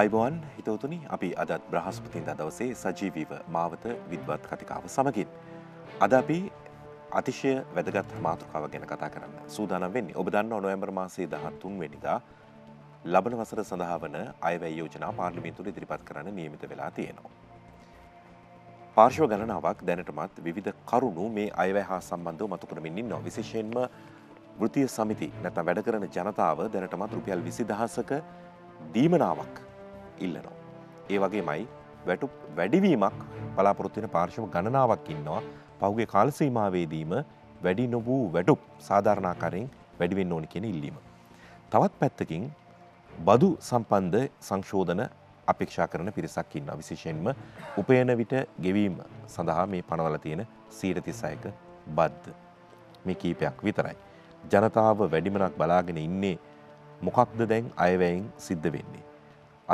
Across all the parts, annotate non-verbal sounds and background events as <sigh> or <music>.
අයිබෝන් හිතවතුනි අපි අදත් බ්‍රහස්පතින්දා දවසේ සජීවීව මාවත විද්වත් කතිකාව සමගින්. අද අපි අතිශය වැදගත් මාතෘකාව ගැන කතා කරන්න සූදානම් වෙන්නේ ඔබ දන්න නොයම්බර් මාසේ දහත්තුන් වෙනිදා ලබන වසර සඳහා වන අයවැය යෝජනා පාර්ලිමින්තුර ඉදිරිපත් කරන්න නියමිත වෙලා තියෙනවා. පාර්ශව ගණනාවක් දැනටමත් විධ කරුණු මේ අයවැ හා සම්බන්ධව මතු කරමින්න්න නො විශේෂයෙන්ම ෘතිය සමිති නැත වැඩ කරන ජනතාව දැනටමත් රුපියල් විසි දහසක දීමනාවක් ඉල්ලනවා. ඒ වගේමයි වැටු වැඩිවීමක් බලාපොරොත්තින පාර්ශව ගණනාවක් ඉන්නවා පහුගේ කාලසීමාවේදීම වැඩි නොබූ වැඩුප් සාධාරණාකාරයෙන් වැඩිවෙන්න ඕනි කියෙන ඉල්ලීම. තවත් පැත්තකින් බදු සම්පන්ධ සංශෝධන අපේක්ෂා කරන පිරිසක් ඉන්න විශේෂෙන්ම උපයන විට ගෙවීම සඳහා මේ පනවල තියෙන සීරතිසයක බද්ධ මේ කීපයක් විතරයි. ජනතාව වැඩිමනක් බලාගෙන ඉන්නේ මොකක්ද දැන් අයවැයෙන් සිද්ධ වෙන්නේ.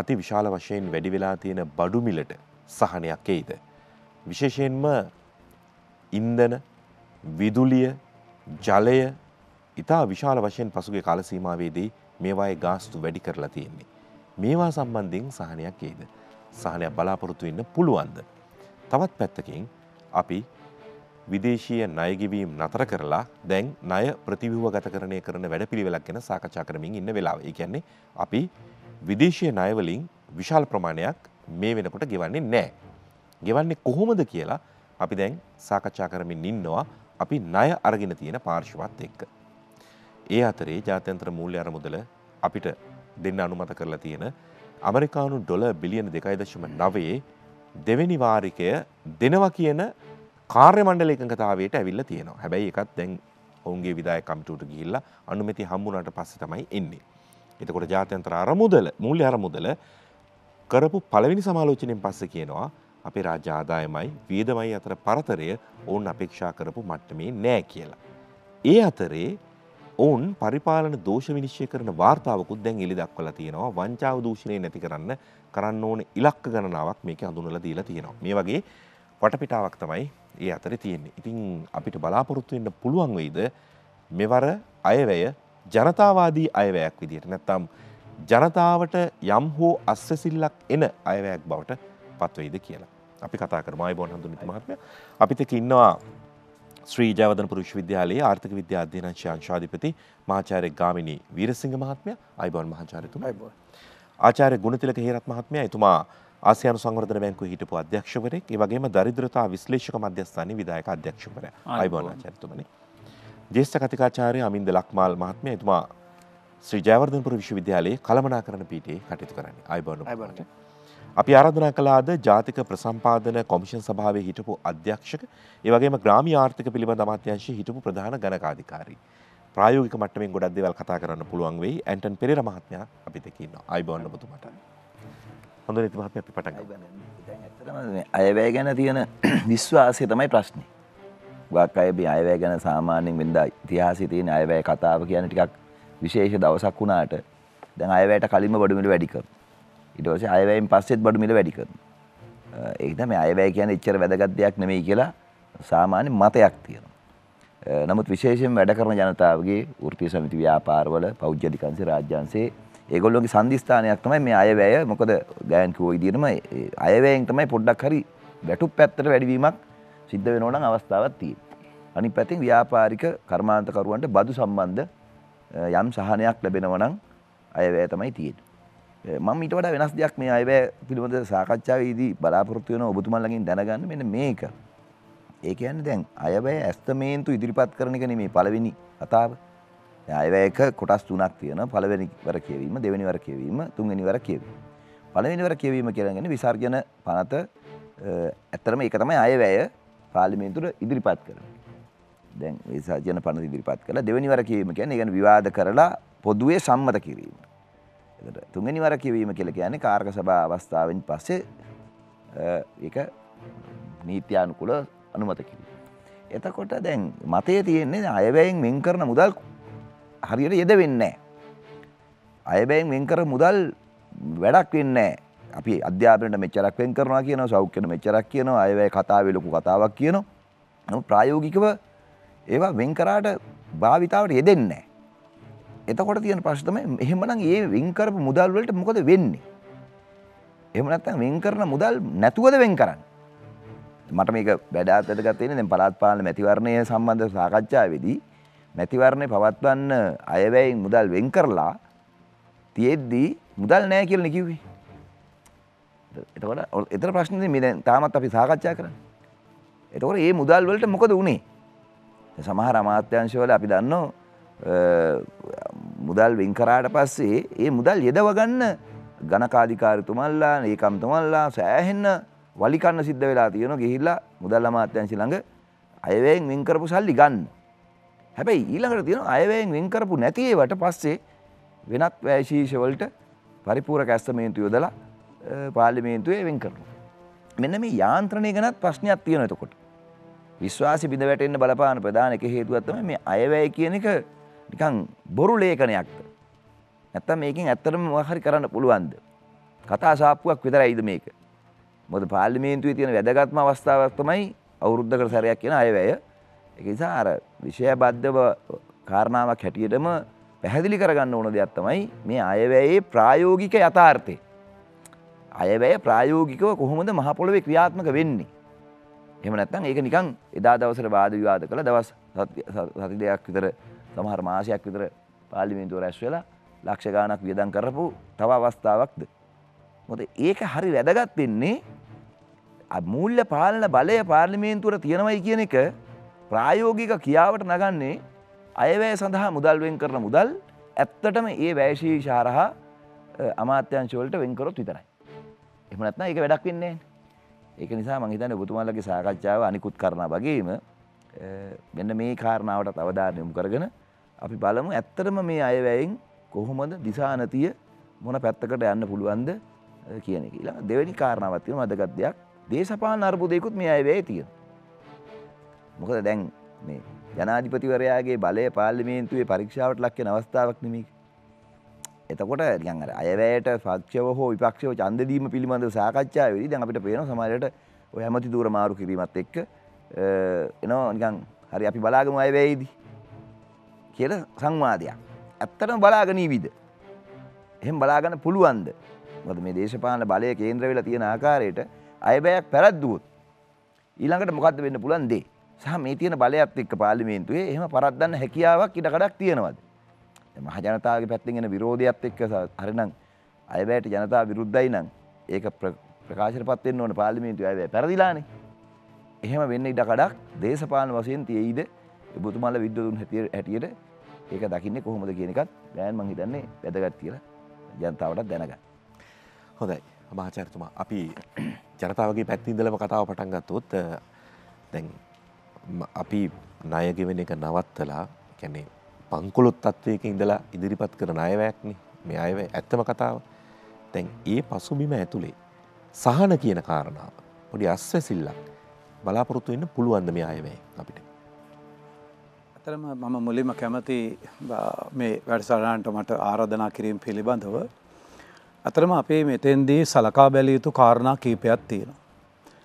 අති විශාල වශයෙන් වැඩි වෙලා තියෙන බඩුමිලට සහනයක් එයිද. විශේෂයෙන්ම ඉන්දන විදුලිය ජලය ඉතා විශාල වශයෙන් පසුගේ කාලසීමාවේදී මේවායි ගාස්තු වැඩි කරලා තියෙන්නේ. මේවා සම්බන්ධින් සහනයක් ඒද. සහනයක් බලාපොරොතු වෙන්න පුළුවන්ද. තවත් පැත්තකින් අපි විදේශීය ණයගිවීම් නතර කරලා දැන් ණය ප්‍රතිව්‍යුහගත කරණය කරන වැඩපිළිවෙලක් ගැන සාකච්ඡා කරමින් ඉන්න වෙලාව. ඒ කියන්නේ අපි විදේශය නයවලින් විශාල ප්‍රමාණයක් මේ වෙනකොට ගෙවන්නේ නෑ. ගෙවන්නේ කොහොමද කියලා අපි දැන් සාකච්ඡා කරමින් ඉන්නවා අපි ණය අරගෙන තියෙන පාර්ශවත් එක්ක. ඒ අතරේ ජාත්‍යන්තර මූල්‍ය අරමුදල අපිට දෙන්න අනුමත කරලා තියෙන ඇමරිකානු ඩොලර් බිලියන 2.9 දෙවෙනි වාරිකය දෙනවා කියන කාර්ය මණ්ඩල එකඟතාවයට ඇවිල්ලා තියෙනවා. හැබැයි ඒකත් දැන් ඔවුන්ගේ විදායක කමිටුවට ගිහිල්ලා අනුමැතිය හම්බුනාට පස්සේ තමයි එන්නේ. එතකොට ජාත්‍යන්තර අරමුදල මුල්්‍ය අරමුදල කරපු පළවෙනි සමාලෝචනින් පස්ස කියනවා අපේ රාජ්‍ය ආදායමයි වියදමයි අතර පරතරය ඔවුන් අපේක්ෂා කරපු මට්ටමේ නෑ කියලා. ඒ අතරේ ඔවුන් පරිපාලන දෝෂ විනිශ්චය කරන වාර්තාවකුත් දැන් එලි දක්වලා තියෙනවා වංචාව දූෂණය නැති කරන්න කරන්න ඕන ඉලක්ක ගණනාවක් මේක හඳුනලා දීලා තියෙනවා. මේ වගේ වටපිටාවක් තමයි ඒ අතර තියෙන්නේ. ඉතින් අපිට බලාපොරොත්තු වෙන්න පුළුවන් වෙයිද මෙවර අයවැය ජනතාවාදී අයවැයක් විදියට නැත්තම් ජනතාවට යම් හෝ අස්සසිල්ලක් එන අයවැයක් බවට පත්වෙයිද කියලා. අපි කතා කරම අයිබෝන් හඳුනිති මහත්මය අපිතක ඉන්නවා ශ්‍රී ජයවදන පුරුෂ විද්‍යාලයේ ආර්ථික විද්‍යා අධ්‍යනංශය අංශාධිපති මහාචාරය ගාමිණී වීරසිංහ මහත්මය අයිබෝන් මහාචාරයතුම අයිබෝ. ආචාරය ගුණතිලක හේරත් මහත්මය එතුමා ආසියන සංවර්ධන බැංකු හිටපු අධ්‍යක්ෂවරෙක් ඒ වගේම දරිද්‍රතා විශ්ලේෂක මධ්‍යස්ථානයේ විධායක අධ්‍යක්ෂවරයා අයිබෝන් ආචාර්යතුමනි. ජේෂ්ඨ කතිකාචාර්ය අමින්ද ලක්මාල් මහත්මය එතුමා ශ්‍රී ජයවර්ධනපුර විශ්වවිද්‍යාලයේ කළමනාකරණ පීඨයේ කටයුතු කරන්නේ. ආයුබෝවන්. ආයුබෝවන්. අපි ආරාධනා කළාද ජාතික ප්‍රසම්පාදන කොමිෂන් සභාවේ හිටපු අධ්‍යක්ෂක, ඒ වගේම ග්‍රාමීය ආර්ථික පිළිබඳ අමාත්‍යාංශයේ හිටපු ප්‍රධාන ගණකාධිකාරී. ප්‍රායෝගික මට්ටමින් ගොඩක් දේවල් කතා කරන්න පුළුවන් වෙයි. ඇන්ටන් පෙරේරා මහත්මයා අපිත් එක්ක ඉන්නවා. ආයුබෝවන් ඔබතුමාට. හොඳයි මහත්මයා අපි පටන් ගමු. අයවැය ගැන තියෙන විශ්වාසය තමයි ප්‍රශ්නේ. ගොඩක් අය මේ අයවැය ගැන සාමාන්‍යයෙන් වෙනදා ඉතිහාසයේ තියෙන අයවැය කතාව කියන්නේ ටිකක් විශේෂ දවසක් වුණාට දැන් අයවැයට කලින්ම බඩු මිල වැඩි කරනවා. ඊට පස්සේ අයවැයෙන් පස්සෙත් බඩු මිල වැඩි කරනවා. ඒක තමයි අයවැය කියන්නේ එච්චර වැදගත් දෙයක් නෙමෙයි කියලා සාමාන්‍ය මතයක් තියෙනවා. නමුත් විශේෂයෙන් වැඩ කරන ජනතාවගේ වෘත්තීය සමිති ව්‍යාපාරවල පෞද්ගලිකංශේ රාජ්‍යංශේ ඒගොල්ලොන්ගේ සන්ධිස්ථානයක් තමයි මේ අයවැය මොකද ගෑන් කිව්ව විදිහටම අයවැයෙන් තමයි පොඩ්ඩක් හරි වැටුප් පැත්තට වැඩිවීමක් සිද්ධ වෙනෝන අවස්ථාවත් තිය. අනි පැතින් ව්‍යාපාරික කර්මාන්තකරුවන්ට බදු සම්බන්ධ යම් සහනයක් ලැබෙනවනං අයවෑ තමයි තියෙන්. මම ඊට වඩා වෙනස් දෙයක් මේ අයවැ පිළිබඳ සාකච්ඡාවේදී බලාපොරොත්තු වෙන ඔබතුමල්ලගින් දැනගන්න මෙන්න මේක. ඒක යන්න දැන් අයවැය ඇස්තමේන්තු ඉදිරිපත් කරන එක නෙමේ පළවෙනි කතාව. අයවැයක කොටස් තුනක් තියෙන පළවෙනි වර කියවීම දෙවෙනි වර කියවීම තුන්වෙනි වර කියවීම. පළවෙනි වර කියවීම කියලා කියන්නේ විසර්ජන පනත ඇත්තටම ඒක තමයි අයවැය පාලිමේන්තුවට ඉදිරිපත් කරන. දැන් ඒ සාජන පනත ඉදිරිපත් කළ දෙවැනි වර කියවීම කියන්නේ ගැන විවාද කරලා පොදුවේ සම්මත කිරීම. එතකොට තුන්වෙනි වර කියවීම කියලා කියන්නේ කාර්ක සභා අවස්ථාවෙන් පස්සේ ඒක නීත්‍යානුකූල අනුමත කිරීම. එතකොට දැන් මතයේ තියෙන්නේ අයවැයෙන් වෙන් කරන මුදල් හරියට යෙදවෙන්නේ නැහැ. අයබැයෙන් වෙන්කර මුදල් වැඩක් වෙන්නේ අපි අධ්‍යාපනයට මෙච්චරක් වෙන් කරනවා කියන සෞඛ්‍යන මෙච්චරක් කියනවා අයවැය කතාවේ ලොකු කතාවක් කියනවා. නමුත් ප්‍රායෝගිකව ඒවා වෙන් කරාට භාවිතාවට යෙදෙන්නේ නැහැ. එතකොට තියෙන ප්‍රශ්නේ තමයි එහෙමනම් ඒ වෙන් කරපු මුදල් වලට මොකද වෙන්නේ? එහෙම නැත්නම් වෙන් කරන මුදල් නැතුවද වෙන් කරන්නේ? මට මේක වැඩාත් වැදගත් වෙන්නේ දැන් පළාත් පාලන මැතිවරණය සම්බන්ධ සාකච්ඡාවේදී මැතිවරණය පවත්වන්න අයවැයෙන් මුදල් වෙන් කරලා තියෙද්දී මුදල් නැහැ කියලා කිව්වේ. එතකොට එතර ප්‍රශ්නද මේ දැන් තාමත් අපි සාකච්ඡා කරන්න. එතකොට ඒ මුදල් වලට මොකද වුණේ. සමහර අමාත්‍යංශවල අපි දන්නෝ මුදල් විංකරාට පස්සේ ඒ මුදල් යෙදවගන්න ගණකාධිකාරතුමල්ලා ඒකම්තුමල්ලා සෑහෙන්න වලිකන්න සිද්ධ වෙලා තියෙන ගිහිල්ලා මුදල් අමාත්‍යංශි ළඟ අයවැයෙන් විංකරපු සල්ලි ගන්න. හැබැයි ඊළඟට තියෙන අයවැයෙන් විංකරපු නැතිවට පස්සේ වෙනත් වැෑශීෂවලට පරිපූර කැස්තමේන්තු යොදලා පාලිමේන්තුවේ වෙන් කරනවා. මෙන්න මේ යාන්ත්‍රණය ගැනත් ප්‍රශ්නයක් තියෙන එතකොට. විශ්වාසි බිඳ වැටෙන්න බලපාන ප්‍රධාන එක හේතුවක් තමයි මේ අයවැය කියන එක නිකන් බොරු ලේඛනයක්ද? නැත්තම් මේකෙන් ඇත්තටම මොකක් හරි කරන්න පුළුවන්ද? කතා සාප්පුවක් විතරයිද මේක? මොකද පාර්ලිමේන්තුවේ තියෙන වැදගත්ම අවස්ථාවක් තමයි අවුරුද්දකට සැරයක් කියන අයවැය. ඒක නිසා අර විෂයබද්ධව කාරණාවක් හැටියටම පැහැදිලි කරගන්න ඕන දෙයක් තමයි මේ අයවැයේ ප්‍රායෝගික යථාර්ථය. අයවැය ප්‍රායෝගිකව කොහොමද මහපොළොවේ ක්‍රියාත්මක වෙන්නේ. එහම නැත්තන් ඒක නිකං එදා දවසර වාද විවාද කළ දවස් සති දෙයක් විතර සමහර මාසයක් විතර පාලිමින්තුව රැස් වෙලා ලක්ෂ ගානක් වියදන් කරපු තව අවස්ථාවක්ද. මොද ඒක හරි වැදගත් වෙන්නේ මූල්්‍ය පාලන බලය පාර්ලිමේන්තුවට තියෙනවයි කියන එක ප්‍රායෝගික කියාවට නගන්නේ අයවැය සඳහා මුදල්වෙන් කරන මුදල් ඇත්තටම ඒ වැෑශී ශාරහා අමාත්‍යංශවලට වෙන්කරොත් විතරයි. එම නත්න එක වැඩක් වෙන්නේ ඒක නිසා මහිතන බුතුමාල්ලගේ සාකච්ඡාව අනිකුත් කරන වගේම මෙන්න මේ කාරණාවට අවධාන යොමු කරගෙන අපි බලමු ඇත්තරම මේ අයවැයින් කොහොමද දිසානතිය මොන පැත්තකට යන්න පුළුවන්ද කියන කියලා දෙවැනි කාරණාවත්තින මදගත්දයක් දේශපාන අර්බුදයකුත් මේ අයවේ තිය. මොකද දැන් මේ ජනාධිපතිවරයාගේ බලය පාලිමේන්තුවේ පරීක්ෂාවට ලක්්‍ය අවස්ථාවක් නෙමික් එතකොට ගැර අයවැයට පක්ෂව හෝ විපක්ෂව චන්දදීම පිළිබඳව සාකච්ඡා වෙදි දැන් අපිට පේන සමහරයට ඔය හැමති දූර මාරු කිරීමත් එක්ක එනෝ නිකන් හරි අපි බලාගම අයවැයිදී කියල සංවාදයක් ඇත්තටම බලාගනීවිද එහෙම බලාගන්න පුළුවන්ද මොකද මේ දේශපාලන බලය කේන්ද්‍ර වෙලා තියෙන ආකාරයට අයබැයක් පැරද්දුවොත් ඊළඟට මොකද්ද වෙන්න පුළුවන් දේ සහ මේ තියෙන බලයත් එක්ක පාර්ලිමේන්තුවේ එහෙම පරද්දන්න හැකියාවක් ඉඩකඩක් තියෙනවද මහජනතාවගේ පැත්තිෙන් එන විරෝධයක්ත් එක්ක හරිනම් අයබෑට ජනතා විරුද්ධයි නම් ඒක ප්‍රකාශර පත්වෙන් ඕන පාලිමිතු අයබෑ පැරදිලානේ එහෙම වෙන්න ඉඩ කඩක් දේශපාන වසයෙන් තියෙයිද බුතුමල්ල විද්වතුන් හැතිය හැටියට ඒක දකින්නේ කොහොමද කියනකත් ගෑන් මං හිතන්නේ වැදගත් කියලා ජනතාවටත් දැනග. හොඳයි අමාචරතුමා අපි ජනතාවගේ පැත්තිඉදලම කතාව පටන් ගත්තොත් දැන් අපි ණයගෙවෙන එක නවත්තලා කැනේ පංකොලොත් තත්ත්වයක ඉඳලා ඉදිරිපත් කරන අයවැයක්න මේ අයව ඇත්තම කතාව තැන් ඒ පසුබිම ඇතුළේ සහන කියන කාරණාව පොඩි අස්වැසිල්ලක් බලාපොරොත්තු වෙන්න පුළුවන්ද මේ අයවැය අපිට ඇතරම මම මුලිම කැමති මේ වැඩසරාන්ට මට ආරධනා කිරීම පිළිබඳව ඇතරම අපේ මෙතෙන්දී සලකා බැලියයුතු කාරණා කීපයක් තියෙනවා.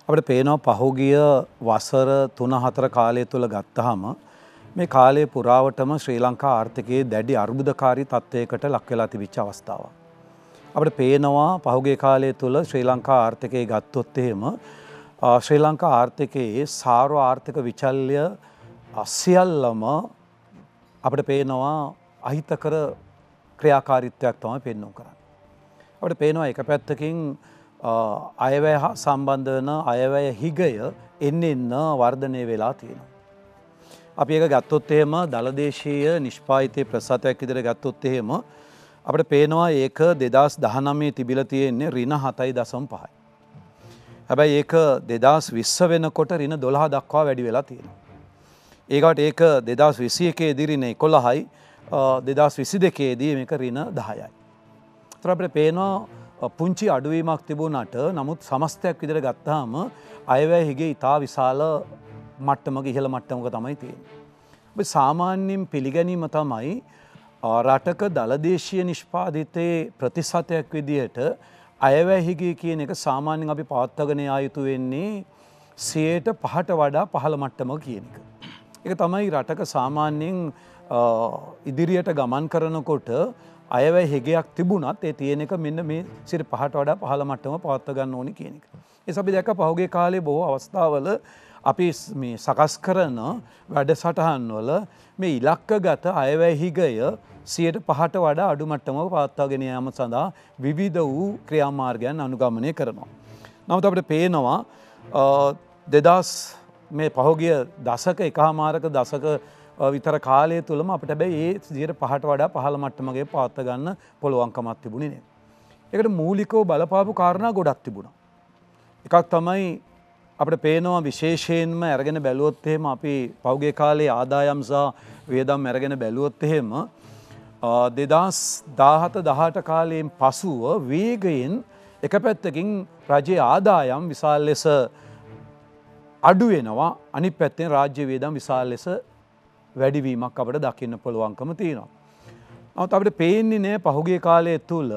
අපට පේනෝ පහුගිය වසර තුන හතර කාලය තුළ ගත්තහම මේ කාලය පුරාවටම ශ්‍රී ලංකා ආර්ථිකයේ දැඩි අර්බුදකාරී තත්ත්වයකට ලක්වෙලා තිබිච්ච අවස්ථාව. අපට පේනවා පහුගේ කාලය තුළ ශ්‍රී ලංකා ආර්ථිකයේ ගත්තොත් එහෙම ශ්‍රී ලංකා ආර්ථිකයේ සාර්ව ආර්ථික විචල්්‍ය අසියල්ලම අපට පේනවා අහිතකර ක්‍රියාකාරිත්වයක් තම පෙන්නුම් කරන්න. අපට පේනවා එක පැත්තකින් අයවැය හා සම්බන්ධ වන අයවැය හිගය එන්න එන්න වර්ධනය වෙලා තියෙනවා. අපි එක ගත්තොත් එහෙම දළදේශීය නිෂ්පාහිතය ප්‍රසාතයක් ඉදිර ගත්තොත් එහෙම අපට පේනවා ඒක දෙදස් දහනමේ තිබිල තියෙන්නේ රින හතයි දසම් පහයි. හැබැයි ඒක දෙදස් විස්ස වෙනකොට රින දොළහ දක්වා වැඩි වෙලා තියෙන. ඒකට ඒක දෙදස් විසි එකේ දිරිනේ කොළහයි දෙදස් විසි දෙකේදී මේක රින දහයයි. තරපට පේනවා පුංචි අඩුවීමක් තිබුණට නමුත් සමස්තයක් විදිර ගත්තාම අයවැ හිගේ ඉතා විශාල මට්ටමක ඉහළ මට්ටමක තමයි තියෙන. සාමාන්‍යයෙන් පිළිගැනීම තමයි රටක දලදේශය නිෂ්පාධිතයේ ප්‍රතිසතයක් විදියට අයවැහිගේ කියන එක සාමාන්‍යෙන් අපි පාත්තගනය ආයුතු වෙන්නේ සයට පහට වඩා පහළ මට්ටම කියන එක. එක තමයි රටක සාමාන්‍යයෙන් ඉදිරියට ගමන් කරනකොට අයවැ හෙගයක් තිබුණත් ඒ තියෙන එක මෙන්න මේ සිරි පහට වඩා පහළ මට්ටම පවත්ත ගන්න ඕනි කියන එක. එ සබි දැක පහුගේ කාලේ බොහෝ අවස්ථාවල අපි සකස් කරන වැඩසටහන්වල මේ ඉලක්ක ගත අයවැහිගය සියට පහට වඩා අඩුමට්ටම පත්තාගෙන යාම සඳහා විවිධ වූ ක්‍රියාමාර්ගයන් අනුගමනය කරනවා. නමුත් අපට පේනවා දෙදස් මේ පහුගිය දසක එකහාමාරක දසක විතර කාලය තුළම අපට බැයි ඒ සියට පහට වඩා පහළ මට්ටමගේ පාත්තගන්න පොළුවංකමත් තිබුණිනේ. එකට මූලිකෝ බලපාපු කාරණා ගොඩක් තිබුණා. එකක් තමයි අපට පේනවා විශේෂයෙන්ම ඇරගෙන බැලුවොත් එහෙම අපි පෞගේ කාලේ ආදායම් සහ වියදම් ඇරගෙන බැලුවොත් එහෙම දෙදස් දාහත දහට කාලයෙන් පසුව වේගයෙන් එක පැත්තකින් රජයේ ආදායම් විශාල් ලෙස අඩුවෙනවා අනි පැත්තෙන් රාජ්‍ය වේදම් විශාල් ලෙස වැඩිවීමක් අපට දකින්න පුළුවන්කම තියෙනවා. නවත් අපට පේන්නේ නෑ පහුගේ කාලය තුළ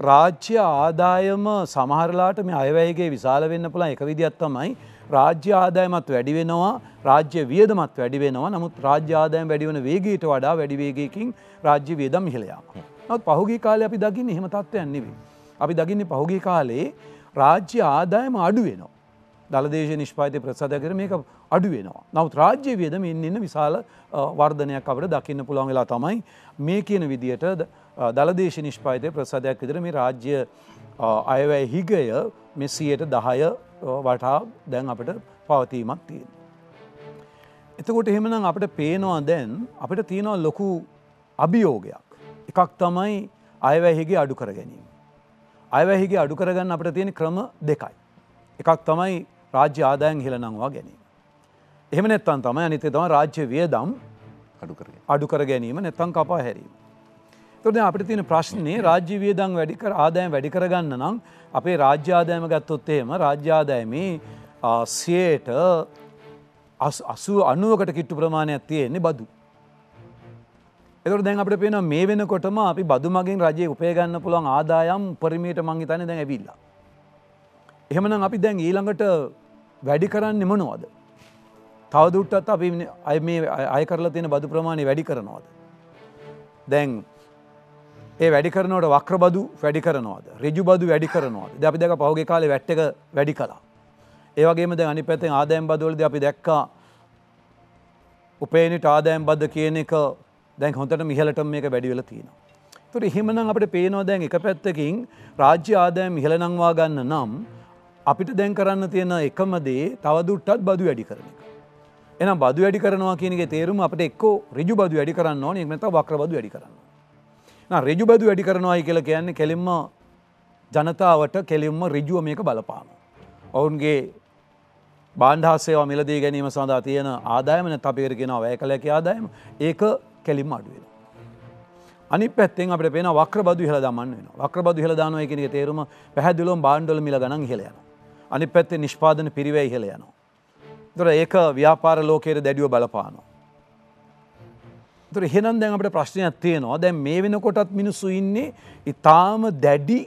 රාජ්‍ය ආදායම සමහරලාට මේ අයවැයගේ විශාල වෙන්න පුළන් එක විදිහක් තමයි රාජ්‍ය ආදායමත් වැඩි වෙනවා රාජ්‍ය වියදමත් වැඩි වෙනවා නමුත් රාජ්‍ය ආදායම වැඩි වෙන වේගයට වඩා වැඩි වේගයකින් රාජ්‍ය වියදම් ඉහළ යනවා. නමුත් පහුගිය කාලේ අපි දකින්නේ එහෙම තත්ත්වයක් නෙවෙයි. අපි දකින්නේ පහුගිය කාලේ රාජ්‍ය ආදායම අඩු වෙනවා. දලදේශ නිෂ්පාතිය ප්‍රසාධ කර මේක අඩු වෙනවා. නවත් රාජ්‍ය වියදම ඉන්න ඉන්න විශාල වර්ධනයක් අපට දකින්න පුළුවන් වෙලා තමයි මේ කියන විදියට දළදේශ නිෂ්පාතය ප්‍රසාධයක් විදිර මේ රාජ්‍ය අයවැය හිගය මෙ සියයට දහය වටා දැන් අපට පවතීමක් තියෙන. එතකොට එහෙමනම් අපට පේනවා දැන් අපට තියෙනවා ලොකු අභියෝගයක්. එකක් තමයි අයවැහිගේ අඩු කර ගැනීම. අයවැහිගේ අඩු කරගන්න අපට තියෙන ක්‍රම දෙකයි. එකක් තමයි රාජ්‍ය ආදායන් හෙළනංවා ගැනීම. එහෙම නැත්තන් තමයි අනිතේ තම රාජ්‍ය වියදම් අඩුකර අඩුකර ගැනීම නැත්තං කපා හැරීම. තොද අපිට තියෙන ප්‍රශ්නේ රාජ්‍ය වියදං වැඩිකර ආදායම් වැඩිකරගන්න නම් අපේ රාජ්‍යාදායම ගත්තොත්තේම රාජ්‍යාදායමේ සයට අසු අනුවකට කිට්ටු ප්‍රමාණයක් තියෙන්නේ බදු. එතට දැන් අපට පේන මේ වෙනකොටම අපි බදු මගින් රජය උපයගන්න පුළුවන් ආදායම් පරිමයට මං හිතන දැන් ඇවිල්ලා. එහෙමනම් අපි දැන් ඊළඟට වැඩි කරන්න එමනවාද. තවදුට්ටත් අපි අය මේ අය කරලා තියෙන බදු ප්‍රමාණය වැඩි කරනවාද. දැන් ඒ වැඩි කරනවට වක්‍ර බදු වැඩි කරනවාද රජු බදු වැඩි කරනවාද ද අපි දැක පහුගේ කාලේ වැට්ටක වැඩි කලා. ඒවගේම ද අනි පැතෙන් ආදයම් බදවලද අපි දැක්කා උපේනිට ආදයම් බද්ධ කියන එක දැන් හොඳට මිහලට මේක වැඩිවෙල තියෙනවා. තුට එහෙමනම් අපට පේනවා දැන් එක පැත්තකින් රාජ්‍ය ආදයම් ඉහලනංවා ගන්න නම් අපිට දැන් කරන්න තියෙන එකමදේ තවදුට්ටත් බදු වැඩි කරන එක. එනම් බදු වැඩි කරනවා කියනගේ තේරුම අපට එක්කෝ රජු බදු වැඩි කරන්න ඕන එක්මත වක්‍ර බදු වැඩි කරන්න රජු බදු වැඩි කරනවායි කියල කියන්නේ කෙලින්ම ජනතාවට කෙලින්ම රිජුව මේක බලපාන. ඔවුන්ගේ බාන්ධහස්සේවා මිලදී ගැනීම සඳහා තියෙන ආදායමන තපේර කෙන වැය කලයක ආදායම ඒක කෙලින්ම අඩුවෙන. අනි පැත්තෙන් අපට පෙන වක්‍ර බදු හල දමන්න වෙන වක්‍ර බදු හල දානවා එකනක තේරුම පැහැදිලොම් බාන්්ඩොල මිල ගනන් හෙලයන. අනි පැත්තේ නිෂ්පාදන පිරිවයි හෙලයනවා. දොර ඒක ව්‍යාපාර ලෝකයට දැඩියෝ බලපානවා. තුර හෙනම් දැන් අපට ප්‍රශ්නයක් තියෙනවා දැන් මේ වෙනකොටත් මිනිස්සු ඉන්නේ ඉතාම දැඩි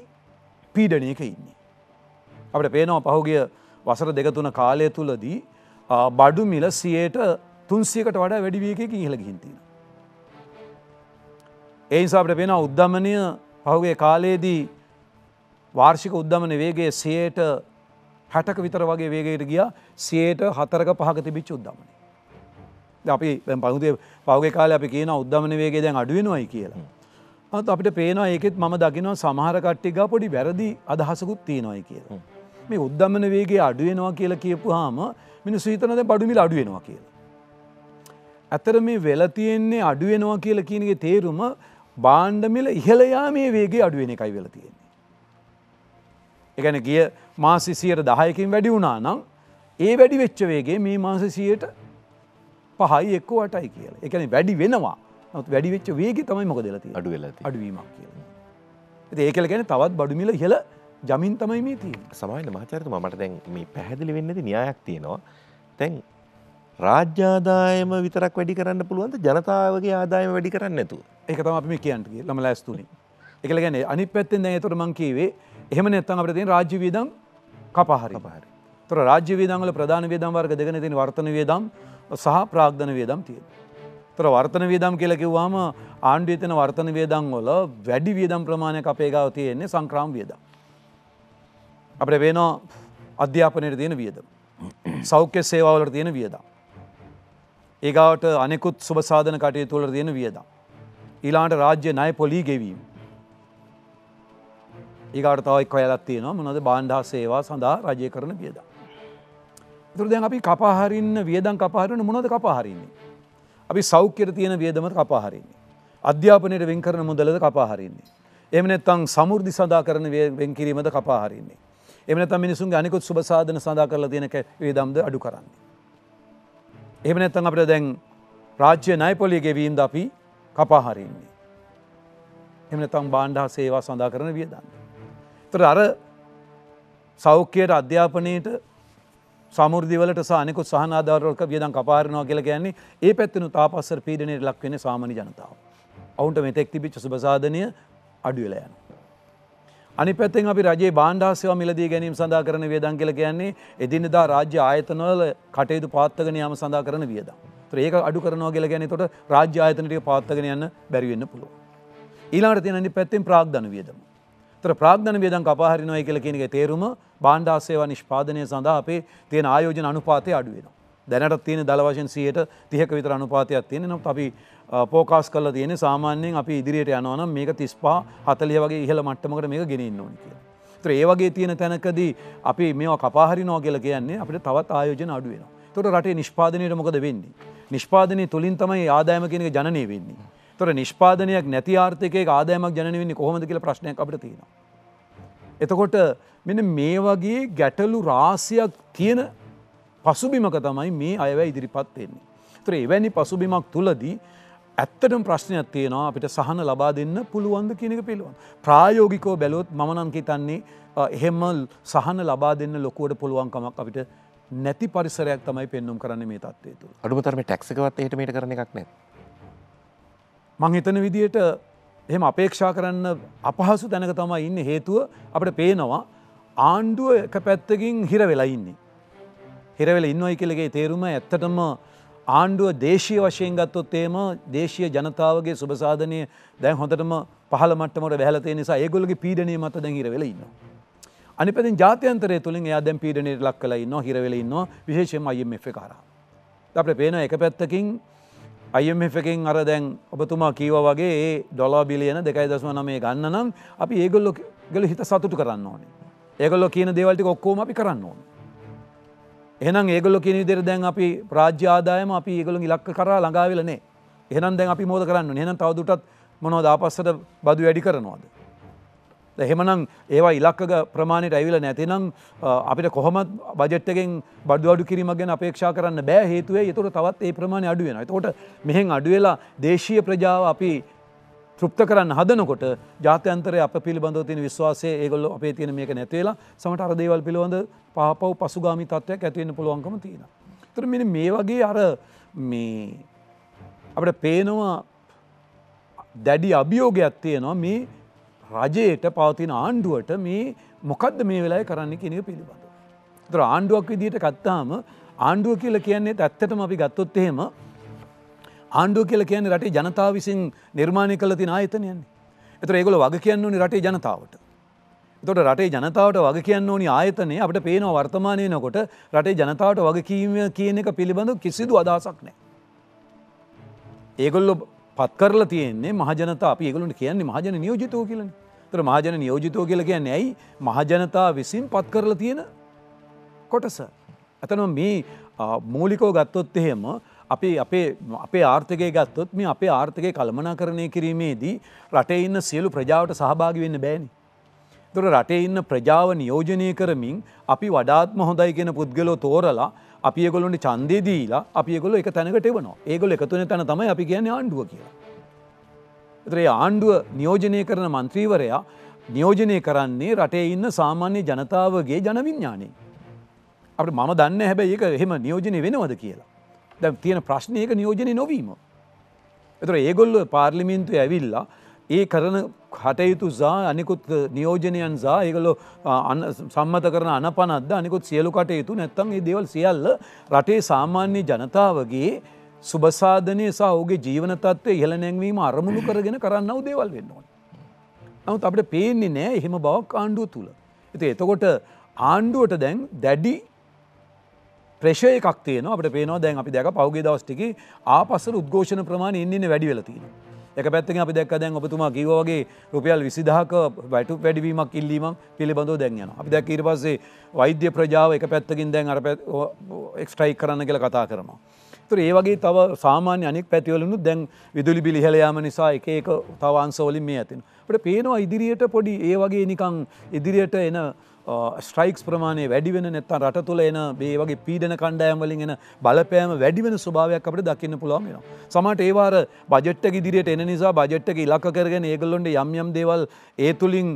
පීඩනයක ඉන්නේ. අපට පේනවා පහුගිය වසර දෙකතුන කාලය තුළදී බඩු මිල සියයට තුන්සියකට වඩා වැඩිවියකින් ඉහළ ගිහින්තින. ඒනිසාට පෙන උද්ධමනය පහුගේ කාලයේදී වාර්ෂික උද්ධමන වේගේ සයට හැටක විතර වගේ වේගයට ගිය සයට හතරක පහක තිබිච් උද්දමන. අපි පහුදේ පෞග කාල අපි කියන උද්දමන වේගේ දැන් අඩුවෙනවයි කියලා. අත් අපිට පේනවා ඒකෙත් මම දකිනවා සමහරකට්ටික පොඩි වැරදි අදහසකුත් තියෙනවයි කියලා. මේ උද්දමන වේගේ අඩුවෙනවා කියලා කියපු හාම මිනි සීතනද බඩුමිල අඩුවෙනවා කියලා. ඇතර මේ වෙලා තියෙන්නේ අඩුවෙනවා කියලා කියනගේ තේරුම බාණ්ඩමිල ඉහලයා මේ වේගේ අඩුවෙන එකයි වෙලා තියෙන්නේ. එකන ගිය මාසිසියට දහයකින් වැඩි වුණා නම් ඒ වැඩි වෙච්චවේගේ මේ මාසසියට පහයි එක්කෝ අටයි කියලා එකන වැඩි වෙනවා නොත් වැඩිවෙච්ච වේග තමයි මොක දෙලති අඩු වෙලති අඩුවීමක් කිය ඒකල ගැන තවත් බඩුමිල ඉහල ජමින් තමයි මේ තිය සමයින මහචරතු මට දැන් මේ පැහැදිලි වෙන්නද න්‍යායක් තියෙනවා තැන් රාජ්‍යාදායම විතරක් වැඩි කරන්න පුළුවන්ද ජනතාවගේ ආදායම වැඩි කරන්න ඇතු ඒක තම අපි කියන්ට ලම ලැස්තුනි එකල ගැන අනි පැත්තෙන් දැ තොර මංකීවේ එහම නැත්තන් අපට තින් රාජ්‍ය වීදම් කපහරි පහරි තොර රාජ්‍ය වීදංගල ප්‍රධාන වේදම් වර්ග දෙගෙන තින වර්තන වේදම් සහ ප්‍රාග්ධන වේදම් තියෙන. තොර වර්තන වේදම් කියලකිව්වාම ආණ්ඩුවේ තින වර්තන වේදම් වල වැඩි වේදම් ප්‍රමාණයක් අපේ ගාව තියෙන්නේ සංක්‍රාම් වේදම්. අපිට වෙනවා අධ්‍යාපනයට තියෙන වියදම්. සෞඛ්‍ය සේවාවලට තියෙන වියදම්. ඒගාවට අනෙකුත් සුබසාධන කටයුතු වල තියෙන වියදම්. ඊළාට රාජ්‍ය ණය පොලී ගෙවීම. ඒකට තව එක් අයලත් තියෙනවා මොනද බාණ්ඩා සේවා සඳහා රජය කරන වියද. තුර දැන් අපි කපාහරින්න වියදන් කපාහරන මොනොද කපාහරින්නේ. අපි සෞඛ්‍යයට තියෙන වියදමට කපාහරින්නේ. අධ්‍යාපනයට වෙන් කරන මුදලද කපාහරින්නේ. එමනැත්තං සමුෘදි සඳහා කරන වෙන් කිරීමද කපාහරින්නේ. එමනැත මිනිසුන් අනිකුත් සුභසාධන සඳහා කරලා තියෙනක වේදම්ද අඩු කරන්නේ. එමනැත්තං අපට දැන් රාජ්‍ය නයිපොලිය ගෙවීන්ද අපි කපාහරින්නේ. එමනතම් බාණ්ඩා සේවා සඳහා කරන වියදන්න. තර අර සෞඛ්‍යයට අධ්‍යාපනයට සමුෘදිවලට සානෙකු සහනාධාරවලක වියදන් කපාරනවා කියල ගැන්නේ ඒ පැත්තිනු තාපස්සර පීඩනයට ලක්වෙන සාමනි ජනතාව. ඔවුන්ට මෙතෙක් තිබිච්ච සුභසාධනය අඩුවෙලයන. අනි පැත්තෙන් අපි රජේ බාණ්ඩාසව මිලදී ගැනීම සඳහා කරන වියදන් කියල කියන්නේ එදිනදා රාජ්‍ය ආයතනවල කටයුතු පාත්තගෙන යාම සඳහා කරන වියද. ඒක අඩු කරනවා කියල ගැන තොට රාජ්‍ය ආයතනටක පාත්තගෙන යන්න බැරිවෙන්න පුළුව. ඊලාට තියනනි පැත්තිෙන් ප්‍රාග්ධන වියදම. තර ප්‍රාග්ධන වේදන් කපාහරිනවය කියල කෙනෙක තේරුම බාණ්ඩාසේවා නිෂ්පාදනය සඳහා අපේ තියෙන ආයෝජන අනුපාතය අඩුවෙන. දැනට තියෙන දලවශෙන් සියයට තියක විතර අනුපාතයක් තියෙන නො අපි පෝකාස් කල තියෙන සාමාන්‍යයෙන් අපි ඉදිරියට යනවනම් මේක තිස්පා හතලිය වගේ ඉහළ මට්ටමකට මේක ගෙනන්න ඕනි කිය. ඒවගේ තියෙන තැනකදී අපි මේ කපාහරි නෝ කියල කියන්නේ අපට තවත් ආයෝජන අඩුවෙන. තොට රටේ නිෂ්පාදනයට මොකද වෙන්නේ. නිෂ්පාදනය තුළින් තමයි ආදායම කෙනෙක ජනය වෙන්නේ. තොර නිෂ්පාදනයක් නැති ආර්ථකයේ ආදායමක් ජනවෙන්නේ කොහොමද කියල ප්‍රශ්නයක් අපට තියෙනවා. එතකොට මෙන මේ වගේ ගැටලු රාසියක් තියෙන පසුබිමක තමයි මේ අයව ඉදිරිපත් වෙන්නේ. තර එවැනි පසුබිමක් තුලදී ඇත්තටම ප්‍රශ්නයක් තියෙනවා අපිට සහන ලබා දෙන්න පුළුවන්ද කියනක පිළුවන්. ප්‍රායෝගිකෝ බැලොත් මනංකිතන්නේ එහෙමල් සහන ලබා දෙන්න ලොකුවට පුළුවන්කමක් අපිට නැති පරිසරයක් තමයි පෙන්නුම් කරන්න මේ තත්වේ තු අඩුමතරම ටැක්සකවත් හටමට කරන එකක් නෑ මං හිතන විදියට එහෙම අපේක්ෂා කරන්න අපහසු දැනක තමා ඉන්න හේතුව අපට පේනවා ආණ්ඩුව එක පැත්තකින් හිර වෙලා ඉන්නේ. හිරවෙල ඉන්නවයි කලගේ තේරුම ඇත්තටම ආණ්ඩුව දේශය වශයෙන් ගත්තොත් ඒම දේශය ජනතාවගේ සුභසාධනය දැන් හොඳටම පහල මටමට වැහලතේ නිසා ඒගොලගේ පීඩනය මත දැන් හිරවෙල ඉන්න. අනිපතින් ජාත්‍යන්තරය තුළින් එයා දැන් පීඩනයට ලක් කලයි න්න හිරවෙල ඉන්න විශේෂම අයම් එ කාර. අපට පේන එක පැත්තකින් අයමF එකෙන් අර දැන් ඔබතුමා කීව වගේ ඒ ඩොලා බිලියන දෙකයි දසුව නමේ ගන්න නම් අපි ඒගොල්ලො ගල හිත සතුටු කරන්න ඕනේ. ඒගොල්ලො කියන දේවල්ටි ඔක්කෝම අපි කරන්න ඕන. එහනම් ඒගොල්ලො කියන විදිර දැන් අපි ප්‍රාජ්‍යාදායම අපි ඒගොලු ඉලක්ක කරා ළඟාවෙලනේ එහනම් දැන් අපි මෝද කරන්න එහනම් තවදුටත් මොනෝද ආපස්සට බදු වැඩි කරනවාද. හෙමනම් ඒවා ඉලක්ක ප්‍රමාණයට ඇවිල නැතිනම් අපිට කොහොමත් බජට්ටකෙන් බඩ්ඩුවඩු කිරීම ගැන අපේක්ෂා කරන්න බෑ හේතුවේ යතුර තවත් ඒ ප්‍රමාණය අඩුවෙන තකොට මෙහෙන් අඩුවෙලා දේශීය ප්‍රජාව අපි තෘප්ත කරන්න හදනකොට ජාතන්තර අප පිළිබඳව තියෙන විශ්වාසය ඒගොල්ල අපේ තියෙන මේක නැතිවෙලා සමට අරදේවල් පිළිබඳ පාපව් පසුගාමි තත්ත්වයක් ඇතිවෙන්න පුළුවන්කම තියෙන. තර මෙ මේ වගේ අර මේ අපට පේනවා දැඩි අභියෝගයක් තියෙනවා මේ රජයට පවතින ආණ්ඩුවට මේ මොකක්ද මේ වෙලායි කරන්න කෙනක පිළිබඳ. තර ආණ්ඩුවක් විදිට ගත්තාම ආණ්ඩුව කියල කියන්නේ ඇත්තටම අපි ගත්තොත් එහෙම ආණ්ඩුව කියල කියන්නේ රටේ ජනතාව විසින් නිර්මාණය කළ තින ආයතනයන්නේ. එතර ඒගොල වග කියන්න ඕනි රටේ ජනතාවට. තොට රටේ ජනතාවට වග කියන්න ඕනි ආයතනය අපට පේනව වර්තමානය නොකොට රටේ ජනතාවට වගකීම කියන එක පිළිබඳ කිසිදු අදහසක් නෑ. ඒගොල්ලො පත් කරලා තියෙන්නේ මහජනතා අපි ඒගොලට කියන්නේ මහජන නියෝජිතෝ කියලන තර මහජන නියෝජිතෝ කියල කියන්නේ ඇයි මහජනතා විසින් පත් කරලා තියෙන කොටස. ඇතනම් මේ මූලිකෝ ගත්තොත් එහෙම අපි අපේ අපේ ආර්ථකය ගත්තොත් මේ අපේ ආර්ථකය කළමනා කරණය කිරීමේදී රටේ ඉන්න සියලු ප්‍රජාවට සහභාගි වෙන්න බෑනි. තුර රටේ ඉන්න ප්‍රජාව නියෝජනය කරමින් අපි වඩාත්ම හොඳයි කියෙන පුද්ගලෝ තෝරලා අපි ඒගොලොන්ට චන්දය දීලා අපි ගොල එක තැනකට එවනවා ඒගොල එකතුන තැන තමයි අපි කියන්නේ ආණ්ඩුව කියලා. එතරේ ආණ්ඩුව නියෝජනය කරන මන්ත්‍රීවරයා නියෝජනය කරන්නේ රටේ ඉන්න සාමාන්‍ය ජනතාවගේ ජනවිඤ්ඥානය. අපට මම දන්න හැබැ ඒක එහෙම නියෝජනය වෙනවද කියලා. දැ තියෙන ප්‍රශ්නයක නියෝජනය නොවීම. එතර ඒගොල්ල පාර්ලිමින්තු ඇවිල්ලා ඒ කරන කටයුතු සහ අනිකුත් නියෝජනයන් සහ ඒකලො සම්මත කරන අනපනද්ද අනිකුත් සියලු කටයුතු නැත්තම් ඒ දේවල් සියල්ල රටේ සාමාන්‍ය ජනතාවගේ සුබසාධනය සහ ඔහුගේ ජීවනතත්වය ඉහළ නැංවීම අරමුණු කරගෙන කරන්නව දේවල් වෙන්න ඕන. නමුත් අපට පේන්නේ නෑ එහෙම බවක් ආණ්ඩුව තුළ. ඇති එතකොට ආණ්ඩුවට දැන් දැඩි ප්‍රේශය එකක් තියන අපට පේනවා දැන් අපි දැක පෞගේ දවස්ටික ආපසර උද්ඝෝෂණ ප්‍රමාණ ඉන්නන්න වැඩි වෙලතිනවා. එක පැත්තිෙන් අපි දැක් දැන් ඔපතුමා කිවගේ රුපියල් විසිදහක වැටු වැඩවීමක් ඉල්ලීමක් පිළිබඳව දැන්යන අපි දැක් ඊට පස්සේ වෛද්‍ය ප්‍රජාව එක පැත්තකින් දැන් අර එක්ස්ට්‍රයික් කරන්න කියලා කතා කරනවා. තුර ඒ වගේ තව සාමාන්‍ය අනෙක් පැතිවලනු දැන් විදුලි බිලිහලයාම නිසා එක එක තවාන්සවලින් මේ ඇතින. පට පේනවා ඉදිරියට පොඩි ඒ වගේ නිකං ඉදිරියට එන ස්ට්‍රයික්ස් ප්‍රමාණය වැඩිවෙන නැත්තන් රට තුළ එන මේ වගේ පීඩන කණ්ඩායම් වලින් එන බලපෑම වැඩිවෙන ස්වභාවයක් අපට දකින්න පුළුවන් වෙනවා. සමහරට ඒ වාර බජට් එක ඉදිරියට එන නිසා බජට් එක ඉලක්ක කරගෙන ඒගොල්ලොන්ට යම් යම් දේවල් ඒ තුලින්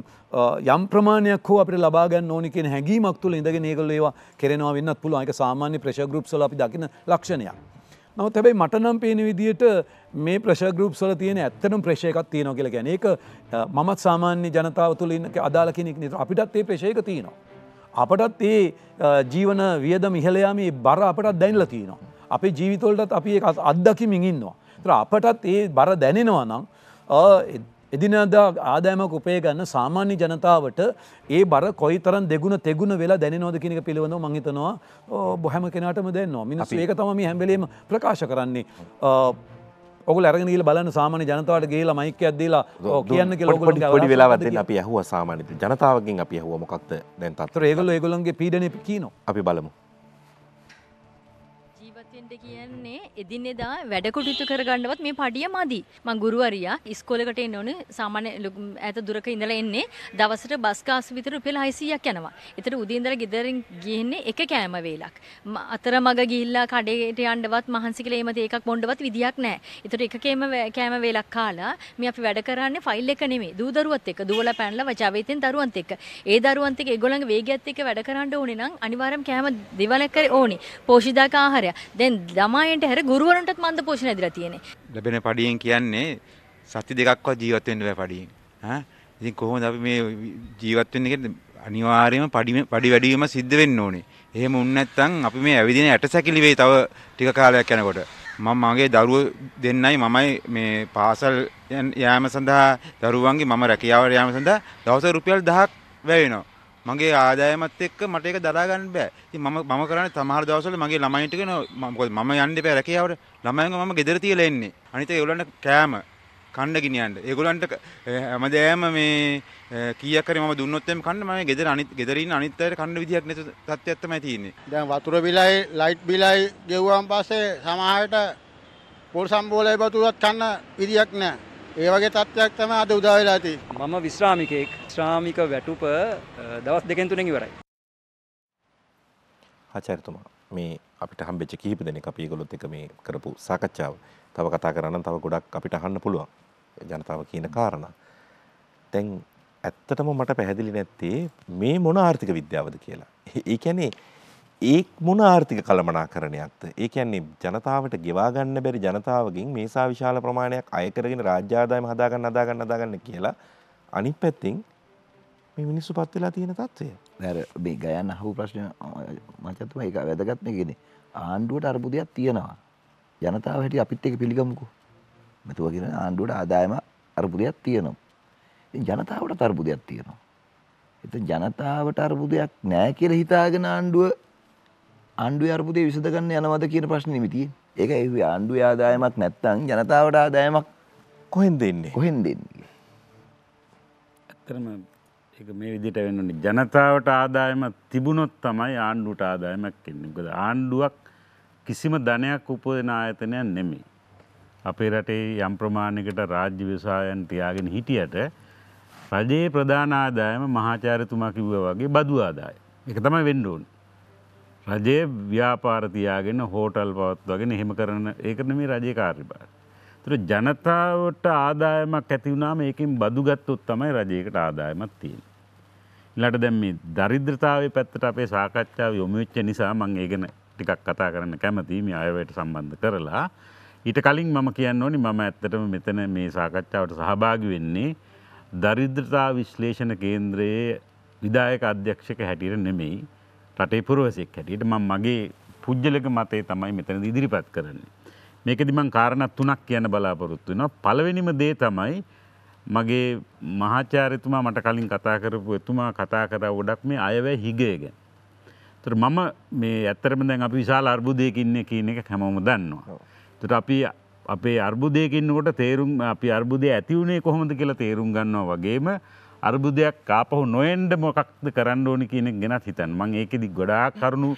යම් ප්‍රමාණයක් හෝ අපිට ලබා ගන්න ඕනි කියන හැඟීමක් තුළ ඉඳගෙන ඒගොල්ලෝ ඒවා කෙරෙනවා වෙන්නත් පුළුවන්. ඒක සාමාන්‍ය ප්‍රෙෂර් ගෲප්ස් වල අපි දකින ලක්ෂණයක්. නමුත් හැබැයි මට නම් පේන විදිහට මේ ප්‍රශ ගරුප් සල තියෙන ඇත්තනම් ප්‍රශයකක් තියනො කියල ගැන එක මමත් සාමාන්‍ය ජනතාව තුළින් අදාල කෙනෙක් නිත අපිටත් ඒ ප්‍රශයක තියනවා. අපටත් ඒ ජීවන වියද මිහලයාම බර අපටත් දැන්ල තියනවා. අපේ ජීවිතවලටත් අපි එකත් අත්දකි මිඟින්නවා. තර අපටත් ඒ බර දැනෙනවා නම් එදිනදා ආදායමක් උපය ගන්න සාමාන්‍ය ජනතාවට ඒ බර කොයි තරන් දෙගුණ තෙගුණ වෙලා දැනනෝද කෙනෙක පිළිබඳ මංහිතනවා බොහැම කෙනටම දෙන්නවා මිනිස් ඒක තම හැබලීම ප්‍රකාශ කරන්නේ ඔකු අරගෙන කියල බලන්න සාමාන්‍ය ජනතාවට ගේලා මයික ඇදලා කියන්න කෙලොට වෙලාවද අප ඇහුව සාමාන්‍ය ජනතාවකින් අප ඇහුව මොකක්ද දැන් තත්ව ඒගල ඒගොලන්ගේ පීඩන කියනවා අපි බලමු මන්ද කියන්නේ එදිනෙදා වැඩ කොටයුතු කරගන්නවත් මේ පඩිය මදි. මං ගුරුවරියා ඉස්කෝලේකට එන්න ඕනේ සාමාන්‍ය ඈත දුරක ඉඳලා එන්නේ දවසට බස් කාසු විතර රුපියල් 600ක් යනවා. ඒතර උදේ ඉඳලා ගෙදරින් ගිහින්නේ එක කෑම වේලක්. අතරමඟ ගිහිල්ලා කඩේට යන්නවත් මහන්සි කියලා එමෙතේ එකක් බොන්නවත් විදියක් නැහැ. ඒතර එක කෑම කෑම වේලක් කාලා මේ අපි වැඩ කරන්නේ ෆයිල් එක නෙමෙයි. දූ දරුවත් එක්ක දුවලා පැනලා වචාවෙතෙන් දරුවන්ත් එක්ක. ඒ දරුවන්ත් එක්ක ඒගොල්ලන්ගේ වේගයත් එක්ක වැඩ කරන්න ඕනේ නම් අනිවාර්යයෙන් කෑම දෙවලක් කරේ ඕනේ. පෝෂිදාක ආහාරය. දැන් ළමයින්ට හැර ගුරුවරුන්ටත් මන්ද පෝෂණ ඇදිලා තියෙන්නේ. ලැබෙන පඩියෙන් කියන්නේ සති දෙකක්වත් ජීවත් වෙන්න බෑ පඩියෙන්. ඈ ඉතින් කොහොමද අපි මේ ජීවත් වෙන්නේ කියලා අනිවාර්යයෙන්ම පඩි පඩි වැඩි වීම සිද්ධ වෙන්න ඕනේ. එහෙම වුණ නැත්නම් අපි මේ ඇවිදින ඇටසැකිලි වෙයි තව ටික කාලයක් යනකොට. මම මගේ දරුව දෙන්නයි මමයි මේ පාසල් යෑම සඳහා දරුවන්ගේ මම රැකියාවට යාම සඳහා දවස රුපියල් 1000ක් වැය වෙනවා. මගේ ආදායමත් එක්ක මට ඒක දරා ගන්න බෑ. ඉතින් මම මම කරන්නේ සමහර දවස්වල මගේ ළමයින්ට කියන මොකද මම යන්න එපා රැකියාවට. ළමයින්ව මම ගෙදර තියලා එන්නේ. අනිත් ඒගොල්ලන්ට කෑම කන්න ගෙනියන්න. ඒගොල්ලන්ට හැමදේම මේ කීයක් හරි මම දුන්නොත් එම් කන්න මම ගෙදර අනිත් ගෙදර ඉන්න අනිත් අයට කන්න විදියක් නැති තත්ත්වයක් තමයි තියෙන්නේ. දැන් වතුර බිලයි, ලයිට් බිලයි ගෙවුවාන් පස්සේ සමහරට පොල් සම්බෝලේ බතුවත් කන්න විදියක් නැහැ. ඒ වගේ තත්ත්වයක් තමයි අද උදා වෙලා තියෙන්නේ. මම විශ්‍රාමිකයෙක්. ශ්‍රාමික වැටුප දවස් දෙකෙන් තුනෙන් ඉවරයි. ආචාර්යතුමා මේ අපිට හම්බෙච්ච කිහිප දෙනෙක් අපි ඒගොල්ලොත් එක මේ කරපු සාකච්ඡාව තව කතා කරන්න තව ගොඩක් අපිට අහන්න පුළුවන්. ජනතාව කියන කාරණා. දැන් ඇත්තටම මට පැහැදිලි නැත්තේ මේ මොන ආර්ථික විද්‍යාවද කියලා. ඒ කියන්නේ ඒ මොන ආර්ථික කළමනා කරණයක්ද ඒ කියන්නේ ජනතාවට ගෙවාගන්න බැරි ජනතාවගින් මේසා විශාල ප්‍රමාණයක් අයකරගෙන රාජ්‍යාදායම හදාගන්න අදාගන්න අදාගන්න කියලා අනිත් පැත්තින් මේ මිනිස්සු පත් වෙලා තියෙන තත්ත්වය දැර මේ ගයන්න අහු ප්‍රශ්න මචත්ම ඒක වැදගත්ම එකනේ ආණ්ඩුවට අර්බුදයක් තියෙනවා ජනතාව හැටි අපිත් එක පිළිගමුකු මෙතුව කියෙන ආණ්ඩුවට ආදායම අර්බුදයක් තියෙනවා ජනතාවට අර්බුදයක් තියෙනවා එත ජනතාවට අර්බුදයක් නෑ කියල හිතාගෙන ආණ්ඩුව ආණ්ඩුවේ අර්බුදය විසඳ ගන්න යනවද කියන ප්‍රශ්නේ නෙමෙයි තියෙන්නේ. ඒක ඒ ආණ්ඩුවේ ආදායමක් නැත්නම් ජනතාවට ආදායමක් කොහෙන්ද එන්නේ? කොහෙන්ද එන්නේ? ඇත්තටම ඒක මේ විදිහට වෙන්නේ ජනතාවට ආදායමක් තිබුණොත් තමයි ආණ්ඩුවට ආදායමක් එන්නේ. මොකද ආණ්ඩුවක් කිසිම ධනයක් උපයන ආයතනයක් නෙමෙයි. අපේ රටේ යම් ප්‍රමාණයකට රාජ්‍ය ව්‍යවසායන් තියාගෙන හිටියට රජයේ ප්‍රධාන ආදායම මහාචාර්යතුමා කිව්වා වගේ බදු ආදායම. ඒක තමයි වෙන්න ඕනේ. රජයේ ව්‍යාපාරතියාගෙන හෝටල් පවත් වගෙන එහෙම කරන ඒකන මේ රජය කාර්ිබාර. තුර ජනතාවට ආදායමක් ඇතිවුණාම ඒකින් බදුගත්තුත් තමයි රජයකට ආදායමත් තියෙන. ලට දැම් මේ දරිද්‍රතාව පැත්තට අපේ සාකච්ඡාව යොමුච්ච නිසා මං ඒගෙන ටිකක් කතා කරන්න කැමතිීම අයවයට සම්බන්ධ කරලා. ඊට කලින් මම කියන්න ඕනි මම ඇත්තටම මෙතන මේ සාකච්ඡාවට සහභාගි වෙන්නේ දරිද්‍රතා විශ්ලේෂණ කේන්ද්‍රයේ විදායක අධ්‍යක්ෂක හැටියට නෙමෙයි රටේ පුරවසෙක් හැටියට මම මගේ පුද්ගලක මතේ තමයි මෙතන ඉදිරිපත් කරන්නේ. මේකදි මං කාරණා තුනක් කියන බලාපොරොත්තු වෙනවා. පළවෙනිම දේ තමයි මගේ මහාචාර්යතුමා මට කලින් කතා කරපු එතුමා කතා කරා ගොඩක් මේ අයවැය හිගය ගැන. ඒතර මම මේ ඇත්තටම දැන් අපි විශාල අර්බුදයකින් ඉන්නේ කියන එක හැමෝම දන්නවා. ඒතර අපි අපේ අර්බුදයකින්නකොට තේරුම් අපි අර්බුදය ඇති වුණේ කොහොමද කියලා තේරුම් ගන්නවා වගේම අර්බුදයක් කාපහු නොයෙන්ඩ මොකක්ද කරන්න ඕනි කියන ගෙනත් හිතන් මං ඒකෙදි ගොඩා කරුණු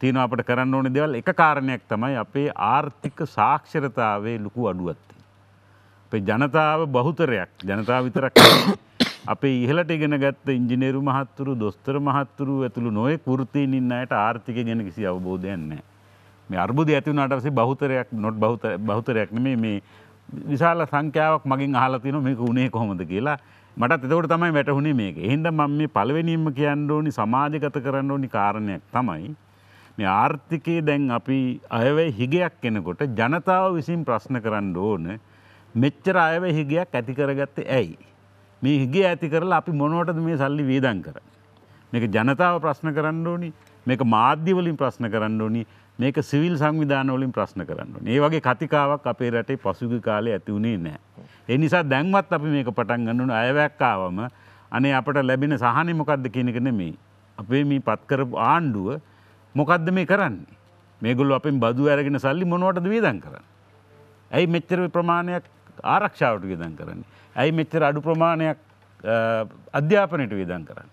තියෙන අපට කරන්න ඕන දෙවල් එක කාරණයක් තමයි අපේ ආර්ථික සාක්ෂරතාවේ ලොකු අඩුවත්ති. අපේ ජනතාව බහුතරයක් ජනතාව විතරක් අපේ ඉහලට ඉගෙන ගත්ත ඉංජිනේරු මහත්තුරු දොස්තර මහත්තුරු ඇතුළු නොය කෘතියෙන් ඉන්න අයට ආර්ථික ගැන කිසි අවබෝධයක් නැහැ. මේ අර්බුදය ඇති වුණාට පස්සේ බහුතරයක් නොට් බහුතරයක් නෙමෙයි මේ විශාල සංඛ්‍යාවක් මගෙන් අහලා තියෙනවා මේක උනේ කොහොමද කියලා. මට එතකට තමයි වැටහුණේ මේක එහින්ද මම මේ පලවෙනීම කියන්න ඕනි සමාජගත කරන්න ඕනි කාරණයක් තමයි මේ ආර්ථිකයේ දැන් අපි අයවැය හිගයක් එනකොට ජනතාව විසින් ප්‍රශ්න කරන්න ඕන මෙච්චර අයවැ හිගයක් ඇති කරගත්තේ ඇයි. මේ හිගේ ඇති කරලා අපි මොනවටද මේ සල්ලි වේදන් කර. මේක ජනතාව ප්‍රශ්න කරන්න ඕනි මේක මාධ්‍යවලින් ප්‍රශ්න කරන්න ඕනි මේක සිවිල් සංවිධාන වලින් ප්‍රශ්න කරන්න ඒ වගේ කතිකාවක් අපේ රටේ පසුගි කාලේ ඇති වුණේ නෑ. ඒ නිසා දැන්වත් අපි මේක පටන් ගන්නන අයවැක්කාවම අනේ අපට ලැබෙන සහනය මොකක්ද කියනක නෙමේ. අපේ මේ පත්කරපු ආණ්ඩුව මොකක්ද මේ කරන්නේ. මේගොල්ල අපෙන් බදු ඇරගෙන සල්ලි මොනවටද වේදන් කරන්න. ඇයි මෙච්චර ප්‍රමාණයක් ආරක්ෂාවට වියදන් කරන්නේ. ඇයි මෙච්චර අඩු ප්‍රමාණයක් අධ්‍යාපනයට වියදන් කරන්න.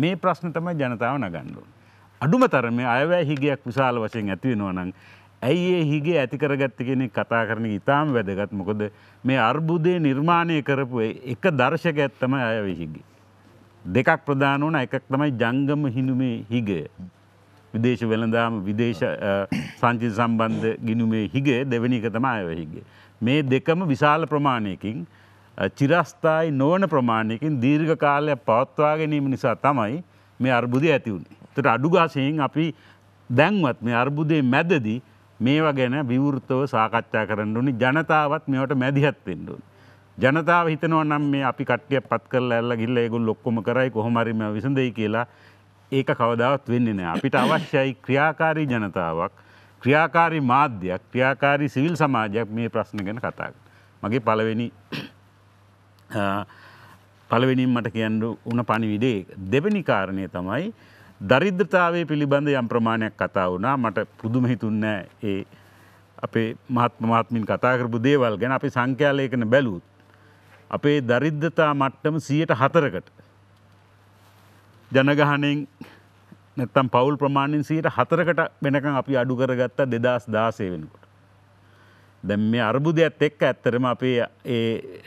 මේ ප්‍රශ්න තමයි ජනතාව නගණ්ඩුවන්. අඩුමතරම අයවැෑ හිගයක් විශාල වශයෙන් ඇතිවෙනවා නං ඇයි ඒ හිගේ ඇතිකරගත්ත කෙනෙක් කතා කරන ඉතාම වැදගත් මොකොද මේ අර්බුදය නිර්මාණය කරපු එක දර්ශක ඇත්තම අයවහිගේ. දෙකක් ප්‍රධාන වන එකක් තමයි ජංගම හිනුමේ හිගය. විදේශ වෙළඳාම විදේශ සංචි සම්බන්ධ ගිනුමේ හිගේ දෙවනික තම අයවහිගේ. මේ දෙකම විශාල ප්‍රමාණයකින් චිරස්ථායි නොවන ප්‍රමාණයකින් දීර්ඝ කාලයක් පවත්වා ගැනීම නිසා තමයි මේ අර්බුදය ඇතිවුණේ. තට අඩුගාසයෙන් අපි දැන්වත් මේ අර්බුදය මැදදි මේවා ගැන විවෘතව සාකච්ඡා කරන්න ඕනි ජනතාවත් මෙවට මැදිහත් වෙන්ඩුවන්. ජනතාව හිතනව නම් මේ අපි කට්ටිය පත් කරල ඇල්ල ගිල්ල ඒගුල් ලොක්කොම කරයි කොහොමරිම විසඳයි කියලා ඒක කවදාවත් වෙන්නේ නෑ අපිට අවශ්‍යයි ක්‍රියාකාරී ජනතාවක් ක්‍රියාකාරි මාධ්‍යයක් ක්‍රියාකාරී සිවිල් සමාජයක් මේ ප්‍රශ්න ගැන කතා. මගේ පලවෙනි පලවෙනින් මට කියන්නු උන පණිවිඩේ දෙවැනි කාරණය තමයි දරිද්‍රතාවය පිළිබඳ යම් ප්‍රමාණයක් කතා වුණා මට පුදුම හිතුන්නෑ ඒ අපේ මහත්ම මහත්මින් කතාකරපු දේවල් ගැන අපි සංඛ්‍යාලයකන බැලූත්. අපේ දරිද්‍රතා මට්ටම සියයට හතරකට. ජනගහනෙන් නැත්තම් පවුල් ප්‍රමාණින් සියයට හතරකට වෙනකං අපි අඩු කරගත්තා දෙදස් දාසේ වෙනකොට. දැම් මේ අර්බුදයක්ත් එක්ක ඇත්තරම අපේ ඒ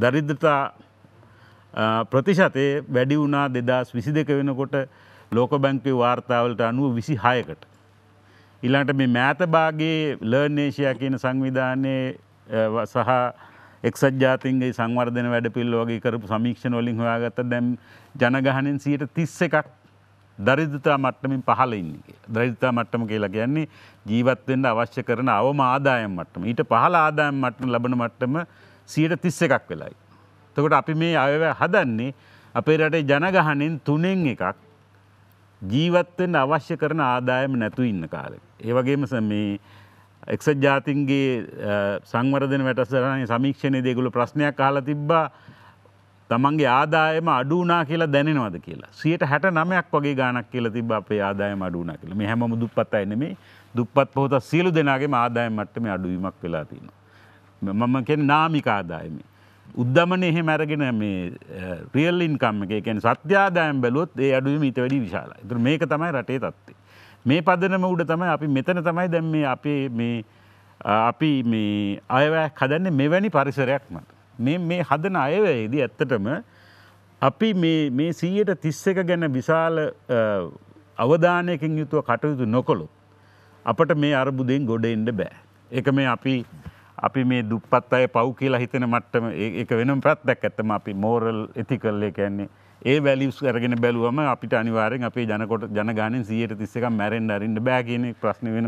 දරිද්‍රතා ප්‍රතිශතය වැඩි වුණා දෙදස් විසි දෙක වෙනකොට ලෝක බැංකේ වාර්තාවලට අනුව විසි හයකට. ඉල්ලන්ට මේ මෑතභාගේ ලර්නේෂයා කියන සංවිධානය සහ එක්සත් ජාතින්ගේ සංවර්ධන වැඩ පිල් වගේ කරපු සමීක්ෂණ වලින් හොයාගත දැම් ජනගහනෙන් සියට තිස්ස එකක් දරිදතා මට්ටමින් පහල ඉන්නේ දරිදතා මට්ටම කියලා කියන්නේ ජීවත්වෙන්ට අවශ්‍ය කරන අවම ආදායම් මට්ටම ඊට පහල ආදායම් මට්ටම ලබන මට්ටම සියට තිස්ස එකක් වෙලායි. තකොට අපි මේ අයව හදන්නේ අපේ රටේ ජනගහනෙන් තුනෙන් එකක් ජීවත්වෙන් අවශ්‍ය කරන ආදායම නැතු ඉන්න කාලෙ. ඒවගේම මේ එක්සත් ජාතින්ගේ සංවරධන වැටසරණය සමීක්ෂණය දෙගුළු ප්‍රශ්නයක් කාල තිබ්බා තමන්ගේ ආදායම අඩුනා කියලා දැනෙනවද කියලා සියට හැට නමයක් වගේ ගානක් කියල තිබ අපේ ආදායම අඩුනා කියල මේ හැම දුපත් අයනෙමේ දුපත් පොහොත සියලු දෙනාගේ ආදායමටම අඩුවීමක් වෙලා තියෙනවා. මම කෙන නාමික ආදායමේ උද්දමන එහෙ මැරගෙන මේ රියල් ඉන්කම් එක එකෙන් සත්‍යාදායම් බැලුවොත් ඒ අඩුවම ඊට වැඩි විශාලා තුර මේක තමයි රටේ තත්වේ. මේ පදනම උඩ තමයි අපි මෙතන තමයි දැම් මේ අපේ මේ අපි මේ අයවැ හදන්නේ මෙවැනි පරිසරයක් මට. මේ මේ හදන අයවැයේදී ඇත්තටම අපි මේ සීයට තිස්සක ගැන විශාල අවධානයකින් යුතුව කටයුතු නොකොළොත් අපට මේ අරබුදෙන් ගොඩ එන්ඩ බෑ. එක මේ අපි අපි මේ දුප්පත් අය පව් කියලා හිතෙන මට්ටම ඒක වෙනම් ප්‍රත්දැක් ඇත්තම අපි මෝරල් එතිකල්ලේ කැන්නේ ඒ වැලිස් කරගෙන බැලුවම අපිට අනිවාරෙන් අපේ ජනකොට ජනගානෙන් සියයට තිස්සක මැරෙන් අරන්න බෑගෙන ප්‍රශ්න වෙන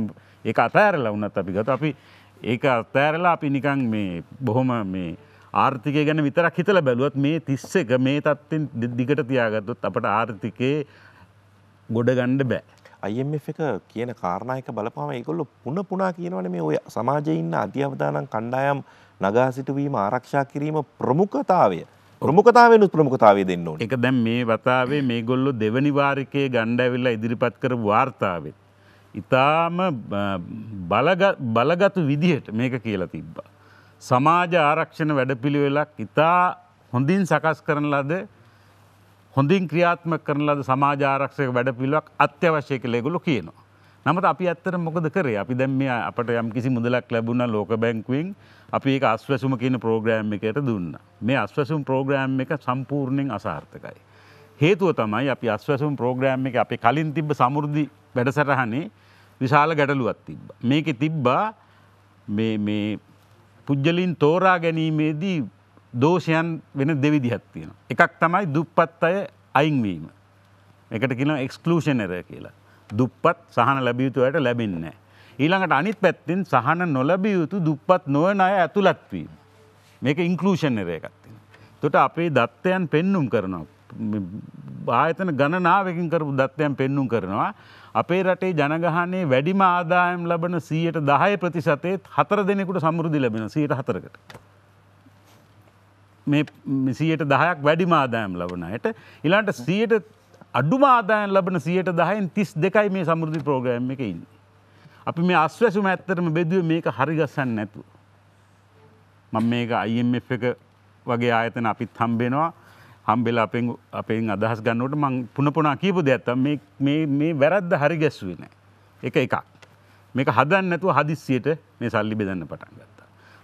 ඒ අතෑරලා උන්නත් අපි ගත අපි ඒක අතෑරලා අපි නිකං මේ බොහොම මේ ආර්ථිකය ගැන විතරක් හිතල බැලුවත් මේ තිස්ස එක මේ තත්ත්ෙන් දිගට තියාගත්තුත් අපට ආර්ථිකයේ ගොඩගණ්ඩ බෑ. IMF එක කියන කාරණයක බලපාම ඒකොල්ල පුන පුනා කියනවන මේ ඔය සමාජය ඉන්න අධ්‍යවදානන් කණ්ඩායම් නගා සිටුවීම ආරක්ෂා කිරීම ප්‍රමුඛතාවය ප්‍රමුඛතාවයනු ප්‍රමුඛතාවය දෙන්න ඕන එක දැම් මේ වතාවේ මේ ගොල්ලො දෙවනිවාරිකය ගණ්ඩඇවිල්ලා ඉදිරිපත් කර වාර්තාවේ. ඉතාම බලගතු විදිහට මේක කියලා තිබ්බා. සමාජ ආරක්ෂණ වැඩපිළිවෙලක් ඉතා හොඳින් සකස් කරන ලද හොඳින් ක්‍රියාත්ම කරන ලද සමාජාරක්ෂක වැඩපිළිවක් අත්‍යවශ්‍ය කළෙගුලු කියනවා. නමට අපි ඇත්තර මොකද කරේ අපි දැම් මේ අපට යම් කිසි මුදලක් ලැබුණ ලෝක බැංකුවෙන් අපි ඒ අස්වැසුම කියන ප්‍රෝග්‍රෑම් එකට දුන්න. මේ අස්වැසුම් ප්‍රෝග්‍රෑම් එක සම්පූර්ණයෙන් අසාර්ථකයි. හේතුව තමයි අපි අස්වැසුම් ප්‍රෝග්‍රෑම් එක අපි කලින් තිබ්බ සමුෘද්ධි වැඩසටහනේ විශාල ගැටලුවත් තිබ්බ. මේක තිබ්බා මේ පුද්ජලින් තෝරා ගැනීමේදී දෝෂයන් වෙන දෙවිදිහත් තියෙන. එකක් තමයි දුප්පත් අය අයින්වීම. එකට කියන එක්ස්කලූෂන් එර කියලා. දුප්පත් සහන ලැබියයුතුයට ලැබෙන්න. ඊළඟට අනිත් පැත්තින් සහන නොලැබිය යුතු දුප්පත් නොවන අය ඇතුළත්වීම. මේක ඉංකලූෂන් එර එකත්තින. තොට අපේ දත්තයන් පෙන්නුම් කරනවා. ආයතන ගණනාවකින් කරපු දත්වයන් පෙන්නුම් කරනවා. අපේ රටේ ජනගහනේ වැඩිම ආදායම් ලබන සීයට දහය ප්‍රතිශතයත් හතර දෙනෙකුට සමුෘදි ලැබෙන සීට හතරකට. මේ සියයට දහයක් වැඩිම ආදායම් ලබනයට ඉලාට සියයට අඩුම ආදායන් ලබන සියයට දහයෙන් තිස් දෙකයි මේ සමුෘධි ප්‍රෝග්‍රම් එක ඉන්න. අපි මේ අස්වැසුම ඇත්තරම බෙදුව මේක හරිගස්සන්න නැතු. මං මේක අයිF එක වගේ ආයතන අපිත් හම්බෙනවා හම්බෙල අපෙන් අපෙන් අදහස් ගන්නට මං පුනපුනා කීපු දෙයක්ත්තම් මේ වැරද්ද හරි ගැස්වෙන එක එකක් මේක හදන්න නැතුව හදිස්සියට මේ සල්ලි බෙදන්න පටන්ග.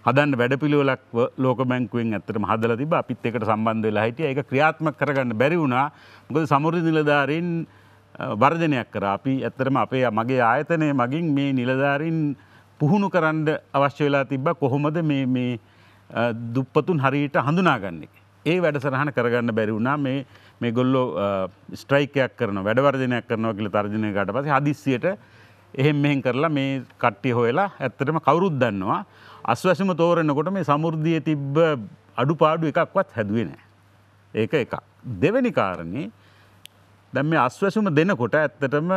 හදන් වැඩපිළිවෙලක් ලෝක බැංකුවෙන් ඇතරම හදල තිබ අපිත් එකට සම්බන්ධ වෙලා හිටිය ඒ ක්‍රියාත්ම කරගන්න බැරි වුණා මොකද සමුරි නිලධාරීන් වර්ධනයක් කර අපි ඇත්තරම අපේ මගේ ආයතනය මගින් මේ නිලධාරින් පුහුණු කරන්න අවශ්‍ය වෙලා තිබ්බ කොහොමද මේ දුප්පතුන් හරියට හඳුනාගන්නෙක්. ඒ වැඩසරහන කරගන්න බැරි වුණා මේ මේ ගොල්ලෝ ස්ට්‍රයිකයක් කරන වැඩවර්ධනයක් කරනවා කියල තර්ජනය ගට පස හදිස්සියට එහෙම මෙහෙන් කරලා මේ කට්ටි හොයලා ඇත්තටම කවුරුත් දන්නවා අස්වැසම තෝරනකොට මේ සමෘද්ධිය තිබ්බ අඩුපාඩු එකක්වත් හැදුවේ නෑ. ඒක එකක්. දෙවැනි කාරණේ දැන් මේ අස්වැසුම දෙනකොට ඇත්තටම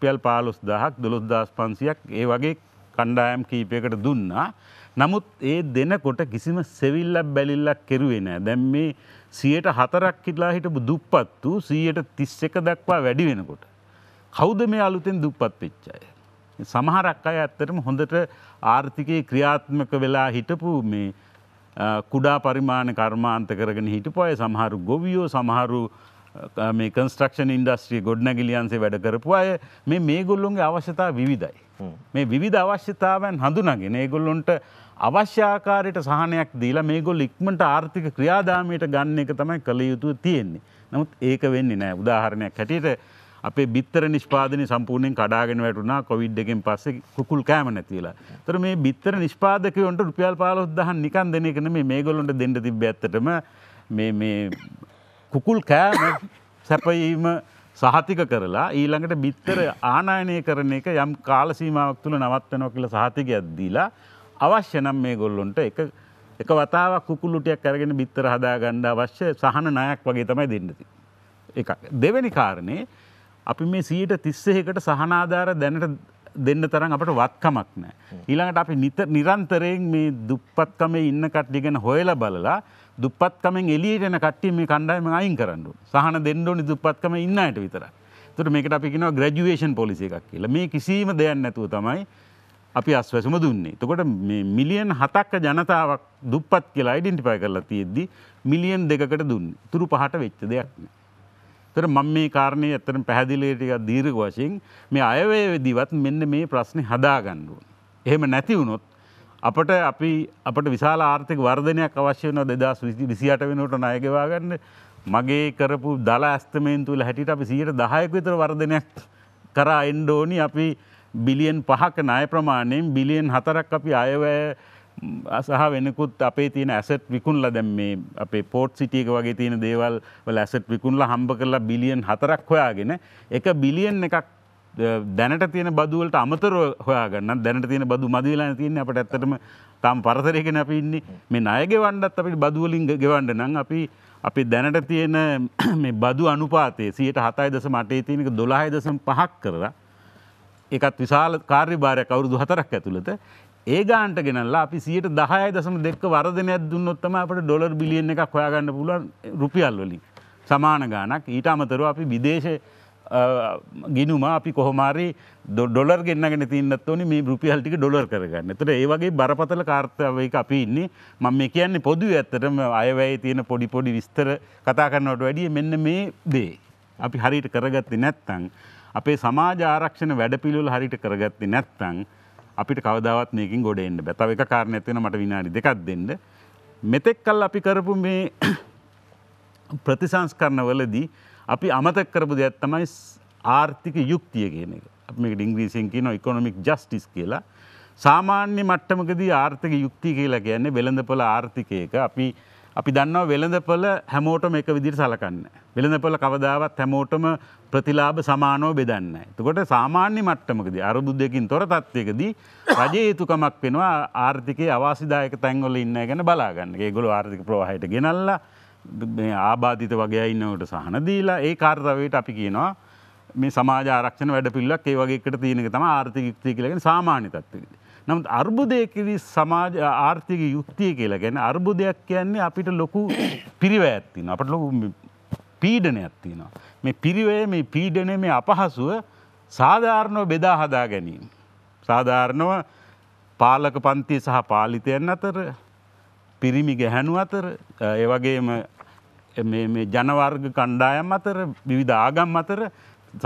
පියල් පාලොස් දහක් දොළොස් දහස් පන්සියක් ඒ වගේ කණ්ඩායම් කීපයකට දුන්නා. නමුත් ඒ දෙනකොට කිසිම සෙවිල්ලක් බැලිල්ලක් කෙරුවේ නෑ. දැන් මේ සියයට හතරක් හිටලා හිටපු දුප්පත්තු සියයට තිස් එක දක්වා වැඩි වෙනකොට. කෞද මේ අලුතෙන් දුප්පත් වෙච්චාය. සමහරක් අය ඇත්තටම හොඳට ආර්ථිකයේ ක්‍රියාත්මක වෙලා හිටපු මේ කුඩා පරිමාණ කර්මාන්ත කරගෙන හිටපු අය සමහරු ගොවියෝ සමහරු මේ කන්ස්ට්‍රක්ෂන් ඉන්ඩස්ට්‍රිය ගොඩ්නැගිලියන්සේ වැඩ කරපු අය මේ මේගොල්ලුන්ගේ අවශ්‍යතා විවිධයි. මේ විධ අවශ්‍යතාවන් හඳුනගෙන ඒගොල්ලොන්ට අවශ්‍යාකාරයට සහනයක් දීලා මේගොල් ඉක්මට ආර්ථික ක්‍රියාදාමයට ගන්න එක තමයි කළ යුතු තියෙන්නේ. නමුත් ඒක වෙන්නේ නෑ උදාහරණයක් හැටියට අපේ බිත්තර නිෂ්පාදන සම්පූර්ණයෙන් කඩාගෙන වැටුණා කොවිඩ් එකෙන් පස්සේ කුකුල් කෑම නැතිලා. ඒතර මේ බිත්තර නිෂ්පාදකයන්ට රුපියල් 15000 නිකන් දෙන එක නෙමෙයි මේගොල්ලන්ට දෙන්න තිබ්බ ඇත්තටම මේ මේ කුකුල් කෑම සැපයීම සහතික කරලා ඊළඟට බිත්තර ආනායනය කරන එක යම් කාල සීමාවක් තුළ නවත්වනවා කියලා සහතිකයක් දීලා අවශ්‍ය නම් මේ ගොල්ලොන්ට එක එක වතාවක් කුකුල්ලුටියක් කරගෙන බිත්තර හදාගන්න අවශ්‍ය සහන ණයක් වගේ තමයි දෙන්න තියෙන්නේ. දෙවැනි කාරණේ අපි මේ සීට තිස්සෙකට සහනාධාර දැනට දෙන්න තරම් අපට වත්කමක් නෑ. ඊළඟට අපි නිත නිරන්තරයෙන් මේ දුප්පත්කමේ ඉන්න කට්ටි ගැන හොයලා බලලා දුප්පත්කමෙන් එලියට එන කට්ටිය මේ කණ්ඩායම අයින් කරන්න සහන දෙන්න ඕනි දුප්පත්කම ඉන්න අයට විතර. ඒතර මේකට අපි කියනවා ග්‍රැජුවේෂන් පොලිසි එකක් කියලා. මේ කිසිම දෙයක් නැතුව තමයි අපි අස්වැසම දුන්නේ. එතකොට මේ මිලියන් 7ක ජනතාවක් දුප්පත් කියලා ඩෙන්ටිෆයි කරලා තියෙද්දි මිලියන් 2කට දුන්නේ. තුරු පහට වෙච්ච දෙයක් නේ. තර මං මේ කාරණය ඇතරන පැහැදිලේටික දීර්ග වශයෙන් මේ අයවේදිවත් මෙන්න මේ ප්‍රශ්නය හදාගණ්ඩුව. එහෙම නැති වුණොත් අපට අපි අපට විශාල ආර්ථික වර්ධනයක් අවශ්‍ය වන දෙදස් විසිට වෙනට නයගවාගන්න මගේ කරපු දලා ඇස්තමේන්තුවල හැටිට අපි සීට දහයක විතර වර්ධනයක් කරා එන්ඩෝනි අපි බිලියන් පහක ණය ප්‍රමාණයෙන් බිලියන් හතරක් අපි අයවැය අසහ වෙනකුත් අපේ තියෙන ඇසට් විකුල්ල දැම් මේ අපේ පෝට් සිටියක වගේ තියෙන දේවල් ඇසට් විකුල්ල හම්බ කරලා බිලියන් හතරක් හොයාගෙන එක බිලියන් එකක් දැනට තියෙන බදුවලට අමතර හොයාගන්න දැනට තියෙන බදු මදවෙලා තියන්නේ අපට ඇත්තටම තම් පරතරයගෙන අපි ඉන්නේ මේ අයගේ වන්ඩත් අපිට බදුවලින් ගෙවන්ඩ නම් අපි අපි දැනට තියෙන <coughs> මේ බදු අනුපාතේ සියට හතයි දස මටේ තියෙනක දොලාහි දසම් පහක් කරලා එකත් විශාල කාර්ය භාරය කවුරුදු හතරක් ඇතුළත ඒ ගාන්ට ගෙනල්ලා අපි සියට දහය දසම දෙක් වරදනයක් දුන්නොත්තම අපට ඩොලර් බිලියන එකක් හොයාගන්න පුළුවන් රුපියල්වලින් සමාන ගානක් ඊට අමතරු අපි විදේශ ගිනුම අපි කොහොමාරි ඩොලර් ගෙන්න්නගෙන තින්නත් ඕනි මේ රුපියල්ටික ඩොලර් කරගන්න එතට ඒවගේ බරපතල කාර්තවයක අපි ඉන්නේ මම මේ කියන්නේ පොදුව ඇත්තටම අයවැයි තියෙන පොඩි පොඩි විස්තර කතා කරන්නට වැඩිය මෙන්න මේ දේ අපි හරිට කරගත්ති නැත්තං අපේ සමාජ ආරක්ෂණ වැඩපිළුල් හරිට කරගත්ති නැත්තං අපිට කවදවත් මේකින් ගොඩ එන්න බැතව එක කාරණ ඇතින මට විනාඩි දෙකක් දෙන්න මෙතෙක් කල් අපි කරපු මේ <clears throat> ප්‍රතිසංස්කරණවලදී අපි අමතක් කරපු දෙයක් තමයි ආර්ථික යුක්තිය කියන එක මේ ඩිංග්‍රීසින් කියන ඉකොනොමික් ජස්ටිස් කියලා සාමාන්‍ය මට්ටමකදී ආර්ථික යුක්ති කියලා කියන්නේ වෙළඳපොළ ආර්ථිකයක අපි අපි දන්නවා වෙළඳපොල හැමෝටම එක විදිර සලකන්න. වෙළඳපොල කවදාවත් හැමෝටම ප්‍රතිලාබ සමානෝ බෙදන්න. එතකොට සාමාන්‍ය මට්ටමකද අරුබුද්ධයකින් තොර තත්වයකදී රජයේ යුතුකමක් වෙනවා ආර්ථිකය අවාසිදායක තැන්වල ඉන්න ගැන බලාගන්න ඒගොල ආර්ථික ප්‍රවාහයට ගෙනල්ලා ආබාධිත වගේ ඉන්නවට සහනදීලා ඒ කාර්තවයට අපි කියනවා මේ සමාජ ආරක්ෂණ වැඩ පිල්ලක් ඒ වගේකට තියෙනක තම ආර්ථික යුක්තිය කියලගෙන සාමාන්‍ය තත්වකදී. නමුත් අර්බුදයකිදී සමාජ ආර්ථික යුක්තිය කියලා ගැන අර්බුදයක් කියන්නේ අපිට ලොකු <coughs> පිරිව ඇත්තින අපට ලොකු පීඩන ඇත්තිනවා. මේ පිරිවය මේ පීඩනය මේ අපහසුව සාධාරණව බෙදා හදා ගැනීම. සාධාරණව පාලක පන්තිය සහ පාලිතයන් අතර පිරිමි ගැහැනු අතර ඒවගේම ජනවර්ග කණ්ඩායම් අතර විවිධ ආගම් අතර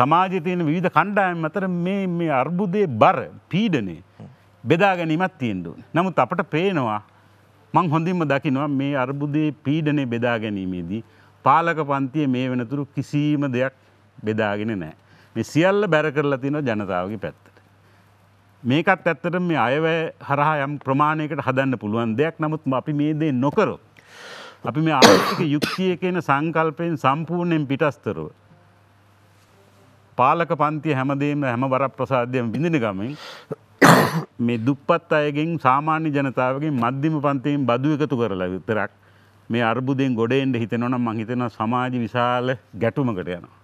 සමාජය තියෙන විධ කණ්ඩායම් අතර මේ අර්බුදය බර පීඩනේ බෙදා ගැනීමත් තියෙන්ඩු. නමුත් අපට පේනවා මං හොඳින්ම දකිනවා මේ අර්බුදයේ පීඩනය බෙදා ගැනීමේදී. පාලක පන්තිය මේ වෙනතුරු කිසිීම දෙයක් බෙදාගෙන නෑ. මේ සියල්ල බැර කරලා තින ජනතාවගේ පැත්තට. මේකත් ඇත්තට මේ අයවැය හරහා යම් ප්‍රමාණයකට හදන්න පුළුවන් දෙයක් නමුත් අපි මේ දේ නොකරොත්. අපි මේ ආර්ථික යුක්තිය කියන සංකල්පයෙන් සම්පූර්ණයෙන් පිටස්තරව. පාලක පන්තිය හැමදේම හැම වර ප්‍රසාධ්‍යයම බිඳින ගමින් <coughs> මේ දුප්පත් අයගෙන් සාමාන්‍ය ජනතාවගේ මධ්‍යම පන්තයෙන් බදු එකතු කරලා විතරක් මේ අර්බුදයෙන් ගොඩෙන්ට හිතෙනවනම් මං හිතෙන සමාජ විශාල ගැටුමකට යනවා.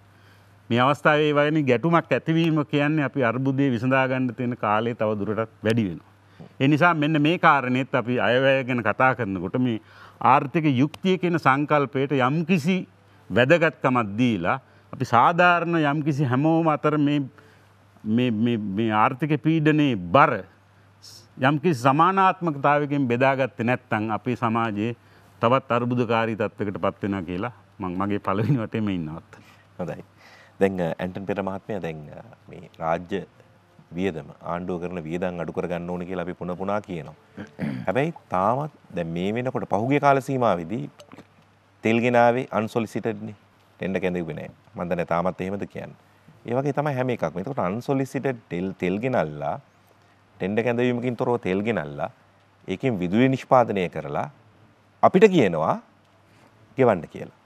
මේ අවස්ථාවේ වයනි ගැටුමක් ඇතිවීම කියන්නේ අපි අර්බුදය විසඳාගන්න තියෙන කාලේ තව දුරටත් වැඩි වෙනවා. එනිසා මෙන්න මේ කාරණයත් අපි අයවැය ගැන කතා කරනකොට මේ ආර්ථික යුක්තිය කියන සංකල්පයට යම්කිසි වැදගත්කමක් දීලා අපි සාධාරණ යම්කිසි හැමෝම අතර මේ මේ ආර්ථික පීඩනයේ බර යම්කි සමානාත්මකතාවකින් බෙදාගත්ත නැත්තං අපේ සමාජයේ තවත් අර්බුදකාරී තත්වකට පත්වෙන කියලා මං මගේ පලවෙනි වටේම ඉන්නවත්. හොදයි. දැන් ඇන්ටන් පෙර මහත්මය දැන් මේ රාජ්‍ය වියදම ආණ්ඩුව කරන වියදන් අඩු කරගන්න ඕන කියලා අපි පුන පුනා කියනවා. හැබැයි තාමත් දැන් මේ වෙනකොට පහුගිය කාල සීමාවේදී තෙල් ගෙනාවේ අන්සොලිසිටඩ්නේ ටෙන්ඩර් කැඳවුවේ නැහැ. මම දන්නේ තාමත් එහෙමද කියන්නේ. ඒවගේ තමයි හැම එකක් මෙතකට අන්සොලිසිට ටෙල් තෙල් ගෙනල්ලා ටෙන්ඩ කැඳවීමකින් තොරව තෙල් ගෙනල්ලා ඒකින් විදුලි නිෂ්පාදනය කරලා අපිට කියනවා ගෙවන්න කියලා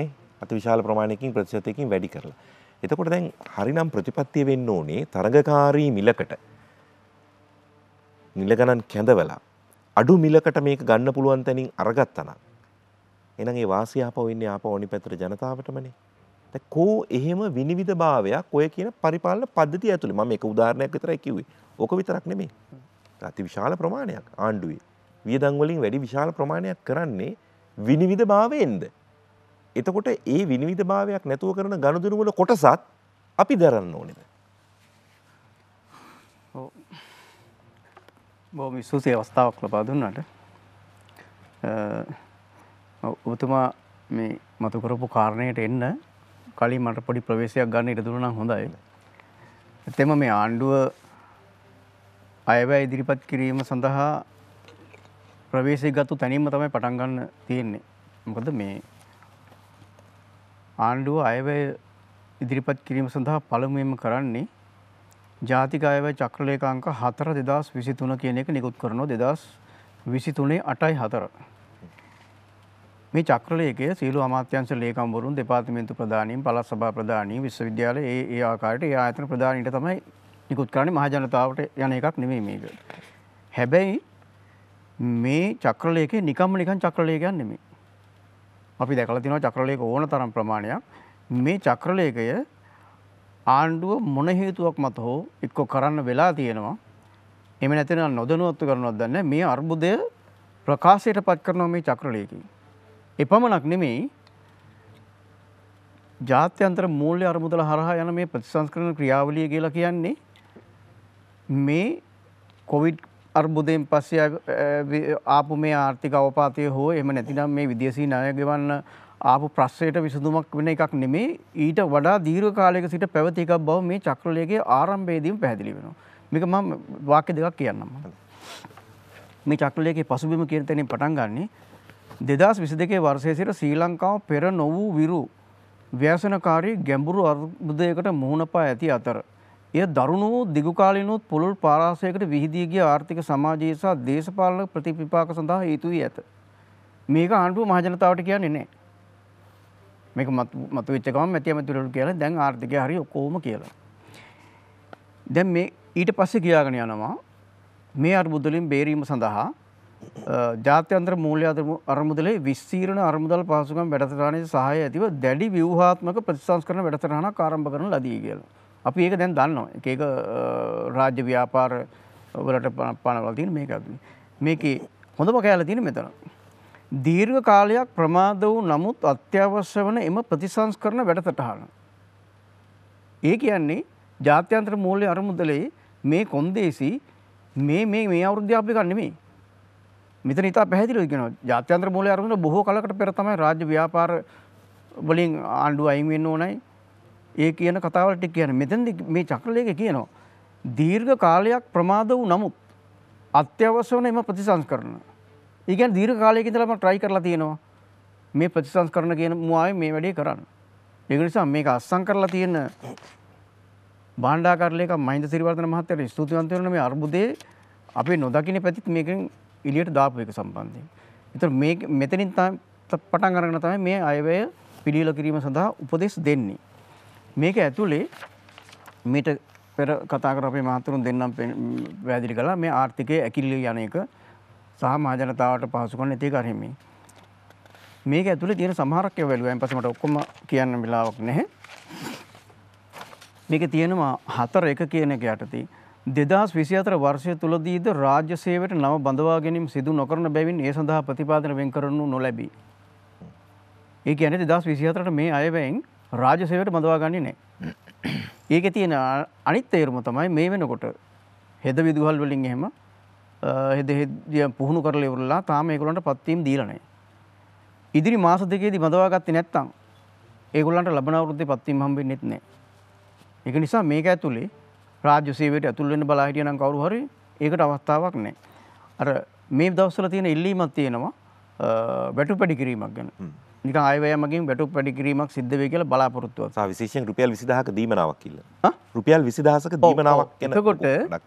නේ අති විශාල ප්‍රමාණයකින් ප්‍රතිශතයකින් වැඩි කරලා එතකොට දැන් හරිනම් ප්‍රතිපත්තිය වෙන්න ඕනේ තරගකාරී මිලකට මිල ගණන් කැඳවලා අඩු මිලකට මේක ගන්න පුළුවන් තැනින් අරගත්තනම් එහෙනම් ඒ වාසිය ආපහු ඉන්නේ ආපහු ඕනි පැත්තට ජනතාවටමනේ කෝ එහෙම විනිවිධ භාවයක් ඔය කියන පරිපාලන පද්ධති ඇතුළේ මම එක උදාහරණයක් විතරයි කිව්වේ. ඕක විතරක් නෙමෙයි. අති විශාල ප්‍රමාණයක් ආණ්ඩුවේ වියදම් වලින් වැඩි විශාල ප්‍රමාණයක් කරන්නේ විනිවිධ භාවයෙන්ද. එතකොට ඒ විනිවිධ භාවයක් නැතුව කරන ගණුදුරු වල කොටසත් අපි දරන්න ඕනේද? ඔව්. බොහොම විශ්වාසී අවස්ථාවක් ලබා දුන්නාට ඔව් ඔබතුමා මේ මතු කරපු කාරණයට එන්න කලින් මට පොඩි ප්‍රවේශයක් ගන්න ඉරදුරන හොඳයි. එතෙම මේ ආණ්ඩුව අයවැ ඉදිරිපත් කිරීම සඳහා ප්‍රවේශය ගත්තු තැනීම තමයි පටන්ගන්න තියෙන්නේ. මොකද මේ ආණ්ඩුව අයවැය ඉදිරිපත් කිරීම සඳහා පළමුුවම කරන්නේ ජාතික අයවැ චක්‍රලේකාංක හතර දෙදස් විසි තුන කියන එක නිකුත් කරනවා දෙදස් විසි තුනේ අටයි හතර. මේ චක්‍රලේඛය සීළු අමාත්‍යංශ ලේකම්වරුන් දෙපාර්තමේන්තු ප්‍රධානීන් පළාත් සභා ප්‍රධානීන් විශ්වවිද්‍යාල ඒ ඒ ආකාරයට ඒ ආයතන ප්‍රධානීන්ට තමයි නිකුත් කරන්නේ මහ ජනතාවට යන එකක් නෙමෙයි මේක. හැබැයි මේ චක්‍රලේඛේ නිකම්ම නිකන් චක්‍රලේඛයක් නෙමෙයි. අපි දැකලා තියෙනවා චක්‍රලේඛ ඕන තරම් ප්‍රමාණයක් මේ චක්‍රලේඛය ආණ්ඩුව මොන හේතුවක් මත හෝ එක්ක කරන්න වෙලා තියෙනවා. එමෙ නැතිනම් නොදනුවත්ව කරනවත් දන්නේ මේ අර්බුදය ප්‍රකාශයට පත් කරනවා මේ චක්‍රලේඛේ. එපමණක් නෙමෙයි ජාත්‍යන්තර මූල්‍ය අරමුදල හරහා යන මේ ප්‍රතිසංස්කරණ ක්‍රියාවලිය කියලා කියන්නේ මේ කොවිඩ් අර්බුදයෙන් පස්සේ ආපු මේ ආර්ථික අවපාතය හෝ එම නැතිනම් මේ විදේශී ණය ගෙවන්න ආපු ප්‍රශ්නයට විසඳුමක් වෙන එකක් නෙමේ ඊට වඩා දීර්ඝ කාලයක සිට පැවති එකක් බව මේ චක්‍රලයේගේ ආරම්භයේදීම පැහැදිලි වෙනවා. මේක මම වාක්‍ය දෙකක් කියන්නම්. මේ චක්‍රලයේගේ පසුබිම කියන තැනින් පටන් ගන්නේ දෙදස් විසි දෙකේ වර්ෂය සිට ශ්‍රී ලංකාව පෙර නොවූ විරු ව්‍යසනකාරී ගැඹුරු අර්බුදයකට මුහුණපා ඇති අතර. එය දරුණු වූ දිගුකාලිනුත් පුළුල් පාරාසයකට විහිදීගිය ආර්ථික සමාජයේ සහ දේශපාලන ප්‍රතිපිපාක සඳහා හේතු වී ඇත. මේක ආණ්ඩුව මහජනතාවට කියන්නේ නැහැ. මේක මතු වෙච්ච ගමන් මැති ඇමතිවරට කියලා දැන් ආර්ථිකය හරි ඔක්කොම කියලා. දැන් මේ ඊට පස්සේ කියාගෙන යනවා මේ අර්බුද වලින් බේරීම සඳහා ජාත්‍යන්තර මූල්‍ය අරමුදලේ විස්සීරණ අරමුදල් පහසුකම් වැඩසටහනේ සහාය ඇතිව දැඩි ව්‍යවහාත්මක ප්‍රතිසංස්කරණ වැඩසටහනක් ආරම්භ කරන ලදී කියලා. අපි ඒක දැන් දන්නවා. එක එක රාජ්‍ය ව්‍යාපාර වලට පනවලා තියෙන මේක. මේකේ හොඳම කැලේ තියෙන මෙතන. දීර්ඝ කාලයක් ප්‍රමාද වූ නමුත් අත්‍යවශ්‍ය වන එම ප්‍රතිසංස්කරණ වැඩසටහන. ඒ කියන්නේ ජාත්‍යන්තර මූල්‍ය අරමුදලේ මේ කොන්දේසි මේ මේ මේ අවුරුද්දේ අපි ගන්නෙ නෙමෙයි. මෙතන ඉතා පැහැදිලි ගෙන ජාත්‍යන්ත්‍ර මූලය අරගෙන බොහෝ කලකට පෙර තමයි රාජ්‍ය ව්‍යාපාර වලින් ආණ්ඩුව අයින් වෙන්න ඕනයි ඒ කියන කතාවල ටික කියන්නේ මෙතෙන්දි මේ චක්‍රලේඛය කියනවා දීර්ඝ කාලයක් ප්‍රමාද වූ නමුත් අත්‍යවශ්‍ය වන එම ප්‍රතිසංස්කරණ. ඒ කියන්නේ දීර්ඝ කාලයක ඉඳලාම try කරලා තියෙනවා මේ ප්‍රතිසංස්කරණ කියන මුවාවේ මේ වැඩේ කරන්න. ඒක නිසා මේක අස්සම් කරලා තියෙන භාණ්ඩාකාර ලේකම් මහින්ද සිරිවර්ධන මහත්තයාට ස්තුතිවන්ත වෙනවා මේ අර්බුදේ අපේ නොදකින්න පැතිත් මේකෙන් එලියට දාපු එක සම්බන්ධයෙන්. එතකොට මේ මෙතනින් පටන් අරගෙන තමයි මේ අයවැය පිළිල කිරීම සඳහා උපදෙස් දෙන්නේ. මේක ඇතුලේ මේට පෙර කතා කර අපේ මහතුරුන් දෙන්නම් වැදිරි කළා මේ ආර්ථිකය ඇකිල්ලිය යන එක සහ මහජනතාවට පහසු කරන ඉතිරි කරහිමි. මේක ඇතුලේ තියෙන සමහරක් ඒවා වැළුවා. ඊපස්සේ මට ඔක්කොම කියන්න වෙලාවක් නැහැ. මේක තියෙනවා හතර එක කියන එක යටතේ දෙදස් විසිතර වර්ෂය තුළදීද රාජ්‍ය සේවට නව බඳවා ගැනීම සිදු නොකරන බැවින් ඒ සඳහා ප්‍රතිපාදන වෙන් කරනු නොලැබී. ඒ ඇන දෙදස් විසිහතරට මේ අයවැයින් රාජසේවට බඳවාගන්නේ නෑ. ඒක තියෙන අනිත් තේරුම තමයි මේ වෙනකොට හෙද විදුහල් වලින් එහෙම හෙද හෙදිය පුහුණු කරල ඉවරලා තාම ඒකුලන්ට පත්වීම් දීලනෑ. ඉදිරි මාස දෙකේදී බඳවාගත්ති නැත්තම් ඒගොල්ලන්ට ලබනවරුද්ධ පත්වීම් හම්බෙන් නෙත්නෑ. එක නිසා මේක ඇතුළේ රාජ්‍ය සේවයට ඇතුල් වෙන්න බලා හිටියනම් කවුරු හරි ඒකට අවස්ථාවක් නැහැ. අර මේ දවස්වල තියෙන ඉල්ලීමක් තියෙනවා වැටු පැඩි කිරීමක් ගැන. නිකන් ආයවැයමකින් වැටු පැඩි කිරීමක් සිද්ධ වෙයි කියලා බලාපොරොත්තුවක්. සහ විශේෂයෙන් රුපියල් 20000ක දීමනාවක් කියලා. හා රුපියල් 20000ක දීමනාවක් ගැන එතකොට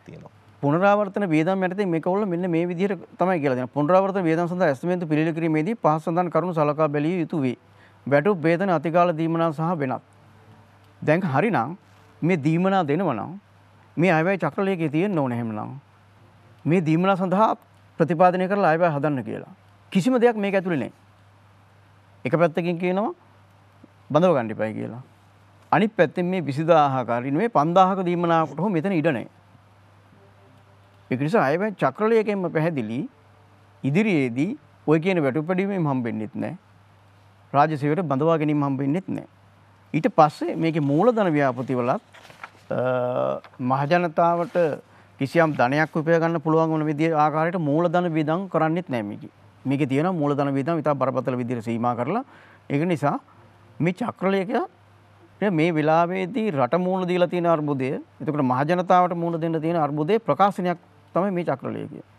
තියෙනවා. පුනරාවර්තන වේදම් යටතේ මේකවල මෙන්න මේ විදිහට තමයි කියලා දෙනවා. පුනරාවර්තන වේදම් සඳහා ඇස්තමේන්තු පිළිල කිරීමේදී පහසු සඳහන් කරුණු සලකා බැලිය යුතු වේ. වැටු වේදන අතිකාල දීමනා සහ වෙනත්. දැන් හරිනම් මේ දීමනා දෙනවා නම් මේ අයවැය චක්‍රලයකේ තියෙන්න ඕන එහෙමනම්. මේ දීමනා සඳහා ප්‍රතිපාදනය කරලා අයවැය හදන්න කියලා. කිසිම දෙයක් මේක ඇතුළේ නැහැ. එක පැත්තකින් කියනවා බඳව ගන්න එපයි කියලා. අනිත් පැත්තෙන් මේ 20000ක හරි නෙමෙයි 5000ක දීමනාකට හෝ මෙතන ඉඩ නැහැ. ඒක නිසා අයවැය චක්‍රලයකෙන්ම පැහැදිලි ඉදිරියේදී ඔය කියන වැටුපැඩීමෙන් හම්බෙන්නෙත් නෑ රාජසේවයට බඳවා ගැනීම හම්බෙන්නෙත් නෑ ඊට පස්සේ මේක මූලධන ව්‍යාපති වලත් මහජනතාවට කිසියම් ධනයක් උපය ගන්න පුළුවන් වන විදිහ ආකාරයට මූලධන වියදම් කරන්නෙත් නැහැ මේකේ. මේකේ තියෙන මූලධන වියදම් ඉතා බරපතල විදිහට සීමා කරලා ඒක නිසා මේ චක්‍රලයක මේ වෙලාවේදී රට මූණ දීලා තියෙන අර්බුදය එතකොට මහජනතාවට මූණ දෙන්න තියෙන අර්බුදේ ප්‍රකාශනයක් තමයි මේ චක්‍රලය කියන්නේ.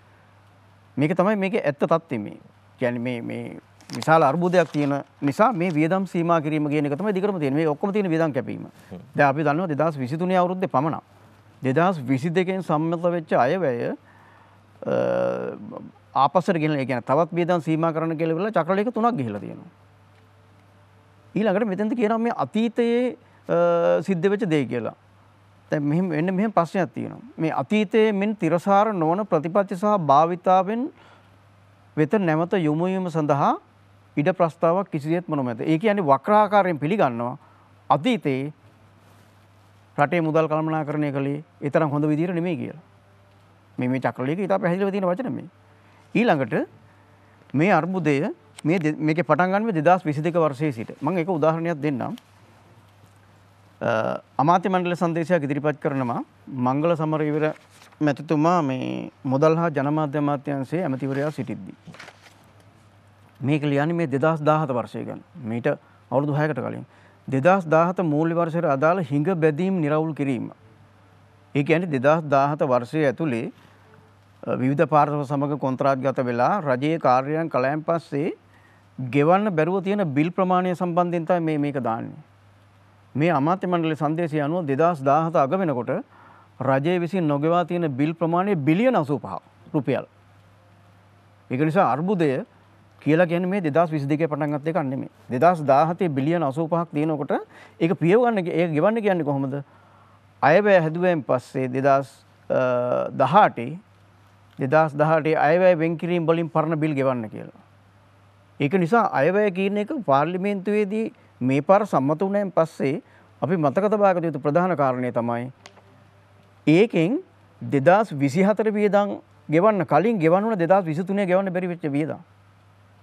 මේක තමයි මේකේ ඇත්ත තත්ත්වය මේ. කියන්නේ මේ මේ විශාල අර්බුදයක් තියෙන නිසා මේ වියදම් සීමා කිරීම කියන එක තමයි දිගටම තියෙන්නේ. මේ ඔක්කොම තියෙන වියදම් කැපීම. දැන් අපි දන්නවා 2023 අවුරුද්දේ පමණ 2022 න් සම්මත වෙච්ච අයවැය ආපස්සට ගෙනලා ඒ කියන්නේ තවත් වියදම් සීමා කරන්න කියලා වෙලා චක්‍රලේඛ තුනක් ගිහිලා තියෙනවා. ඊළඟට මෙතෙන්ද කියනවා මේ අතීතයේ සිද්ධ වෙච්ච දේ කියලා. දැන් මෙහෙම වෙන්න මෙහෙම ප්‍රශ්නයක් තියෙනවා. මේ අතීතයේ මෙන් තිරසාර නොවන ප්‍රතිපත්ති සහ භාවිතාවෙන් වෙත නැවත යොමු වීම සඳහා ඉඩ ප්‍රස්ථාවක් කිසිදෙත් මොනොම ඇත ඒ කියන්නේ වක්‍රාකාරයෙන් පිළිගන්නවා අතීතයේ රටේ මුදල් කළමනාකරණය කළේ ඒ තරම් හොඳ විදිහට නෙමෙයි කියලා. මේ මේ චක්‍රලේඛ ඉතා පැහැදිලිව තියෙන වචන මේ. ඊළඟට මේ අර්බුදය මේ මේකේ පටන් ගන්නෙ 2022 වර්ෂයේ සිට. මම ඒක උදාහරණයක් දෙන්නම්. අමාත්‍ය මණ්ඩල සංදේශයක් ඉදිරිපත් කරනවා මංගල සමරවීර මැතිතුමා මේ මොදල් හා ජනමාධ්‍ය අමාත්‍යාංශයේ ඇමතිවරයා සිටිද්දී මේක ලියන්නේ මේ 2017 වර්ෂය ගැන. මීට අවුරුදු 6කට කලින් 2017 මූල්‍ය වර්ෂයට අදාළ හිඟ බැදීම් निराවුල් කිරීම. ඒ කියන්නේ 2017 වර්ෂය ඇතුලේ විවිධ පාර්ශව සමග කොන්ත්‍රාත්ගත වෙලා රජයේ කාර්යයන් කලයන් පස්සේ ගෙවන්න බැරුව තියෙන බිල් ප්‍රමාණය සම්බන්ධයෙන් තමයි මේ මේක දාන්නේ. මේ අමාත්‍ය මණ්ඩලයේ සංදේශය අනුව 2017 අග වෙනකොට රජය විසින් නොගෙවා තියෙන බිල් ප්‍රමාණය බිලියන 85 රුපියල්. ඒක නිසා අර්බුදය කියලා ගැන මේ දෙදස් විසිදක පටන්ගත් එකක් නෙමේ දෙදස් දාහතේ බිලියන අසූපහක් තියෙනකොට ඒක පියවගන්න ඒ ගෙවන්න කියන්නේ කොහොමද අයවැය හැදුවෙන් පස්සේ දෙදස් දහටේ දෙදස් දහටේ අයවැය වෙන්කිරීම් බලින් පරණ බිල් ගෙවන්න කියලා. ඒක නිසා අයවැය කියන එක පාර්ලිමේන්තුවේදී මේ පාර සම්මත වනයෙන් පස්සේ අපි මතකතබාගත යුතු ප්‍රධාන කාරණය තමයි. ඒකෙන් දෙදස් විසිහතර වියදං ගෙවන්න කලින් ගෙවනුන දෙදස් විසතුනය ගෙවන්න බැරිවෙච්ච වියදා.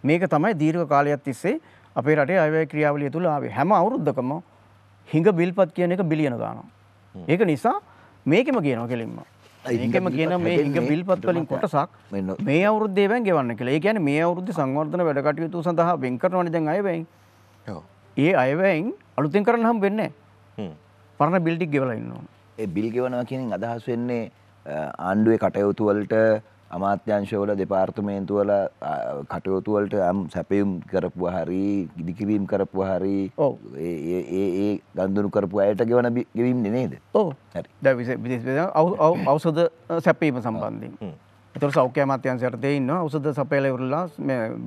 මේක තමයි දීර්ඝ කාලයක් තිස්සේ අපේ රටේ අයවැය ක්‍රියාවලිය තුළ ආවේ හැම අවුරුද්දකම හිඟ බිල්පත් කියන එක බිලියන දානවා. ඒක නිසා මේකෙම කියනවා කෙලින්ම. ඒකෙම කියන මේ හිඟ බිල්පත් වලින් කොටසක් මේ අවුරුද්දේ බැන් ගෙවන්න කියලා. ඒ කියන්නේ මේ අවුරුද්දේ සංවර්ධන වැඩ කටයුතු සඳහා වෙන් කරනවනේ දැන් අයවැයෙන්. ඔව්. ඒ අයවැයෙන් අලුතෙන් කරන්න හම් වෙන්නේ නැහැ. පරණ බිල් ටික ගෙවලා ඉන්නවා. ඒ බිල් ගෙවනවා කියන අදහස් වෙන්නේ ආණ්ඩුවේ කටයුතු වලට අමාත්‍යංශවල දෙපාර්තමේන්තුවල කටයුතුවලට ඇම් සැපයුම් කරපු හරි ගිදිකිරීම් කරපු හරි ඒ ගන්දුරු කරපු අයට ගෙවන ගෙවීම් නේද ඕ අවසද සැපීම සම්බන්ධින්. එතුර සෞඛ්‍ය අමාත්‍යන්සයට දෙඉන්න අවසද සපේල වරල්ලා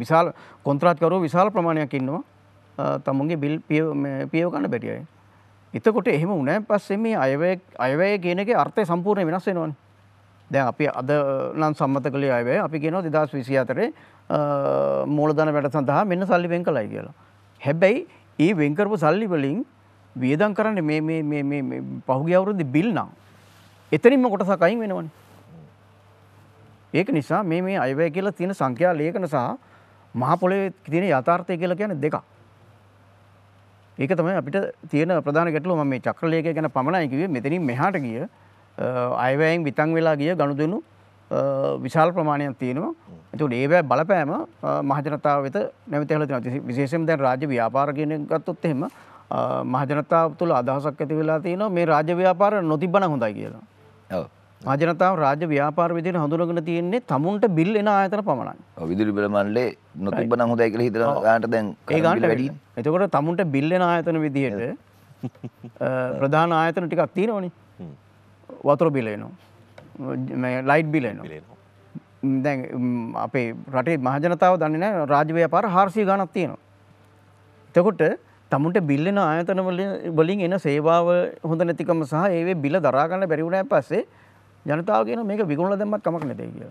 විශාල් කොන්ත්‍රාත්කරු විශාල ප්‍රමාණයක් ඉන්නවා තමුන්ගේ බිල් පියෝකන්න බැටියයි. එතකොට එහෙම උනෑ පස්සෙම අයවය අයවැය කියනගේ අර්ථය සම්පූර්ණ වෙනස් වෙනවන්. දැන් අපි අද නම් සම්මත කළේ අයවැය අපි කියනවා දෙදස් විසි අතරේ මූලධන වැඩ සඳහා මෙන්න සල්ලි වෙන් කළයි කියලා. හැබැයි ඒ වෙන්කරපු සල්ලි වලින් වියදම් කරන්න මේ පහුගේ අවුරුද්ද බිල් නම් එතනින්ම කොට සකයින් වෙනවන. ඒක නිසා මේ මේ අයවැය කියලා තියෙන සංඛ්‍යා ලේඛන සහ මහපොළේ තියෙන යථාර්ථය කියලා කියන්නේ දෙකක්. ඒක තමයි අපිට තියෙන ප්‍රධාන ගැටලුව මම මේ චක්‍රලේඛය ගැන පමණයි කිව්වේ මෙතනින් මෙහාට ගිය අයවැයෙන් විතන් වෙලා ගිය ගණුදනු විශාල් ප්‍රමාණයක් තියෙනවා ඇතුට ඒවැ බලපෑම මහජනතාව වෙත නැවතහල තින විශේෂම දැන් රාජ ව්‍යාපාරගෙන ගත්තොත් එහෙම මහජනතාව තුළ අදහසක් ඇති වෙලා තියෙනවා මේ රාජ ව්‍යාපාර නොතිබන හොඳයි කියලා මජනතාව රාජ ව්‍යාපාර විදින හඳුනගෙන තියෙන්නේ තමුන්ට බිල් එන ආයතන පමණයි විදුලි බල මණ්ඩලේ නොතිබ්බ නම් හොඳයි කියලා හිතන ගානට දැන් ඒ ගානට වැඩි. එතකොට තමුන්ට බිල් එන ආයතන විදියට ප්‍රධාන ආයතන ටිකක් තියෙනවනේ. වතුර බිලයනවා ලයිට් බිලයනවා දැන් අපේ රටේ මහජනතාව දන්නේ නෑ රාජවය පාර හාර්සී ගණක් තියෙනවා. එතකොට තමුන්ට බිල්ලෙන ආයතන වලින් එන සේවාව හොඳ නැතිකම සහ ඒවේ බිල දරාගන්න බැරිවුණෑ පස්සේ ජනතාව කියන මේක විගුණල දෙමත් කමක් නැතේ කිය.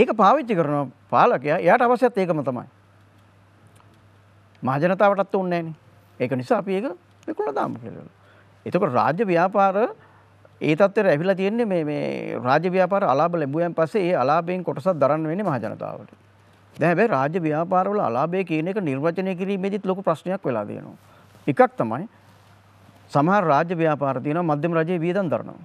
ඒක පාවිච්චි කරන පාලකයා එයට අවශ්‍යත් ඒකම තමයි. මහජනතාවටත් උන්නෑන ඒක නිසා අපි ඒක විකුණ දාම කියල. එතකොට රාජ්‍ය ව්‍යාපාර ඒ තත්ත්වයට ඇවිල්ලා තියෙන්නේ මේ මේ රාජ්‍ය ව්‍යාපාර අලාභ ලැබුවයන් පස්සේ ඒ අලාභයෙන් කොටසක් දරන්න වෙන්නේ මහ ජනතාවට. දැන් හැබැයි රාජ්‍ය ව්‍යාපාරවල අලාභය කියන එක නිර්වචනය කිරීමේදීත් ලොකු ප්‍රශ්නයක් වෙලා තියෙනවා. එකක් තමයි සමහර රාජ්‍ය ව්‍යාපාර තියෙනවා මධ්‍යම රජයේ වියදම් දරනවා.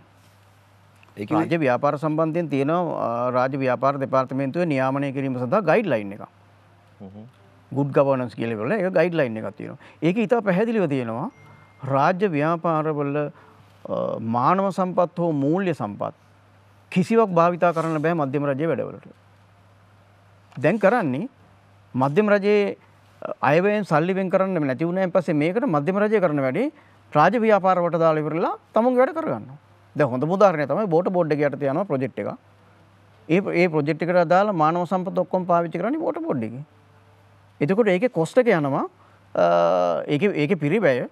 ඒ කියන්නේ රාජ්‍ය ව්‍යාපාර සම්බන්ධයෙන් තියෙනවා රාජ්‍ය ව්‍යාපාර දෙපාර්තමේන්තුවේ නියාමනය කිරීම සඳහා ගයිඩ්ලයින් එකක්. හ්ම්. good governance කියලා වල ඒක ගයිඩ්ලයින් එකක් තියෙනවා. ඒක ඊට පැහැදිලිව තියෙනවා රාජ්‍ය ව්‍යාපාරවල මානව සම්පත් හෝ මූල්්‍ය සම්පත් කිසිවක් භාවිතා කරන්න බෑ මධ්‍යම රජය වැඩවලට. දැන් කරන්නේ මධ්‍යම රජයේ අයවෙන් සල්ලිවෙන් කරන්න නැතිවුණේ පසේ මේකට මධ්‍යම රජය කරන වැඩේ රාජ ව්‍යාපාරවට දාලිවරලා තමන් වැඩ කරගන්න ද හොඳ මුදාරනය තමයි බෝට බොඩ් යට යන ප්‍රජෙට් එක ඒ ඒ ප්‍රජෙට්ික දාලා මානව සම්ප ඔක්කොම් පාවිච්චි කරන බොට බොඩ්ඩි එතකොට ඒක කොස්්ටක යනවා ඒ ඒක පිරිබැය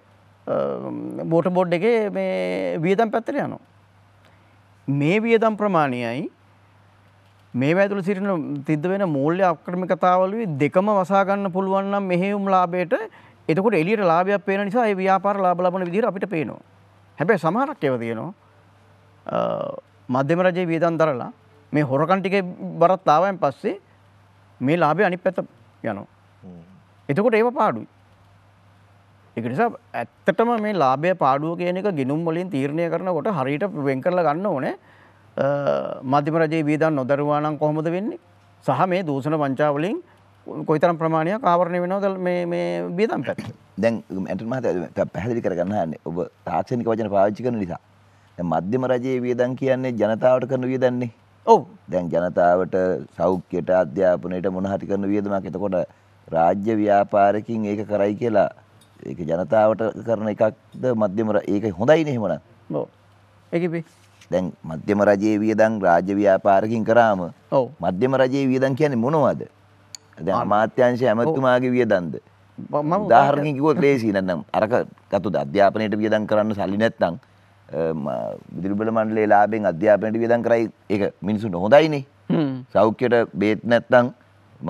බෝට බෝඩ් එක මේ වියදම් පැත්තර යනවා. මේ වියදම් ප්‍රමාණයයි මේ වැතුල සිටින තිද්ද වෙන මූල්‍ය අක්‍රමිකතාවලුවේ දෙකම වසාගන්න පුළුවන් නම් මෙහෙයුම් ලාභයට එතකොට එළියට ලාභයක් පේන නිසා ඒ ව්‍යාපාර ලාභ ලබන විදිහට අපිට පේනවා. හැබැයි සමහරක් ඒවා තියෙනවා මධ්‍යම රජයේ වියදම් දරලා මේ හොරකම් ටිකේ බරත් ආවයින් පස්සේ මේ ලාභය අනිත් පැත්ත යනවා. එතකොට ඒව පාඩුයි. එක නිසා ඇත්තටම මේ ලාභය පාඩුව කියන එක ගිනුම් වලින් තීරණය කරනකොට හරියට වෙන් කරලා ගන්න ඕනේ මධ්‍යම රජයේ වියදම් නොදරුවා නම් කොහොමද වෙන්නේ සහ මේ දූෂණ වංචාවලින් කොයිතරම් ප්‍රමාණයක් ආවරණය වෙනවද මේ මේ වියදම් පැත්ත දැන් ඇන්ටන් මහතා පැහැදිලි කරගන්න හන්නේ ඔබ තාක්ෂණික වචන පාවිච්චි කරන නිසා දැන් මධ්‍යම රජයේ වියදම් කියන්නේ ජනතාවට කරන වියදම්නේ ඔව් දැන් ජනතාවට සෞඛ්‍යයට අධ්‍යාපනයට මොන හරි කරන වියදමක් එතකොට රාජ්‍ය ව්‍යාපාරකින් ඒක කරයි කියලා ඒක ජනතාවට කරන එකක්ද මධ්‍යමර ඒක හොඳයි නෙහෙමන ඒ දැන් මධ්‍යම රජයේ වියදං රාජ්‍යව්‍යාපාරකින් කරාම මධ්‍යම රජයේ වියදන් කියන්නේ මොනවාද දැන් අමාත්‍යංශය ඇමතුමාගේ වියදන්ද දාහරණින් කිව්වොත් ලේසි නැත්නම් අරක ගත්තොත් අධ්‍යාපනයට වියදම් කරන්න සල්ලි නැත්නම් විදුලිබල මණ්ඩලයේ ලාභයෙන් අධ්‍යාපනයට වියදම් කරයි ඒක මිනිසුන්ට හොඳයිනේ සෞඛ්‍යයට බේත් නැත්නම්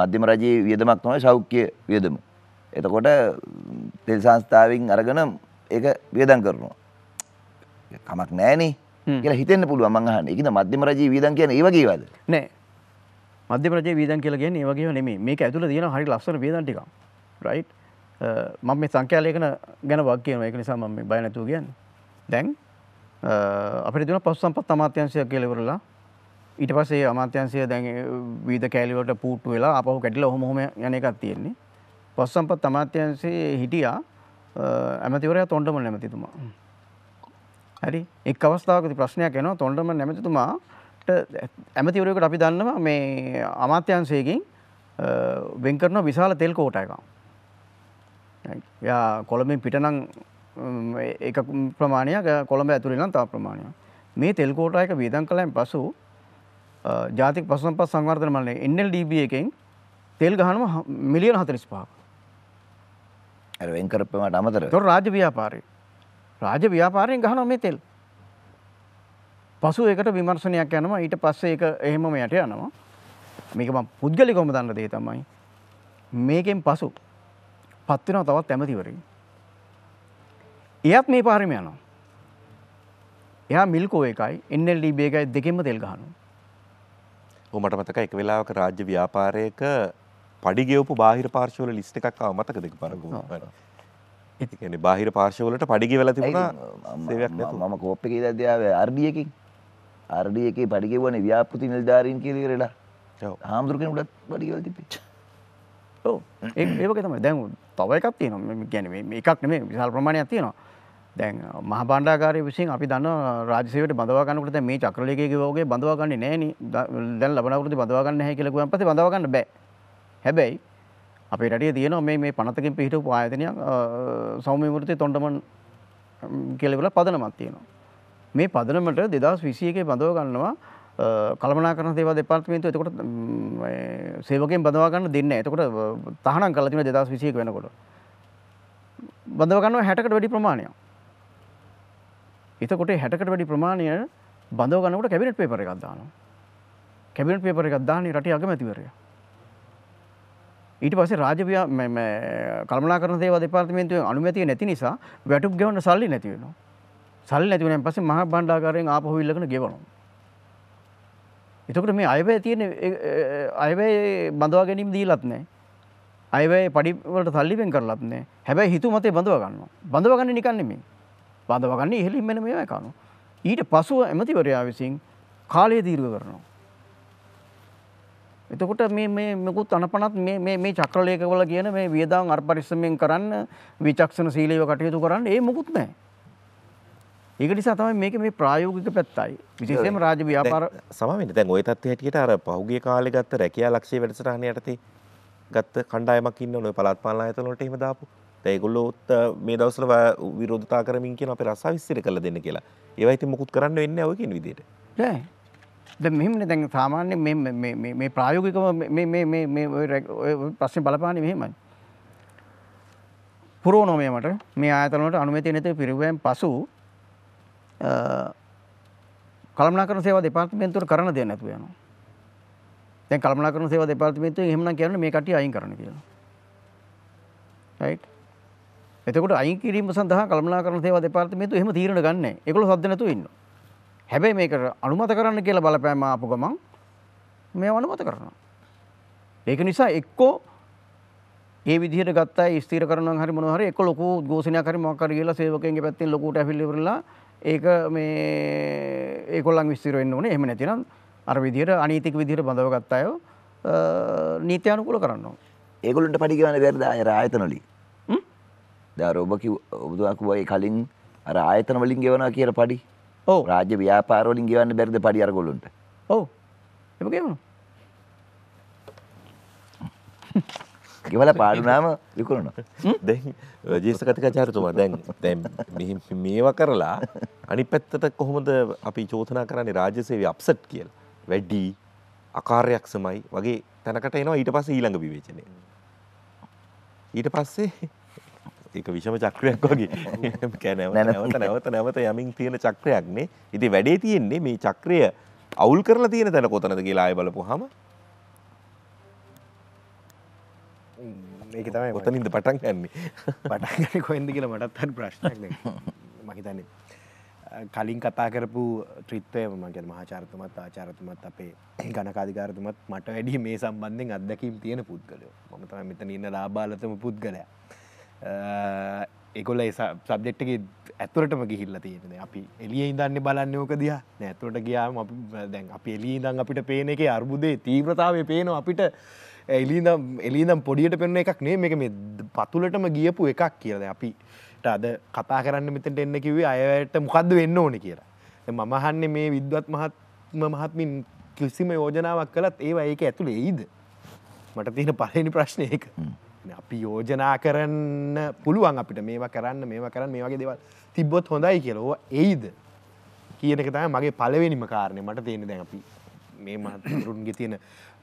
මධ්‍යම රජයේ වියදමක් තමයි සෞඛ්‍ය වියදම එතකොට තෙල් සංස්ථාවෙන් අරගන එක වියදන් කරනවා. කමක් නෑනේ කියලා හිතන්න පුළුව මහන එකද මධ්‍යම රජී වීදන් කියන ඒවගේවද නෑ මධ්‍ය රජ වීදන් කියලගෙන ඒවගේ නෙමේ මේක ඇතුළ තියෙන හරි ලස්සන වේදන්ටික රයි් මම මේ සංකයාලයකන ගැන වක් කියන එක නිසා ම බයනැතුව ගැන් දැන් අපිට දුන පස් සම්පත් අමාත්‍යංශය කියලවරලා ඊට පස්සේ අමාත්‍යන්සය දැන් වීද කෑලිවට පූට් වෙලා අපහු කැටිල හොමොම යන එකක් තියෙන්නේ පස්සම්පත් අමාත්‍යන්සේ හිටියා ඇමතිවරයා තොන්ඩම නැමතිතුමා. හරි එක් අවස්ථාවකති ප්‍රශ්නයක් එනවා තොන්ඩම නැමතිතුමාට ඇමතිවරයකට අපි දන්නවා මේ අමාත්‍යන්සේකින් වෙන්කරන විශාල තෙල් කෝට එක. යා කොළඹින් පිටනම් එක ප්‍රමාණයක් කොළඹ ඇතුළෙනම් තා ප්‍රමාණය. මේ තෙල් කෝටායක වීදන් කලයන් පසු ජාතික පසුම්පත් සංවර්ධන මල්ලේ NLDB එකෙන් තෙල් ගහනවා මිලියන 45ක්. ඇර වෙන්කරපමට අමතර තොර රාජ ව්‍යාපාරය රාජ ව්‍යාපාරයෙන් ගහන මේ තෙල් පසු එකට විමර්ශනයක් යනවා ඊට පස්සේ එක එහෙමම යට යනවා මේක ම පුද්ගලි කොම දන්න දේ තමයි මේකෙන් පසු පත්වෙනවා තවත් ඇමතිවරින් එයත් මේ පාරිම යනවා එයා මිල්කෝ එකයි එන්නල්ඩබ එකයි දෙකෙන්ම තෙල් ගහනු මට මතක එක වෙලාවක රාජ්‍ය ව්‍යාපාරයක පඩිගෙවපු බාහිර පාර්ශවල ලිස්ට එකක් මතක දෙක පරග එකන බාහිර පාර්ශවලට පඩිගෙවල තිබුණා මම කෝප්පක දදාව අර්ඩියකින් අර්ඩියක පඩිගෙවන ව්‍යාපෘති නිල්ධාරීන් කිරීරට හාමුදුරකෙන ටත් පඩිගවල තිපිච් ඒකතම දැන් තවයිකත් තියන ගැන එකක් නේ විශල් ප්‍රමාණයක් තියෙනවා දැන් මහ බණ්ඩාකාරය විසින් අපි දන්න රාජසයට බඳවාගන්නකට මේ චක්‍රලයකගේ වගේ බඳවාගන්න නෑන දැන් ලබනකරති බඳවාගන්න හැකිලකුවන් පති බඳවාගන්න බෑ හැබැයි අපේ රටේ තියෙන මේ මේ පනතකින් පිහිටපු ආයතනයක් සෞම්‍ය වෘත්ති තොණ්ඩමන් කියලා කියලා පදනමක් තියෙනවා. මේ පදනමට 2021 බඳව ගන්නවා කළමනාකරණ සේවා දෙපාර්තමේන්තුව එතකොට සේවකයන් බඳවා ගන්න දෙන්නේ නැහැ. එතකොට තහනම් කරලා තියෙනවා 2021 වෙනකොට. බඳව ගන්නවා 60කට වැඩි ප්‍රමාණයක්. එතකොට 60කට වැඩි ප්‍රමාණය බඳව ගන්නකොට කැබිනට් පේපර් එකක් දානවා. කැබිනට් පේපර් එකක් දාන්නේ රටේ අගමැතිවරයා. ඊට පස්සේ රාජ්‍ය කළමනාකරන සේවා දෙපාර්තමේන්තුවෙන් අනුමැතිය නැති නිසා වැටුප් ගෙවන්න සල්ලි නැති වෙනවා. සල්ලි නැති වුණාන් පස්සේ මහා භාණ්ඩාගාරයෙන් ආපහු ඉල්ලගෙන ගෙවනවා. එතකොට මේ අයවැය තියෙන අයවැය බඳවා ගැනීම දීලත් නැහැ. අයවැය පඩි වලට සල්ලි වෙන් කරලත් නැහැ. හැබැයි හිතු මතේ බඳවා ගන්නවා. බඳවා ගන්න නිකන් නෙමෙයි. බඳවා ගන්න ඉහළින් මෙන්න මේවයි කරනවා. ඊට පසුව ඇමතිවරයා විසින් කාලය දීර්ඝ කරනවා. එතකොට මේ මකුත් අනපනත් මේ චක්‍රලයකවල කියන මේ වියදාන් අර් පරිස්සමෙන් කරන්න විචක්ෂණ සීලයව කටයුතු කරන්න ඒ මුකුත් නෑ. ඒක නිසා තමයි මේක මේ ප්‍රායෝගික පැත්තයි විශේෂයෙන්ම රාජ්‍ය ව්‍යාපාර සමාවෙන්න දැන් ওই தත්ත්වය හැටියට අර පහුගිය කාලේ ගත්ත රැකියා ලක්ෂ්‍ය වැඩසටහන යටතේ ගත්ත කණ්ඩායමක් ඉන්නවනේ ඔය පළාත් පාලන ආයතන වලට එහෙම දාපු. දැන් ඒගොල්ලෝත් මේ දවස්වල විරෝධතා කරමින් කියන අපේ රසාවිස්තර කළ දෙන්න කියලා. ඒවා ඉතින් මොකුත් කරන්න වෙන්නේ නැහැ ඔය කියන විදිහට. නෑ. ද මෙමන දැන් සාමාන්‍ය මේ ප්‍රායෝගිකම ප්‍රශ්න බලපාන මෙහෙමයි. පුරෝනොමයමට මේ ආතනට අනුමති නත පිරිවයන් පසු කළමනාකර සේව දෙපාර්තිමේන්තුවට කරන දෙයක් නැතුව යනවා. දැන් කළමනාකරන සේවා දෙපාර්තිමේන්තුවෙන් එහෙමනම් කියන්නේ මේ කට්ටිය අයින් කරන්න කියලා. රයිට්? එතකොට අයින් කිරීම සඳහා කළමනාකරන සේවා දෙපාර්තිමේන්තුව එහෙම තීරණ ගන්නෑ. ඒගොල්ලෝ සද්ද නැතුව ඉන්නවා. හැබැයි මේකට අනුමත කරන්න කියලා බලපෑම ආපු ගමන් මේ අනුමත කරනවා. ඒක නිසා එක්කෝ ඒ විදිහට ගත්තා ස්ථිර කරනවා හරි මොනවා හරි එක්ක ලොකු ഘോഷණයක් හරි මොකක් හරි කියලා සේවකයන්ගේ පැත්තෙන් ලොකුට ඇවිල්ලා ඉවරලා ඒක මේ ඒගොල්ලන් විස්තර වෙන්න ඕනේ. එහෙම නැතිනම් අර විදිහට අනීතික විදිහට බඳව ගත්ත අය නීත්‍යානුකූල කරනවා. ඒගොල්ලන්ට පඩි ගන්න බැරිද අර ආයතනවලින්? හ්ම්? දැන් ඔබ කිව් ඔබතුමා කිව්වා ඒ කලින් අර ආයතන වලින් ගෙවනවා කියලා පඩි. ඕ රාජ්‍ය ව්‍යාපාරෝලින් ගවන්න බැරිද පඩි අරගොලුන්ට ඕ එපකම ගෙවල පාඩුනාම විකුණන දැ රජේෂ කතික චාරතුමා දැන් දැ මේව කරලා අනි පැත්තට කොහොමද අපි චෝතනා කරන්නේ රාජසේවය අප්සට් කියල් වැඩ්ඩී අකාරයක් සමයි වගේ තැනකට එනවා ඊට පස ඊළඟ විවේචනය ඊට පස්සේ ඒක විෂම චක්‍රයක් වගේ කැනව නැවත නැවත නැවත යමින් තියෙන චක්‍රයක්නේ ඉති වැඩේ තියෙන්නේ මේ චක්‍රය අවුල් කරලා තියෙන තැන කොතනද කියලා ආය බලපු හම ඒක තමයි කොතනින්ද පටන් ගන්නේ පටන් ගන්නේ කොහෙන්ද කියලා මටත් හරි ප්‍රශ්නයක් නේ <laughs> මම හිතන්නේ කලින් කතා කරපු ත්‍රිත්වය මම කියන්නේ මහාචාර්යතුමත් ආචාර්යතුමත් අපේ ගණකාධිකාරතුමත් මට වැඩි මේ සම්බන්ධයෙන් අත්දැකීම් තියෙන පුද්ගලයෝ මම තමයි මෙතන ඉන්න ලාභාලතම පුද්ගලයා එකොල සබ්ෙක්්ක ඇතුරටම ගිහිල්ල තියෙන අපි එලිය ඉදන්න බලන්න ෝක දිය නැතුරට ගියාම දැන් අපි එලි දං අපිට පේන එක අර්බුදේ තීව්‍රතාවේ පේන අපිට එලිනම් එලිනම් පොඩියට පෙන්න එකක් නේ මේ මේ පතුලටම ගියපු එකක් කියද අපි අද කතා කරන්න මෙතට එන්න කිවේ අයට මොකක්ද වෙන්න ඕන කියලා මමහන්නේ මේ විද්වත් මහත්ම මහත්මින් කිසිම යෝජනාවක් කළත් ඒවා ඒක ඇතුළ එයිද මට තියෙන පලනි ප්‍රශ්නයක. අපි යෝජනා කරන්න පුළුවන් අපිට මේවා කරන්න මේවා කරන්න මේ වගේ දෙවල් තිබ්බොත් හොඳයි කියලෝ එයිද කියනක තම මගේ පලවෙනිම කාරණය මට තියෙන දැන් අපි මේ මරුන්ගේ <coughs> තියෙන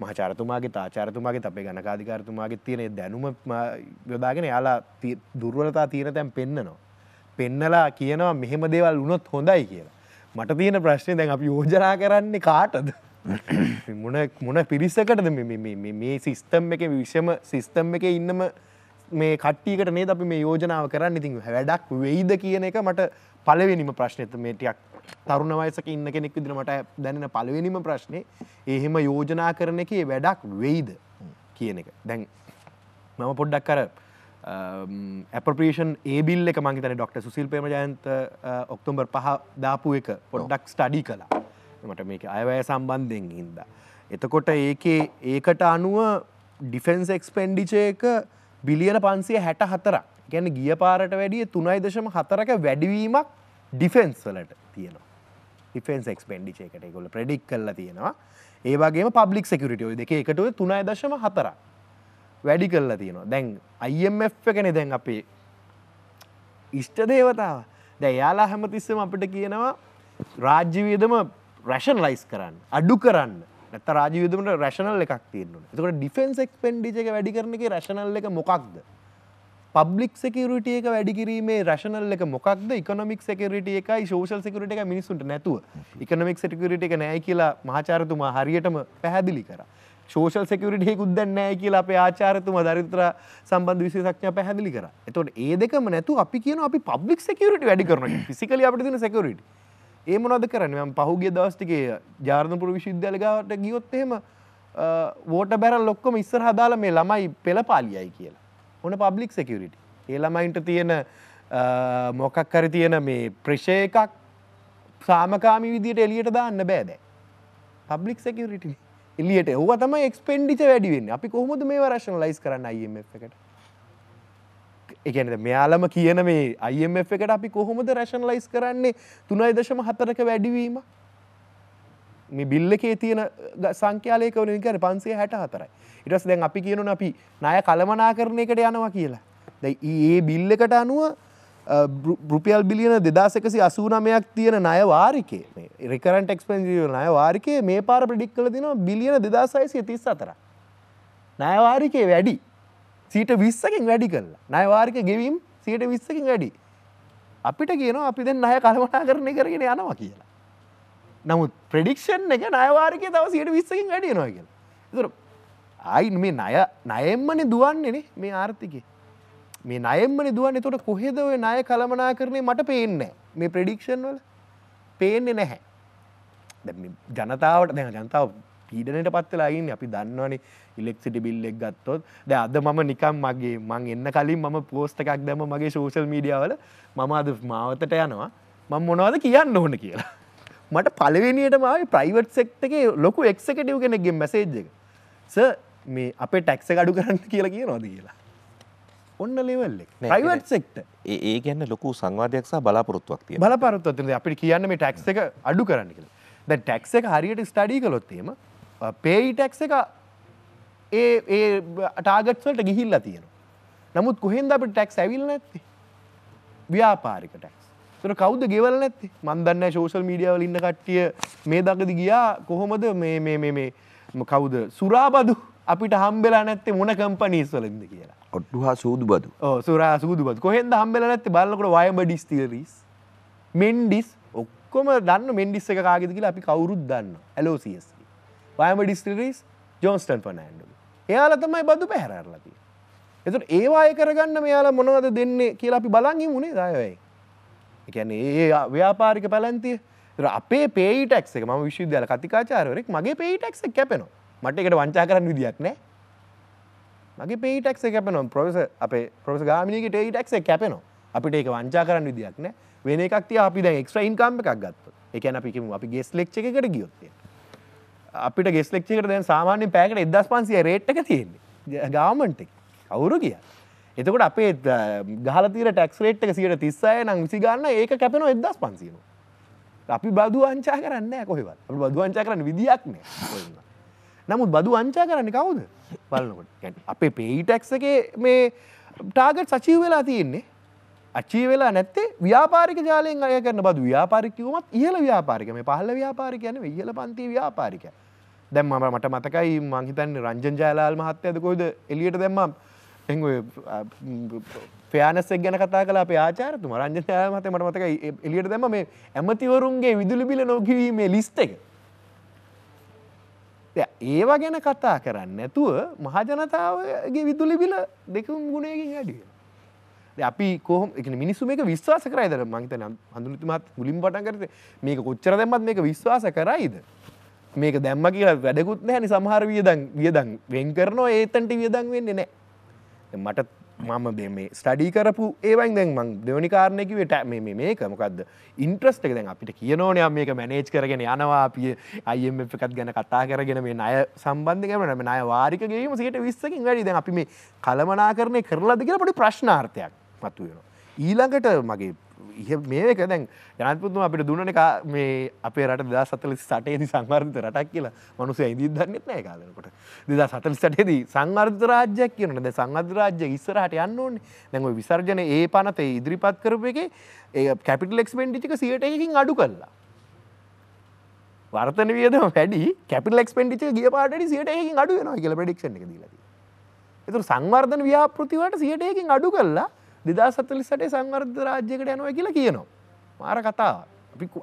මහචාරතුමාගේ තාචාරතුමාගේ අපේ ගණකාධිකාරතුමාගේ තියෙන දැනුම යොදාගෙන යාලා දුර්වලතා තියෙන තැන් පෙන්න්නනවා. පෙන්නලා කියනවා මෙහෙම දේවල් වුණොත් හොඳයි කියලා. මට තියෙන ප්‍රශ්නය දැන් අපි යෝජනා කරන්නේ කාටද. මොන මොන පිරිසකටද මේ සිිස්තම් එක විෂම සිිස්තම් එක ඉන්නම මේ කට්ටියකට නේ අපි මේ යෝජනාව කරන්න ඉතින් වැඩක් වෙයිද කියන එක මට පලවෙනිම ප්‍රශ්නත මේටියක් තරුණ වයසක ඉන්න කෙනෙක් විදිර මට දැනෙන පලවෙනිම ප්‍රශ්නය එහෙම යෝජනා කරන එකේ වැඩක් වෙයිද කියන එක දැන් මම පොඩ්ඩක් කර ඇපප්‍රේෂන් ඒබිල් එක මගේ තන ඩොක්ට සුසිල් පේම ජයන්ත ඔක්තුම්බර් පහ දාපු එක පොඩ්ඩක් ස්ටඩි කලා මට මේක අයවැය සම්බන්ධයෙන් හින්දා. එතකොට ඒකේ ඒකට අනුව ඩිෆෙන්න්ස් එක්ස්පෙන්ඩිචයක බිලියන පන්සිය හැට හතරක් ගැන ගිය පාරට වැඩිය තුනයි දශම හතරක වැඩිවීමක් ඩිෆෙන්න්ස් වලට තියෙනවා. ිෆෙන්ස් එක්ස්පෙන්ඩිචේකට ගොල ප්‍රඩික් කල්ල තියෙනවා ඒවාගේ පබ්ලික් සෙකරිටියෝ දෙක එකටුව තුනයි දශම හතර වැඩි කල්ලා තියෙනවා දැන් අයිF එකන දැන් අපේ ඉෂ්ට දේවතාව දැ යාලා හැමතිස්සම අපිට කියනවා රාජ්‍යවේදම රැෂනලයිස් කරන්න අඩු කරන්න නැත රාජයුදමට රැෂනල් එකක් තියෙන්න්නු එතකට ඩිෆෙන්න්ස් එක් පෙන්ඩිචක වැඩි කරන එක රැෂනල් එක මොකක්ද පබ්ලික් සෙකරටිය එක වැඩිකිරීමේ රැෂනල් එක මොකක්ද ඉකොමික් සෙකරටිය එකයි ෝෂල් සෙකරට එක මිනිසුන්ට නැතුව ඉකොමික් සෙකරට එක නෑ කියලා මහාචාරතුමා හරියටම පැහැදිලි කර ෝෂල් සෙකරටේ කුද්දන්න නෑ කියලා අප ආචාරතුම දරිත්‍ර සම්බන්ධ විශේෂක්ඥ පැහැදිලි කර එතොට ඒ දෙකම නැතු අපි කියන අපි පබ්ලික් සෙකරට වැඩි කරන ෆිසිකල අපිතින සෙකරට ඒ මොනද කරන්න පහුගේ දවස්ටිකේ ජාර්ධපුර විශුද්ධලගාවට ගියොත්තේම වෝට බැරල් ලොක්කොම ඉස්සර හදාල මේ ළමයි පෙළපාලියයි කියලා ඕන පබ්ලික් සෙකරිට ඒ ළමයින්ට තියෙන මොකක් කර තියෙන මේ ප්‍රශය එකක් සාමකාමි විදියට එලියට දාන්න බෑද පබ්ලික් සෙකරිට එලියට ඔව තම එක්ස්පෙන්ඩිච වැඩිවෙන්න අපි කොහොමද මේ වරශන ලයිස් කරන්න අයම එකට එකන මෙයාලම කියන මේ අයිF එකට අපි කොහොමද රැෂන් ලයිස් කරන්නේ තුනයි දශම හතරක වැඩිවීම මේ බිල්ල එකේ තියෙන සංඛ්‍යාලයක වනින් කර පන්සේ හැට හතරයි ඉටස් දැන් අපි කියනු අපි ණය කළමනා කරන එකට යනවා කියලා දැ ඒ බිල්ල එකට අනුව බෘපියල් බිලියන දෙදාසකසි අසූනමයක් තියෙන නය වාරිකේ රෙකරට එක්ස්පෙන්සිිය නය වාරිකේ මේ පාර ප්‍රඩික් කල තින බිලියන දෙදාසයිසිය තිස් අතර නයවාරිකේ වැඩි සීට විස්සකින් වැඩි කරලා නයවාර්ක ගෙවීම් සීට විස්සකින් වැඩි අපිට කියන අපි දෙන්න අය කළමනා කරණය කරගෙන යනවා කියලා නමුත් ප්‍රඩික්ෂන් එක නයවාර්ක තව සීට විස්සකින් වැඩි නොය කියලා තුර අයින් මේ නය නයම්මන දුවන්නේනේ මේ ආර්ථිකය මේ නයම්මන දුවන්න තොට කොහෙද ඔය නය කළමනා කරණය මට පේන්න මේ ප්‍රඩික්ෂන් වල පේන්නේ නැහැ ජනතාවට දැ ජනතාව පීඩනයට පත්වෙලාගන්න අපි දන්නවනේ ඉලෙක්සිට බිල්ලෙක් ගත්තොත් ද අද මම නිකම් මගේ මං එන්න කලින් මම පෝස්ටකක් දැම මගේ ශෝෂල් මීඩියාවල මම අද මාවතට යනවා මං මොනවද කියන්න ඕන කියලා මට පලවෙනියට මයි ප්‍රයිවට් සෙක්ටගේ ලොකු එක්සකටව් කෙනෙක්ගෙන් මැසේජ්ජක ස මේ අපේ ටැක්ස ගඩු කරන්න <laughs> කියලා කිය නොද කියලා ඔන්න ලෙවල්ලෙක් ප්‍රයිවට් සෙක්ට ඒ ගැන්න ලොකු සංවාධයක්ස බලාපොරොත්තුවක් තිය බලපොරොත්තුවත්න අපිට කියන්න මේ ටැක්ස එක අඩු කරන්න කියලා ද ටැක්ස එක හරියට ස්ටඩී කලොත්තේීම පේයිටැක් uh, එක ඒ ටාගට්වලට ගිහිල්ලා තියෙනවා නමුත් කොහෙන්ද අප ටැක්ස් ඇවිල් නැත්තේ ව්‍යාපාරික ටැක්ස් තර කවුද ගෙවල නැති මන්දන්න ශෝෂල් මීඩියවල ඉන්න කට්ටිය මේ දකද ගියා කොහොමද මේ කවුද සුරාබදු අපිට හම්බෙලා නැත්තේ මොන කම්පනීස් වලින්ද කියලා ඔට්ටු හා සූදු බදු සුරා සූදු බද කොහෙන්ද හම්බෙලා නැත්තේ බලකොට වයම ඩිස්තිරිස් මෙන්ඩිස් ඔක්කොම දන්න මෙන්ඩිස් එක කාගෙද කියලා අපි කවුරුත් දන්න ඇලෝසියස් වයම ඩිස්ටිරිස් ජෝන්ස්ටන් පනෑන්ඩු එයාල තමයි බදු පැහැරලති එතුට ඒවාය කරගන්න මෙයාලා මොනවද දෙන්නේ කියලා අපි බලංගි මුණේ දයවයි එකැන ඒ ව්‍යාපාරික පැලන්තිය අපේ පේටක් එක ම විශ්විද්‍යල කතිකාචාරවරෙක් මගේ පේටක් කැපෙනවා මට එකට වංචා කරන්න විදිියක් නෑ මගේ පේටක් කැපනවා පොස අපේ පොස ගාමිනික ටේටක් කැපෙනවා අපිට ඒක වංචා කරන්න විදිියක් නෑ වෙන එකක්තිය අපි දැ එක්ස්ට්‍රයින් කාම්ප එකක් ගත්ත එකැන අපිකම අපි ගෙස් ලෙක්් එකට ගියොත්තේ අපිට ගෙස්ලෙක්ෂකට දැන් සාමාන්‍ය පෑකට එදස් පන්සිය රේට්ක තියෙන්නේ ගාමන්ට අවුරු කිය එතකොට අපේ ගාලතීර ටක්ස් රේට් එක සිට තිස්සය නම් විසි ගන්න ඒක කැපෙන එදස් පන්සිීම අපි බදු අංචා කරන්න කොහෙවත් අප බදු අංචා කරන්න විදිියක්න නමුත් බදු අංචා කරන්න කවුද බලනකොට අපේ පේටක්ස එක මේ ටාගට් සචීව වෙලා තියෙන්නේ අචී වෙලා නැත්තේ ව්‍යාපාරික ජාලයෙන් අය කරන බද ව්‍යාපාරිකවමත් ඉහල ව්‍යාපාරික මේ පහල ව්‍යාපාරිකයන ඉහල පන්ති ව්‍යාපාරික දැම් මම මට මතකයි මංහිතන් රංජන් ජයලාල් මහත්තයදකොයිද එලියට දැම්මම් පෑනස්සෙක් ගැන කතා කලා පාචාරතු රංජ ජයල මත මට මතක එලියට දැම මේ ඇමතිවරුන්ගේ විදුලි බිල නොකිවීමේ ලිස්ට එක ඒවා ගැන කතා කරන්න නැතුව මහජනතාවගේ විදුලි බිල දෙකුම් ගුණයකින් අඩිය අපි කොහ මිනිස්සු මේක විශ්වාස කරයිද මංතන හඳුනතුමත් මුලින් පටන් කරත මේක කොච්චර දැමත් මේක විශ්වාස කරයිද මේක දැම්ම කියලා වැඩකුත් නැහැනි සමහර වියදන් වියදන් වෙන් කරනවා ඒතන්ට වියදන් වෙන්නේ නෑ මට මම මේ ස්ටඩී කරපු ඒවයින් දැන් මං දෙවනි කාරණයකි වෙට මේක මොකක්ද ඉන්ට්‍රස්ට එක දැන් අපිට කියනෝනය මේක මැනේජ් කරගෙන යනවා අපිය අයම එකත් ගැන කතා කරගෙන මේ අය සම්බන්ධ කරන නය වාරිකගේීම සිට විස්සකින් වැඩි දැන් අපි මේ කළමනා කරණය කරලාද කියලා පොඩි ප්‍රශ්නාර්ථයක් මතු වෙනවා. ඊළඟට මගේ ඉහ මේක දැන් ජනපතුම අපිට දුන්නන මේ අපේ රට දා සතල සටේදි සංවර්ධත රටක් කියලා මනුසය ඉදිී දන්නෙත් නෑ කාලනකොට දෙදා සතල සටේදී සංවර්ධ රාජ්‍යයක් කියනට ද සංවධ රාජ්‍ය ඉස්සරහට යන්න ඕන්න දැන්ව විසර්ජන ඒ පනතේ ඉදිරිපත් කරපු එක ඒ කැපිටලෙක්ස්පෙන්ඩිචික සියට එකකින් අඩු කල්ලා වර්තන වියද වැඩි කැපිලෙක්ස්පෙන්ඩිච ගිය පාට සියට එකකින් අඩුවෙනවා කියල පඩික්ෂණ එක දීලදී එතුර සංවර්ධන ව්‍යාපෘතිවට සියටයකින් අඩු කල්ලා දෙදා සතලිසටේ සංවර්ධ රාජ්‍යකට යනවා කියලා කියනවා. මාර කතාව.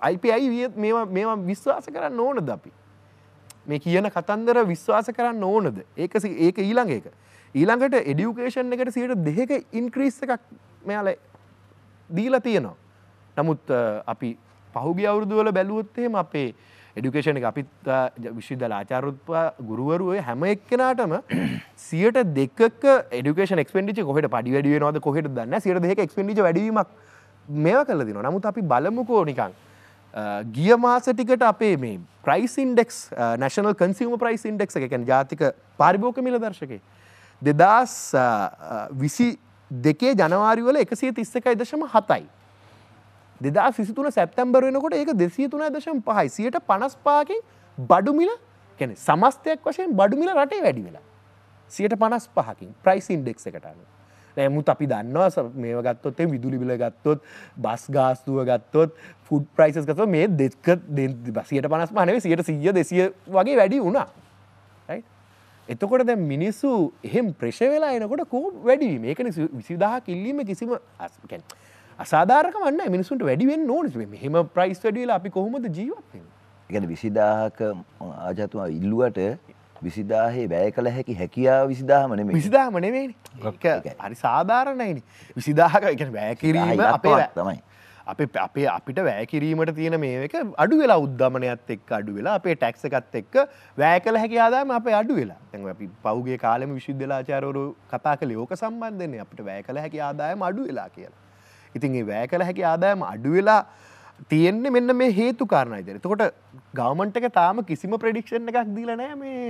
අයිපයි වියත් මේවා විශ්වාස කරන්න ඕනද අපි. මේ කියන කතන්දර විශ්වාස කරන්න ඕනද ඒක ඒක ඊළඟ එක. ඊළඟට එඩියුකේෂන් එකට සියට දෙක ඉන්ක්‍රීස් එකක් මෙයාල දීලා තියෙනවා. නමුත් අපි පහුගිය අවුරුදුවල බැලුවොත්තේම අපේ එඩිකේෂණ අපිත් විශ්විදල ආචාරුත්ප ගුරුවරුවේ හැම එක්කෙනටම සියට දෙක ඩිකේෂන ක්ෙන්ඩි කොහට පඩි වැඩිය නොද කොහට දන්න සිට දෙක ක්ෙන්ඩි වැඩීමක් මේ කල දින නමුත් අපි බලමුකෝ නිකං ගිය මාසටිකට අපේ මේ ප්‍රයිසින්ඩෙක්ස් නැශනල් කන්සිම ප්‍රයිස් ඉන්ඩෙක් එකකැන් ජාතික පාරිභෝක මිල දර්ශකය දෙදස් විසි දෙකේ ජනවාරිවල එකසිය තිස්සකයි දශම හතයි දෙදා සිතුන සැප්තැම්බර වෙනකොට ඒක දෙසිය තුනා දශම් පහයි සියට පනස් පාකින් බඩුමිල කැනෙ සමස්තයක් වශයෙන් බඩුමිල රටේ වැඩි වෙලා සියට පනස් පහකින් ප්‍රයිස් ඉන්ඩෙක් එකටන්න නෑමුත් අපි දන්නවා මේ ගත්තොත්තේ විදුලි බිල ගත්තොත් බස් ගාස්තුව ගත්තොත් ෆුඩ් ප්‍රයිසස් ගත මේ දෙක සියට පනස් පහනවේ සියට සිය දෙසිය වගේ වැඩි වුණා එතකොට දැ මිනිස්සු එහෙම ප්‍රශ වෙලා එනකොට කෝ වැඩි මේකන විසිදාහ කිල්ලීම කිසිම අස්කැන්. අසාධාරකමන්න මිනිසුන්ට වැඩිවෙන් ඕනි මෙහෙම ප්‍රයිස් වැඩියල අපි කොහොමද ජීවත් ගැන විසිදාහක ආජතුමා ඉල්ලුවට විසිදාහේ බෑ කළ හැකි හැකියාව විසිදාහමන විසිදාමනවේ හරි සාධාරණයින විසිදාහක එක බෑකිරීම අපේ තමයි අපේ අපේ අපිට වැෑකිරීමට තියෙන මේක අඩු වෙලා උද්ධමනයක්ත් එක් අඩු වෙලා අපේ ටැක්සකත් එක්ක වැෑ කළ හැකියාදාම අප අඩු වෙලා ඇ අපි පෞගේ කාලම විශුද්ධලාචාරවරු කතා කළ යෝක සම්බන්ධන්නේ අපිට වැෑ කළ හැකි ආදායම අඩු වෙලා කියලා ඉතින් ඒ වැෑ කළ හැකි ආදායම අඩුවෙලා තියෙන්නේ මෙන්න මේ හේතු කාරණයි දෙන තකොට ගාමන්ට එක තාම කිසිම ප්‍රඩික්ෂණ එකක් දීලනෑ මේ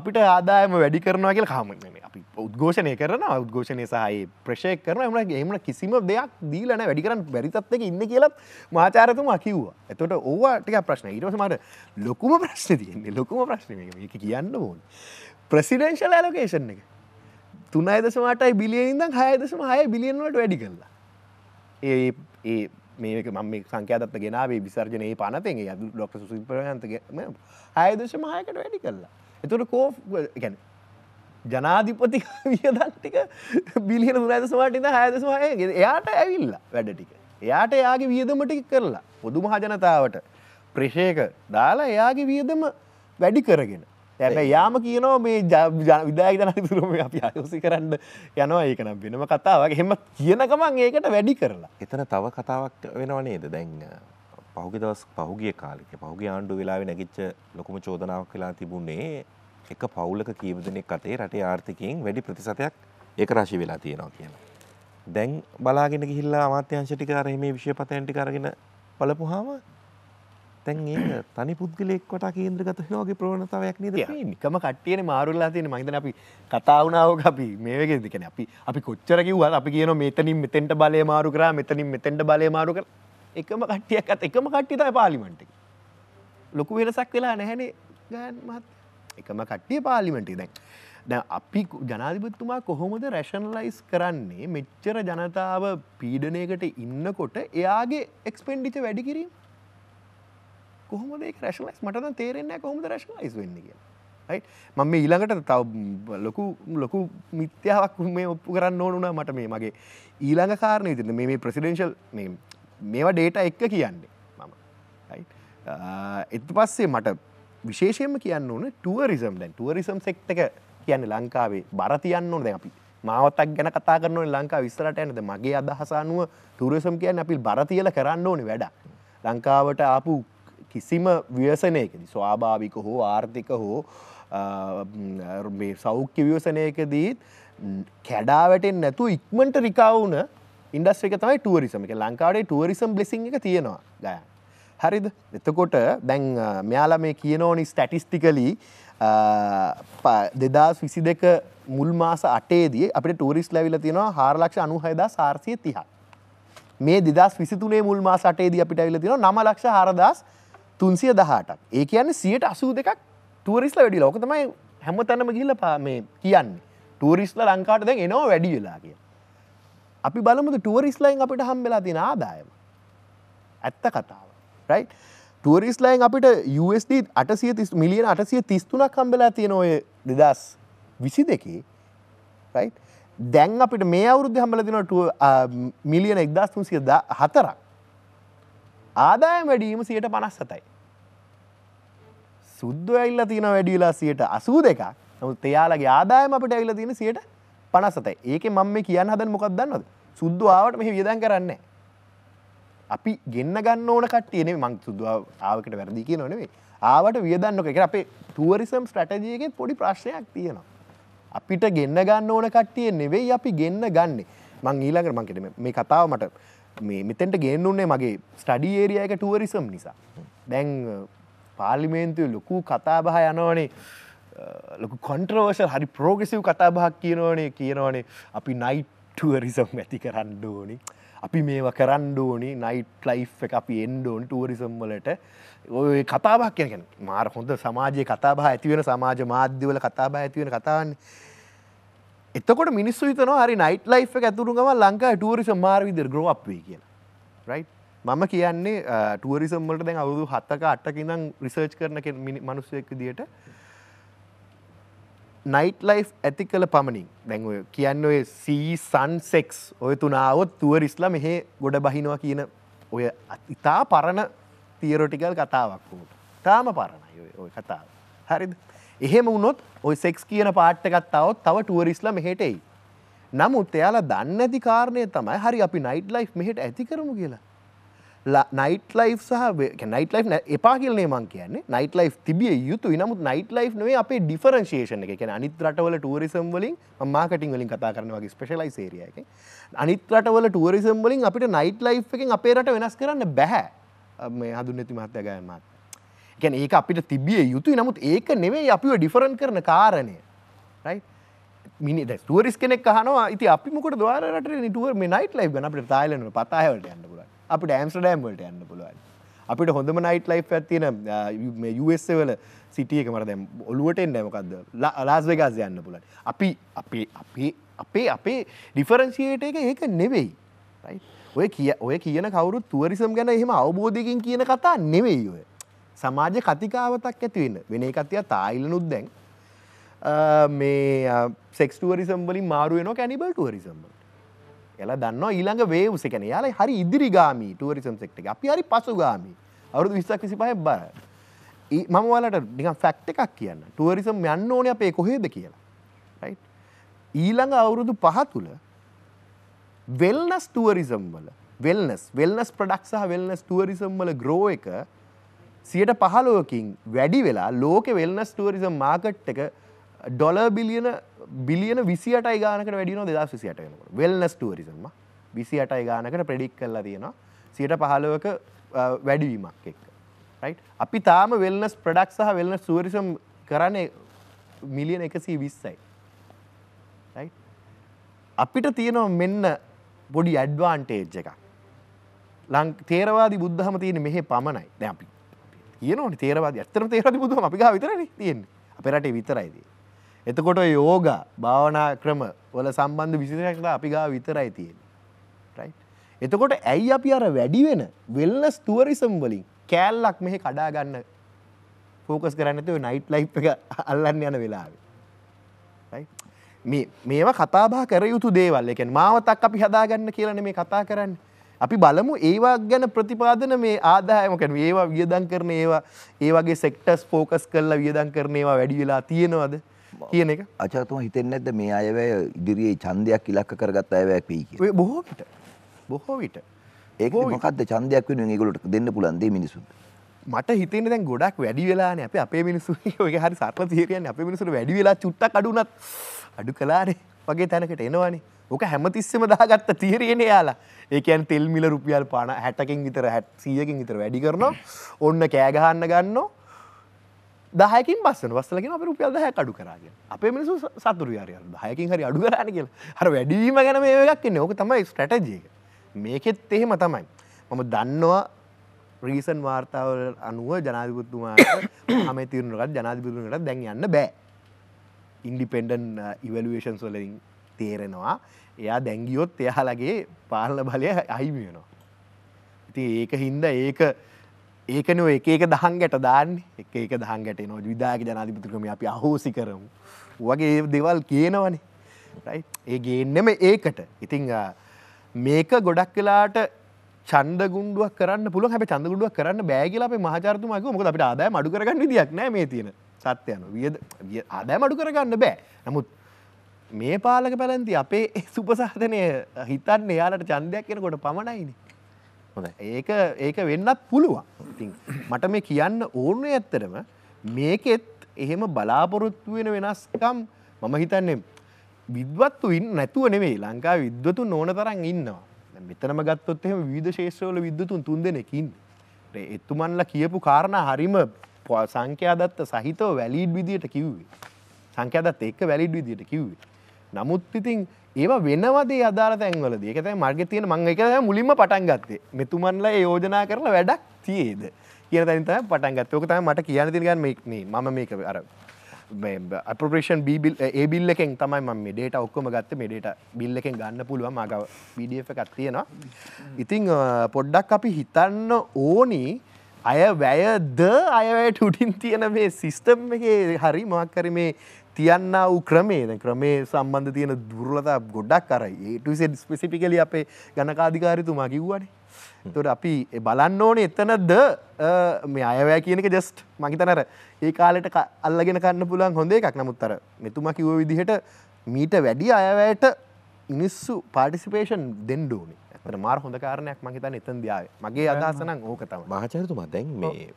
අපිට ආදායම වැඩි කරනවා කියල කාම අපි උද්ඝෝෂණය කරන උද්ඝෝෂණය සහයි ප්‍රශය කරන එමට එමන කිසිම දෙයක් දීලන වැඩි කරන්න බැරිතත්ක ඉන්න කියලත් මාචාරතුම අකිව්වා එතට ඕවාටික ප්‍රශ්න ඉරසමට ලොකුම ප්‍රශ්න තියන්නේ ලොකුම ප්‍රශ්න එක කියන්න ඕන් ප්‍රසිඩෙන්ශල් ඇලෝකේෂන් එක තුනයි දසමටයි බිලියන්ද හයදසම හය බිලියන්වට වැඩි කරලා ඒ ඒ මේක මම සංකයාදත්ත ගෙනාවේ විසර්ජනයේ පනතෙන් ඇද ඩොක් සුසිපරයන්තගේම අයදශ මහයකට වැඩි කරලා. එතුට කෝ ගැන ජනාධිපති වියදක්ටික බිලියන පුරද සමටිද හයදසවායගේ එයාට ඇවිල්ලා වැඩ ටික. එයාට එයාගේ වියදමටි කරලා පොදු මහජනතාවට ප්‍රශයක දාලා එයාගේ වියදම වැඩි කරගෙන. ඇැ යාම කියනෝ මේ විදාගතන තුරම අපි අයෝසි කරන්න යනවා ඒකනම් වෙනම කතාවක් හෙම කියනකමන් ඒකට වැඩි කරලා. එතන තව කතාවක් වෙනවා නේද දැන්න. පහුගේ දවස් පහුගිය කාලෙක පහුගේ ආණ්ඩු වෙලාව නැගිච්ච ලොකුම චෝදනාවක් වෙලා තිබුණේ එක පවුලක කීවදනෙක් අතේ රටේ ආර්ථිකයෙන් වැඩි ප්‍රතිසතයක් ඒක රශි වෙලා තියෙනවා කියලා. දැන් බලාගෙන ගිහිල්ලා අමාත්‍යංශටිකාරහ මේ විශ්ෂපතයන්ටි කරගෙන බලපුහාම දැන් ඒ තනි පුද්ගලෙක්වට කේන්ද්‍රගත වෙනවාගේ ප්‍රවණතාවයක් නේද නිකම කට්ටියන මාරුල්ලා තියෙන මහිතන අපි කතාවනාවක අපි මේවැගෙදි කියන අපි අපි කොච්චර කිව්වත් අපි කියන මෙතනින් මෙතෙන්ට බලය මාරු කරා මෙතනින් මෙතෙන්ට බලය මාරු කර එකම කට්ටියක්ත් එකම කට්ටිය තමයි පාර්ලිමේන්තේ ලොකු වෙනසක් වෙලා නැහැනේ ගාන් මහත් එකම කට්ටිය පාර්ලිමේන්තේ දැන් දැන් අපි ජනාධිපතිතුමා කොහොමද රැෂනලයිස් කරන්නේ මෙච්චර ජනතාව පීඩනයකට ඉන්නකොට එයාගේ එක්ස්පෙන්ඩිච වැඩි කිරීම කොහොමද ඒක රැශලයිස් මට තේරෙන්න කොහොමද රැශලයිස් වෙන්න කියලා මම මේ ඊළඟට තව ලොකු ලොකු මිත්‍යාවක් මේ ඔප්පු කරන්න ඕන වුණා මට මේ මගේ ඊළඟ කාරණය තිරන මේ මේ ප්‍රසිඩෙන්ශල් මේවා ඩේට එක්ක කියන්නේ මම එත් පස්සේ මට විශේෂයම කියන්න ඕන ටුවරිසම් දැන් ටුවරිසම් සෙක්තක කියන්නේ ලංකාවේ බරතියන්න ඕන දැන් අපි මාවතක් ගැන කතා කරනව ලංකා විස්සරට ඇනද මගේ අදහසානුව තුරසම් කියන්න අපි බරතියල කරන්න ඕනි වැඩ. ලංකාවට ආපු කිසිම ව්‍යසනයකද ස්වාභාවික හෝ ආර්ථික හෝ සෞඛ්‍ය ව්‍යසනයකදීත් කැඩාවැටෙන් නැතු ඉක්මට රිකාවුන ඉන්ඩස්්‍රික තමයි ටුවරිසම එක ලංකාඩේ ටුවරිසම් බ්ලෙසිං එක තියෙනවා ගයන් හරිද එතකොට දැන් මෙයාල මේ කියනෝනි ස්ටැටිස්ටිකලි දෙදස් විසි දෙක මුල් මාස අටේදී අපට ටූරිස් ලැවිල තියෙනවා හාරලක්ෂ අනුහයදා සාර්සය තිහා මේ දෙදස් විසිතුනේ මුල් මාස අටේදී අපිට ඇවිල තින නම ලක්ෂ හරදස් තුන්සිය දහටක් ඒ කියන්නේ සියට අසූ දෙකක් තුවරිස්ල වැඩි ලෝක තමයි හැම තැනම ගිල්ල පා මේ කියන්නේ ටූරිස්ල ලංකාට දැන් එනවා වැඩි වෙලා කිය අපි බලමුද ටුවරිස්ලයින් අපිට හම් වෙලා තින ආදායම ඇත්ත කතාව රයි ටුවරිස්ලයින් අපිට USD අටසිය තිස් මිලියන අටසිය තිස්තුනක් හම්බෙලා තියෙන ඔය දෙදස් විසි දෙකේ රයි දැන් අපිට මේ අවුරුද්ධ හම්බල තිනට මිලියන එක්දස්තුන්සිය හතරක් ආදායම් වැඩීම සියට පනස් සතයි සුද්ද ඇල්ල තියෙන වැඩිවෙලා සියට අසූ දෙක නමුත් එයාලගේ ආදායම අපට ඇල්ල තියෙන සියට පනසත ඒක මම මේ කියන්න හදන් මොකක් දන්නවද සුද්ද ආවට මෙහි වියදන් කරන්න අපි ගෙන්න්න ගන්න ඕන කට්ටියනේ මං සුද්ද ආවකට වැරදි කිය නොනෙවේ ආවට වියදන්නක එක අපේ ටුවරිසම් ස්ට්‍රටජියගෙන් පොඩි ප්‍රශ්නයක් තියෙනවා අපිට ගෙන්න්න ගන්න ඕන කට්ටිය නෙවෙයි අපි ගෙන්න්න ගන්නේ මං ඊළඟට මංකෙට මේ කතාව මට මේ මෙතෙන්ට ගෙන්න්නුන්නේ මගේ ස්ටඩි ඒරියයක ටුවරිසම් නිසා දැන් පාලිමේන්තුව ලොකු කතාබහ යනවනේ ලොකු කොන්ට්‍රවර්ශල් හරි ප්‍රෝගෙසිව් කතාබහක් කියනවනේ කියනවනේ අපි නයිට්ටුවරිසම් ඇති කරන්න ඕනි අපි මේව කරන්න ඕනි නයිට් ලයි් එක අපි එන්ඩෝන් ටුවරිසම් වලට ඔය කතාබක් කියනකෙන මාර හොඳ සමාජය කතාබහ ඇතිවෙන සමාජ මාධ්‍යවල කතාබා ඇතිවෙන කතාවන්න එතකොට මිනිස්සු තන හරි නයිට ලයි් එක ඇතුරුගම ලංකා ටුවරිසම් මාර්විදර ග්‍රෝප්වේ කියන රයිට් මම කියන්නේ ටුවරිසම්වලට දැන් අවුදු හත්තක අට්ටකිනම් රිසර්ච් කරන මනුස්සයක් දිට නයිට් ලයි් ඇති කළ පමණින් දැන් ඔය කියන්න ඔය සීසන්සෙක්ස් ඔය තුනාවත් තුවරිස්ලා මෙහෙ ගොඩ බහිනවා කියන ඔය ඉතා පරණ තීරොටිකල් කතාවක් වූට තාම පරණයි ඔය කතාව හරිද එහෙම වුණොත් ඔය සෙක්ස් කියන පාට්ටකත්තාවත් තව ටුවරිස්ලා මෙහෙට එයි නමුත් එයාලා දන්න ඇති කාරණය තමයි හරි අපි නයිට් ලයි් මෙහෙට ඇති කරමු කියලා නයිට් ලයි් සහ නයිට ලයි් එපා කියලනේ මං කියන්නේ නයිට ලයි් තිබිය යුතු නමුත් නයිට ලයි් නේ අපේ ඩිෆරන්ශේෂන එක කියන අනිත් රටවල ටුවරිසම් වලින් මාකටින් වලින් කතා කරනවාගේ ස්පෙශලයි සේරියක අනිත් රටවල ටුවරිසම් වලින් අපිට නයිට ලයි් එකෙන් අපේ රට වෙනස් කරන්න බැහැ මේ හදු නැති මහත්තයගයමත් ගැන ඒක අපිට තිබිය යුතුයි නමුත් ඒක නෙවේ අපිව ඩිෆරන් කරන කාරණය රයි මිනි ටරිස් කෙනෙක් හනවා ඉති අපි මොකට දවාරට නිටුව මේ නයිට ලයි් ගන අපට තායිලන පතාහවට යන්න අපට ඇම්ස්ටඩෑම් වලට යන්න පුළුවන් අපිට හොඳම නයිට් ලයි් ඇත්තින යුවල සිටියක මර දැම් ඔලුවටෙන් දැමකක්ද ලාස් වෙගස් යන්න පුලන් අපි අපේ අපේ අපේ අපේ ඩිෆරන්සියට එක ඒක නෙවෙයි ඔය කිය ඔය කියන කවුරු තුවරිසම් ගැන එහෙම අවබෝධයකින් කියන කතා නෙවෙයි ඔය සමාජ කතිකාවතක් ඇතිවන්න වෙන එකත්තිය තායිලනුත් දැන් මේ සෙක්ස්ටුවරිසම්බලින් මාරුවනෝ කැනිබල් ටුවරිසම්බල එල දන්න ඊළඟ වේවස කැන යාලයි හරි ඉදිරිගාමී ටුවරිසම් සෙක්ට අපි හරි පසුගාමී අවුදු විස්සක් විසි පහ බර මම වලට නිකම් ෆැක්ට එකක් කියන්න ටුවරිසම් යන්න ඕන අපේ කොහේද කියලා ඊළඟ අවුරුදු පහ තුළ වෙල්නස් ටුවරිසම් වල වෙල්නස් වෙල්නස් ප්‍රඩක් සහ වෙල්නස් ටුවරිසම් වල ග්‍රෝ එක සියට පහලෝකින් වැඩි වෙලා ලෝක වෙල්නස් ටුවරිසම් මාකට් එක ඩොලර් බිලියන බිලියන විසිට ගානකට වැඩින දෙදස් විසිට එනකට වෙල්නස් ටරිසම විසි අටයි ගානකට ප්‍රඩික් කරලා තියෙනවා සියට පහලවක වැඩිවීමක් එක් අපි තාම වෙල්නස් ප්‍රඩක් සහ වෙල්න සුවරිසම් කරන්නේ මිලියන එකසී විස්සයි අපිට තියෙනව මෙන්න බොඩි ඇඩ්වාන්ටේජ් එක ලං තේරවාදි බුද්ධහම තියෙන මෙහෙ පමණයි දැ අපි තියනට තේරවාද ඇත්තන තේරවාදි බුදුහම අපි විතර තියෙන්නේ අපරට විතරයිදී එතකොට යෝග භාවනා ක්‍රම වල සම්බන්ධ විසිරයක්ට අපි ගා විතරයි තියෙන. එතකොට ඇයි අපි අර වැඩි වෙන වෙල්ලස් තුවරිසම් වලින් කෑල්ලක් මෙහෙ කඩාගන්න ෆෝකස් කරන්න ඇතිව නයිට් ලයි් එක අල්ලන්න යන වෙලාව. මේවා කතාබා කර යුතු දේවල් එකෙන් මාවතක් අපි හදාගන්න කියලන මේ කතා කරන්න. අපි බලමු ඒවා ගැන ප්‍රතිපාදන මේ ආදායමකැන ඒවා වියදන් කරන ඒවා ඒ වගේ සෙක්ටස් ෆෝකස් කරලා වියදන් කරනේවා වැඩි වෙලා තියෙනවද කියන එක අචාතුම හිතෙන් ඇද මේ අයවැය ඉදිරියේ චන්දයක් ඉලක්ක කරගත් අයවැය පී කිය බොහෝ විට බොහෝ විට ඒ මොකක්ද චන්දයක් වෙන ඒගොලට දෙන්න පුලන්දේ මිනිසුන්ට මට හිතන දැන් ගොඩක් වැඩි වෙලාන අප අපේ මිනිසු <laughs> ඔය හරි සර්ල තේරයන් අප මිනිසුට වැඩි වෙලා චුට්ට අඩුනත් අඩු කලාරේ වගේ තැනකට එනවානේ ඕක හැමතිස්සම දාගත්ත තීරයෙන යාලා ඒකන් තෙල් මිල රුපියල් පාන හැටකින් විතර හැට් සියකින් විතර වැඩි කරනවා ඔන්න කෑගහන්න ගන්නවා දහයකින් බස්සන වස්සලගෙන අප රුපියල් දහ කඩු කරගෙන අපේ මිනිසු සතුරු යාරය හයකින් හරි අඩු කරන කියල හර වැඩීම ගැන මේකක් එන්නේ ඕක තමයි ස්ට්‍රටජයක මේකෙත් එහෙම තමයි මම දන්නවා රීසන් වාර්තාවල අනුව ජනාධිපත්තුමාට හම <coughs> තිරුණුකට ජනාධිපතුරනට දැන් යන්න බෑ ඉන්ඩිපෙන්ඩන් ඉවලුවේෂන් සොලින් තේරෙනවා එයා දැංගියොත් එයාලගේ පාලන බලය අහිමියනවා ඉති ඒක හින්ද ඒක ඒකන එක එක දහන් ගැට දාන්න එක එක දහන් ගැට නො විදාග ජනාධිපතිකම අපි අහෝසි කරමු වගේ දෙවල් කියනවනේ ඒ ගේන්නෙම ඒකට ඉතිං මේක ගොඩක් කලාට චන්ද ගුඩුවක් කරන්න පුළ හැ චන්ද ගුඩුවක් කරන්න බෑගල අපේ මහාචරතුමක මොක අපට ආදාය මඩු කරගන්න දියක් නෑ මේ තියෙන සත්‍යයන විය ආදාය මඩු කරගන්න බෑ නමුත් මේ පාලක පැලැන්ති අපේ <laughs> සුපසාධනය හිතන්න එයාලට චන්දයක් කෙනකොට පමණයිනි. ඒක ඒක වෙන්නත් පුළුවන්. ඉතින් මට මේ කියන්න ඕනේ ඇත්තරම මේකෙත් එහෙම බලාපොරොත්තු වෙන වෙනස්කම් මම හිතන්නේ විද්වත්තු ඉන්න නැතුව නෙවේ ලංකා විද්වතුන් ඕන තරන් ඉන්නවා මෙතනම ගත්තොත් එහෙම විධ ශේෂවල විද්වතුන් තුන් දෙනෙකින් එත්තුමන්ලා කියපු කාරණ හරිම සංඛ්‍යාදත්ත සහිතව වැලීඩ් විදියට කිව්වේ සංඛ්‍යාදත් එක්ක වැලිඩ් විදියට කිව්වේ නමුත් ඉතින් ඒවා වෙනවදේ අදාර තැන්වලද එක තැ මර්ග තියෙන මං එක මුලින්ම පටන් ගත්තේ මෙතුමන්ල යෝජනා කරන වැඩක් තියේද කියන තැනිත පටන්ගත් යෝක තම මට කියන තිගන්න මේ මම මේක අර අපපේෂන් බිල් ඒබිල් එකෙන් තමයි ම ඩේට ඔක්කොම ගත්ත මේ ඩේට බිල් එකෙන් ගන්න පුළුව මග පිඩිය එකක් තියෙනවා ඉතිං පොඩ්ඩක් අපි හිතන්න ඕනි අය වැයද අයවැයට උටින් තියෙන මේ සිිස්ටම් එක හරි මක්කර මේ තියන්න වූ ක්‍රමේ ක්‍රමේ සම්බන්ධ තියෙන දුරලතා ගොඩක් කරයි ඒටසේ ස්පෙසිපිකලි අපේ ගණකාධිකාරිතුමා කිව්වනේ තොට අපි බලන්න ඕනේ එතනද මේ අයවැෑ කියනක ජෙස්ට් මහිතනර ඒ කාලට අල්ලගෙන කන්න පුළන් හොඳ එකක් නමුත්තර මෙතුමා කිව විදිහට මීට වැඩි අයවැයට මිනිස්සු පාටිසිපේෂන් දෙන්ඩෝනි ඇතට මාර් හොඳ කාරණයක් මහිතන එතන් දාව මගේ අදහසන ඕකතම මහචරතුමා දැන් මේ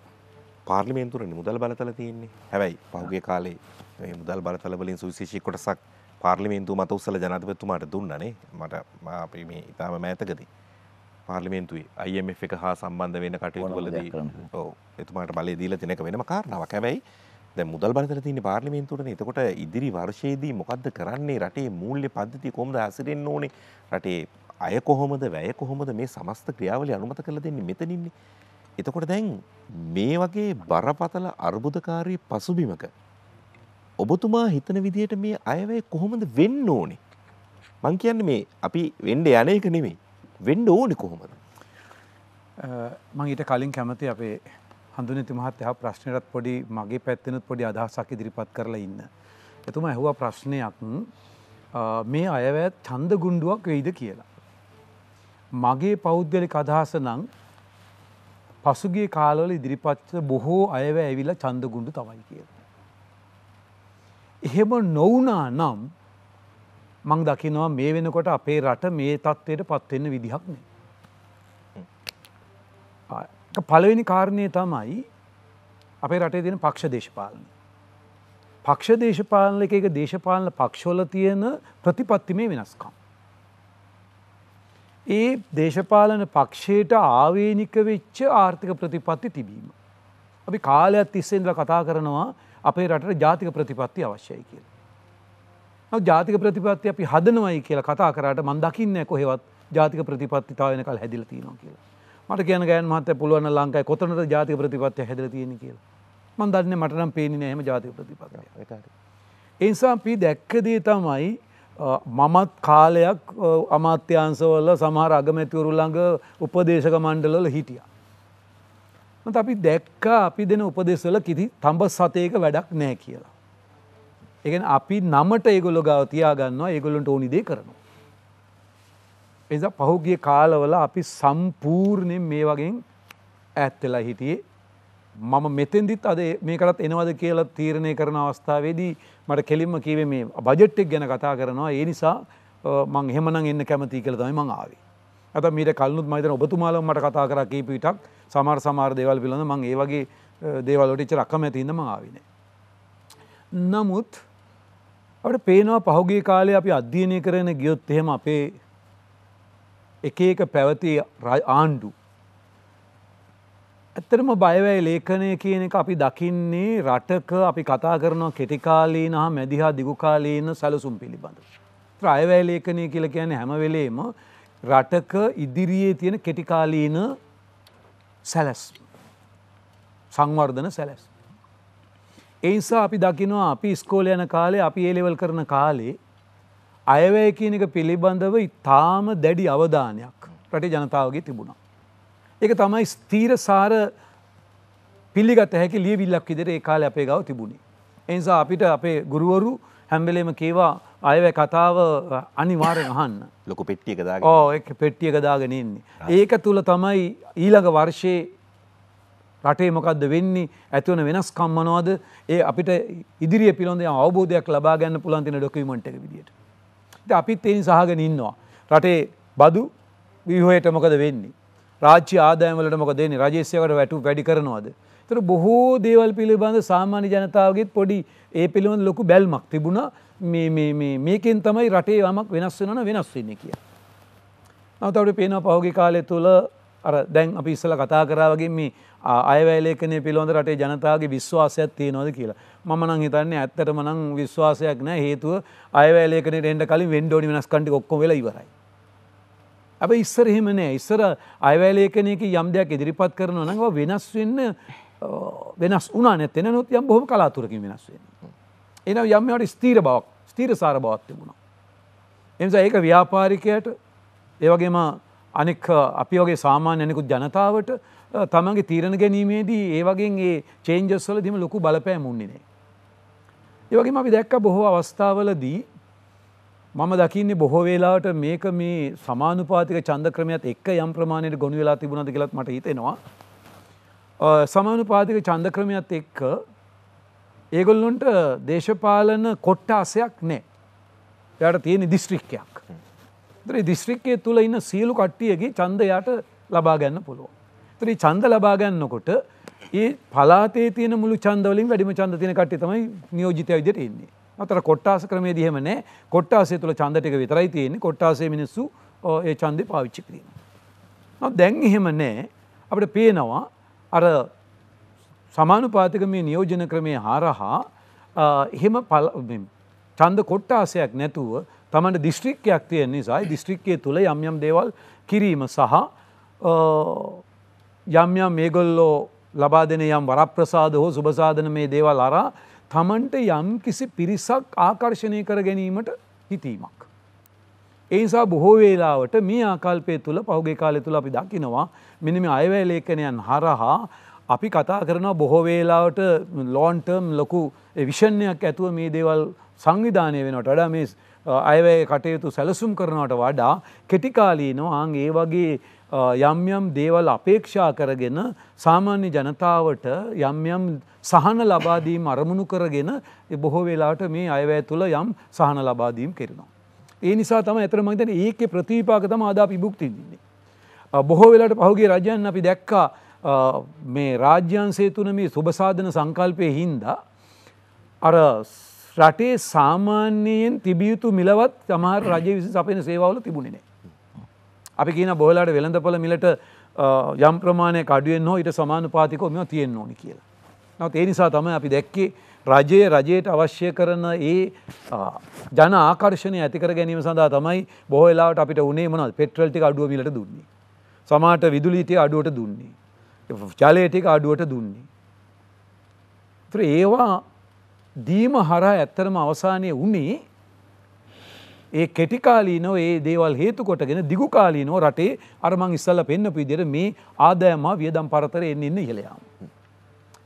පාර්ලිමේන්තුර නිමුදල් බලතල තියෙන්නේ හැබැයි පහුගේ කාලේ මුදල් බලතලවලින් සුවිශේෂී කොටසක් පාර්ලිමේන්තු මත උසල ජනාධිපතුමාට දුන්නනේ මට අපි මේ ඉතාම මෑතකදී පාර්ලිමේන්තුයි අයිF එක හා සම්බන්ධ වෙන කටයුතුවලදී ඕ එතුමාට බලය දීල තිනක වෙනම කාරණාවක් හැබැයි දැ මුදල් බලතර තින පාර්ලිමේන්තුරන එතකොට ඉදිරි වර්ෂයේදී මොකක්ද කරන්නේ රටේ මූල්ලි පද්ධති කොමද ඇසිරෙන් ඕනේ රටේ අය කොහොමද වැය කොහොමද මේ සමස්ත ක්‍රියාවලි අනුමත කළ දෙන්නේ මෙතනින්නේ එතකොට දැන් මේ වගේ බරපතල අර්බුදකාරී පසුබිමක ඔබතුමා හිතන විදිහට මේ අයවැය කොහොමද වෙන්න ඕනේ? මං කියන්නේ මේ අපි වෙන්න යන එක නෙමෙයි. වෙන්න ඕනේ කොහොමද? මං ඊට කලින් කැමති අපේ හඳුනති මහත්තයා අහ ප්‍රශ්නෙටත් පොඩි මගේ පැත්තෙනුත් පොඩි අදහසක් ඉදිරිපත් කරලා ඉන්න. එතුමා ඇහුවා ප්‍රශ්නයක් මේ අයවැය ඡන්ද ගුණ්ඩුවක් වෙයිද කියලා. මගේ පෞද්ගලික අදහස නම් පසුගිය කාලවල ඉදිරිපත් බොහෝ අයවැය ඇවිල්ලා ඡන්ද ගුණ්ඩු තමයි කියලා. එහෙම නොවනා නම් මං දකිනවා මේ වෙනකොට අපේ රට මේ තත්ත්වයට පත්වෙන්න විදිහක් නෑ. පලවෙනි කාරණය තමයි අපේ රටේ දෙන පක්ෂ දේශපාලන. පක්ෂ දේශපාලන එක දේශපාලන පක්ෂෝල තියෙන ප්‍රතිපත්තිමේ වෙනස්කම්. ඒ දේශපාලන පක්ෂයට ආවේනික වෙච්ච ආර්ථික ප්‍රතිපත්ති තිබීම. අපි කාලයක් තිස්සෙන්ද කතා කරනවා අපේ රටට ජාතික ප්‍රතිපත්ති අවශ්‍යයි කියල. ජාතික ප්‍රතිපත්ති අපි හදනවයි කියලා කතා කරට මන් දකින්න කොහෙවත් ජාතික ප්‍රතිපත්තිතාවන කල් හැදිල තියෙනවා කියලා මට කියන ගෑන් මහත පුළුවන් ලංකායි කොතනට ජාතික ප්‍රතිපත්ති හැදල තියෙන කියලා මන් දන්න මටනම් පේනි නෑම ජාතික ප්‍රතිපත්ති. එනිසා පී දැක්කදේ තමයි මමත් කාලයක් අමාත්‍යංශවල සමහර අගමැතිවරු ළඟ උපදේශක මණ්ඩලල හිටියා. නොත අපි දැක්ක අපි දෙන උපදෙස්වල කිසි තඹ සතයක වැඩක් නෑ කියලා. එකෙන් අපි නමට ඒගොල්ල ගාව තියාගන්නවා ඒගොල්ලන්ට ඕනිදේ කරනවා. එස පහුගිය කාලවල අපි සම්පූර්ණය මේ වගෙන් ඇත්තලා හිටියේ මම මෙතෙන්දිත් අද මේකටත් එනවද කියලා තීරණය කරන අවස්ථාවේදී මට කෙලින්ම කීවේ මේ බජට්ටෙක් ගැන කතා කරනවා ඒ නිසා මං එහෙමනම් එන්න කැමති කියලා තමයි මං ආවේ. අත මීට කල්නුත් මහිතන ඔබතුමාලව මට කතා කරා කීප විටක් සමර් සමාර් දේවල් පිලඳ මං ඒ වගේ දේවල්ලට ච රක්කම ඇතින්නම ආවින. නමුත් අපට පේනවා පහුගේ කාලය අපි අධ්‍යයනය කරන ගියොත් එහෙම අපේ එක එක පැවති ආණ්ඩු. ඇත්තරම බයවැයි ලේඛනය කියන එක අපි දකින්නේ රටක අපි කතා කරනවා කෙටිකාලීන හා මැදිහා දිගුකාලීන සැලසුම් පිළිබඳ. ත්‍රයවැය ලේඛනය කියල කියන්නේ හැමවෙලේම රටක ඉදිරියේ තියෙන කෙටිකාලීන සැලැස් සංවර්ධන සැලැස්. එයිසා අපි දකිනවා අපි ස්කෝල යන කාලේ අපි ඒලෙවල් කරන කාලේ අයවැය කියන එක පිළිබඳව ඉතාම දැඩි අවධානයක් රටේ ජනතාවගේ තිබුණා. ඒක තමයි ස්තීර සාර පිළිගත හැකි ලියවිල්ලක් ඉදිර ඒ කාල අපේ ගව තිබුණේ. එනිසා අපිට අපේ ගුරුවරු හැම්බෙලේම කීවා අයව කතාව අනිවාරෙන් අහන්න ලොක පෙට්ටියකදා ඕ පෙට්ටියකදාගෙනෙන්නේ. ඒක තුළ තමයි ඊළඟ වර්ෂයේ රටේ මොකක්ද වෙන්නේ ඇතිවන වෙනස් කම්මනවාද ඒ අපිට ඉදිරිය පිළොඳේ අවබෝධයක් ලබා ගන්න පුළන්තින ඩොකීමට විදිට. අපිත් එනි සහගෙන ඉන්නවා. රටේ බදු විහෝයට මොකද වෙන්නේ. රාච්චි ආදායමලට මොක දෙන්නේ රජේසයකට වැටු වැඩි කරනවාද. තර බොහෝ දේවල් පිළිබඳ සාමාන්‍ය ජනතාවගේත් පොඩි ඒ පිළිබඳ ලොකු බැල්මක් තිබුණ මේකෙන් තමයි රටේ යමක් වෙනස් වෙනන වෙනස් වෙන්න කිය. නවතවට පේන පහුගේ කාලය තුළ අර දැන් අපි ඉස්සල කතා කරාවගේ මේ අයවැලේකනේ පිළොඳ රටේ ජනතාවගේ විශ්වාසයක් තියෙනවද කියලා මම නං හිතන්නේ ඇත්තට මනං විශ්වාසයක් නෑ හේතුව අයවැලේකනට එන්ට කලින් වෙන්ඩෝඩි වෙනස් කණටි ඔක්කො වෙල ඉවරයි. ඇබ ඉස්සර එහෙමනෑ ඉස්සර අයවැලේකනයක යම් දෙයක් ඉදිරිපත් කරන නඟව වෙනස් වෙන්න වෙනස් වනා නැත්තෙන නොත් යම් බොහොම කලාතුරකින් වෙනස් වෙන්න. එනම් යම්මට ස්තීර බවක් ස්තීර සාර බවත් තිබුණා. එනිසා ඒක ව්‍යාපාරිකයට ඒවගේම අනෙක් අපි වගේ සාමාන්‍ය අනෙකුත් ජනතාවට තමන්ගේ තීරණ ගැනීමේදී ඒ වගේ ඒ චේන්ජස්වල දිම ලොකු බලපෑ මුන්නිනේ. ඒවගේම අපි දැක්ක බොහෝ අවස්ථාවලදී මම දකින්නේ බොහෝ වෙලාවට මේක මේ සමානුපාතික චන්ද ක්‍රමයත් එක්ක යම් ප්‍රමාණයට ගොුණු වෙලා තිබුණද කියලත් මට හිතෙනවා. සමානුපාතික චන්ද ක්‍රමයත් එක්ක ඒගොල්ලොන්ට දේශපාලන කොට්ටාසයක් නෑ. යට තියෙන දිස්ත්‍රික්කයක්. ත්‍රී දිස්ත්‍රික්කය තුළ ඉන්න සියලු කට්ටියගේ චන්දයට ලබා ගන්න පුළුව. ත්‍රී චන්ද ලබා ගන්නකොට ඒ පලාතේ තියන මුළු චන්දවලින් වැඩිම චන්ද තියන කට්ටි තමයි නියෝජිතය විදිට ඉන්නේ. අතර කොට්ටාස ක්‍රමේ දිහමනෑ කොට්ටාසේ තුළ චන්දටික විතරයි තියෙන්නේ කොට්ටාසේ මිනිස්සු ඒ චන්දය පාවිච්චි කිරීම. දැන් එහෙම නෑ අපට පේනවා අර සමානුපාතික මේ නියෝජන ක්‍රමය හාරහා එහෙම චන්ද කොට්ටාසයක් නැතුව තමන්ට දිස්ත්‍රික්කයක් තියෙන් නිසායි දිස්ත්‍රික්කය තුළ යම්යම් දේවල් කිරීම සහ යම්යම් මේගොල්ලෝ ලබා දෙන යම් වරප්‍රසාද හෝ සුභසාධන මේ දේවල් අරා තමන්ට යම් කිසි පිරිසක් ආකර්ශණය කර ගැනීමට හිතීමක්. ඒසා බොහෝ වේලාවට මේ ආකල්පය තුළ පහුගේ කාලය තුළ අපි දකිනවා මිනිම අයවැලේකනයන් හරහා අපි කතා කරන බොහෝ වේලාවට ලෝන්ටර්ම් ලොකු විෂණයක් ඇතුව මේ දේවල් සංවිධානය වෙනට වඩා මේ අයවැය කටයුතු සැලසුම් කරනවට වඩා කෙටිකාලීනෝ ආං ඒ වගේ යම්යම් දේවල් අපේක්ෂා කරගෙන සාමාන්‍ය ජනතාවට යම්යම් සහන ලබාදීම් අරමුණු කරගෙන බොහෝ වෙලාට මේ අයවැය තුළ යම් සහන ලබාදීම් කරනවා. ඒ නිසා තම ඇතර මහිතන ඒක ප්‍රතිපාක තම ආදා පිබුක්තිදන්නේ. බොහෝ වෙලාට පහුගේ රජයන් අපි දැක්කා මේ රාජ්‍යන්සේ තුන මේ සුභසාධන සංකල්පය හින්දා අර රටේ සාමාන්‍යයෙන් තිබියුතු මිලවත් තමාර රජය විසි සපෙන සේවල තිබුණනේ. අපි කියන බොහලාට වෙළඳපල මිලට යම් ප්‍රමාණය කඩුවෙන් හෝ ඉට සමාන පාතිකෝ මෙම තියෙන් ඕනි කියලා. නවත් ඒ නිසා තම අපි දැක්කේ රජයේ රජයට අවශ්‍ය කරන ඒ ජන ආකර්ශණය ඇතිකර ගැනීම සඳහා තමයි බොහලාට අපිට උනේ මනල් පෙට්‍රල්ටි අඩුව මිලට දුන්නේ. සමාට විදුලීතය අඩුවට දුන්නේ. ජලයට එක අඩුවට දුන්නේ. තුර ඒවා දීම හරා ඇත්තරම අවසානය වුණේ ඒ කෙටිකාලීනෝ ඒ දේවල් හේතු කොටගෙන දිගුකාලීනෝ රටේ අරමං ඉස්සල්ල පෙන්න්න පිදිර මේ ආදයම වියදම් පරතර එන්න ඉන්න ඉහලයාම්.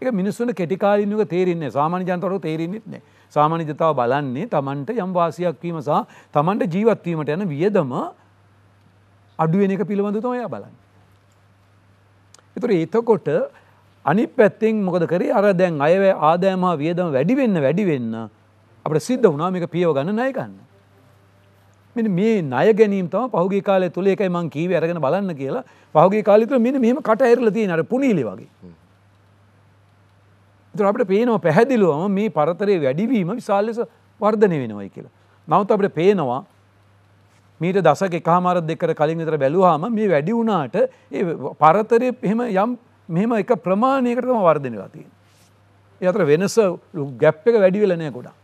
එක මිනිස්සුන කෙටිකාලින්ුව තේරන්නේ සාමාන්‍ය ජනතරු තේරෙන්නෙත් නෑ සාමාන්‍ය ජතාව බලන්නේ තමන්ට යම් වාසියක් වීම සහ තමන්ට ජීවත්වීමට යන වියදම අඩුවෙන එක පිළිබඳ තමයා බලන්න. එතුර එතකොට අනි පැත්තිෙන් මොකද කරේ අර දැන් අයව ආදෑම වියදම වැඩිවෙන්න වැඩිවෙන්න අපට සිද්ධ වනාමික පියෝ ගන්න නයගන්න. මෙ මේ නය ගැනීම තම පහුගේ කාලය තුළ එකයි මං කීව අරගෙන බලන්න කියලා පහුගේ කාලිතු මෙ මෙම කට ඇරල තිය නට පුනීලි වගේ. තුරට පේනවා පැහැදිලුවම මේ පරතරය වැඩිවීම විශාල්ලෙස වර්ධනය වෙනවයි කියලා. නවත් අපට පේනවා මීට දසක එකහමර දෙකර කලින් විතර බැලුවාම මේ වැඩි වුණාට ඒ පරතරය එහෙම යම් මෙහෙම එක ප්‍රමාණයකටම වර්ධනවා තියෙන. ඒ අතර වෙනස ගැප් එක වැඩි වෙලා නැහැ ගොඩක්.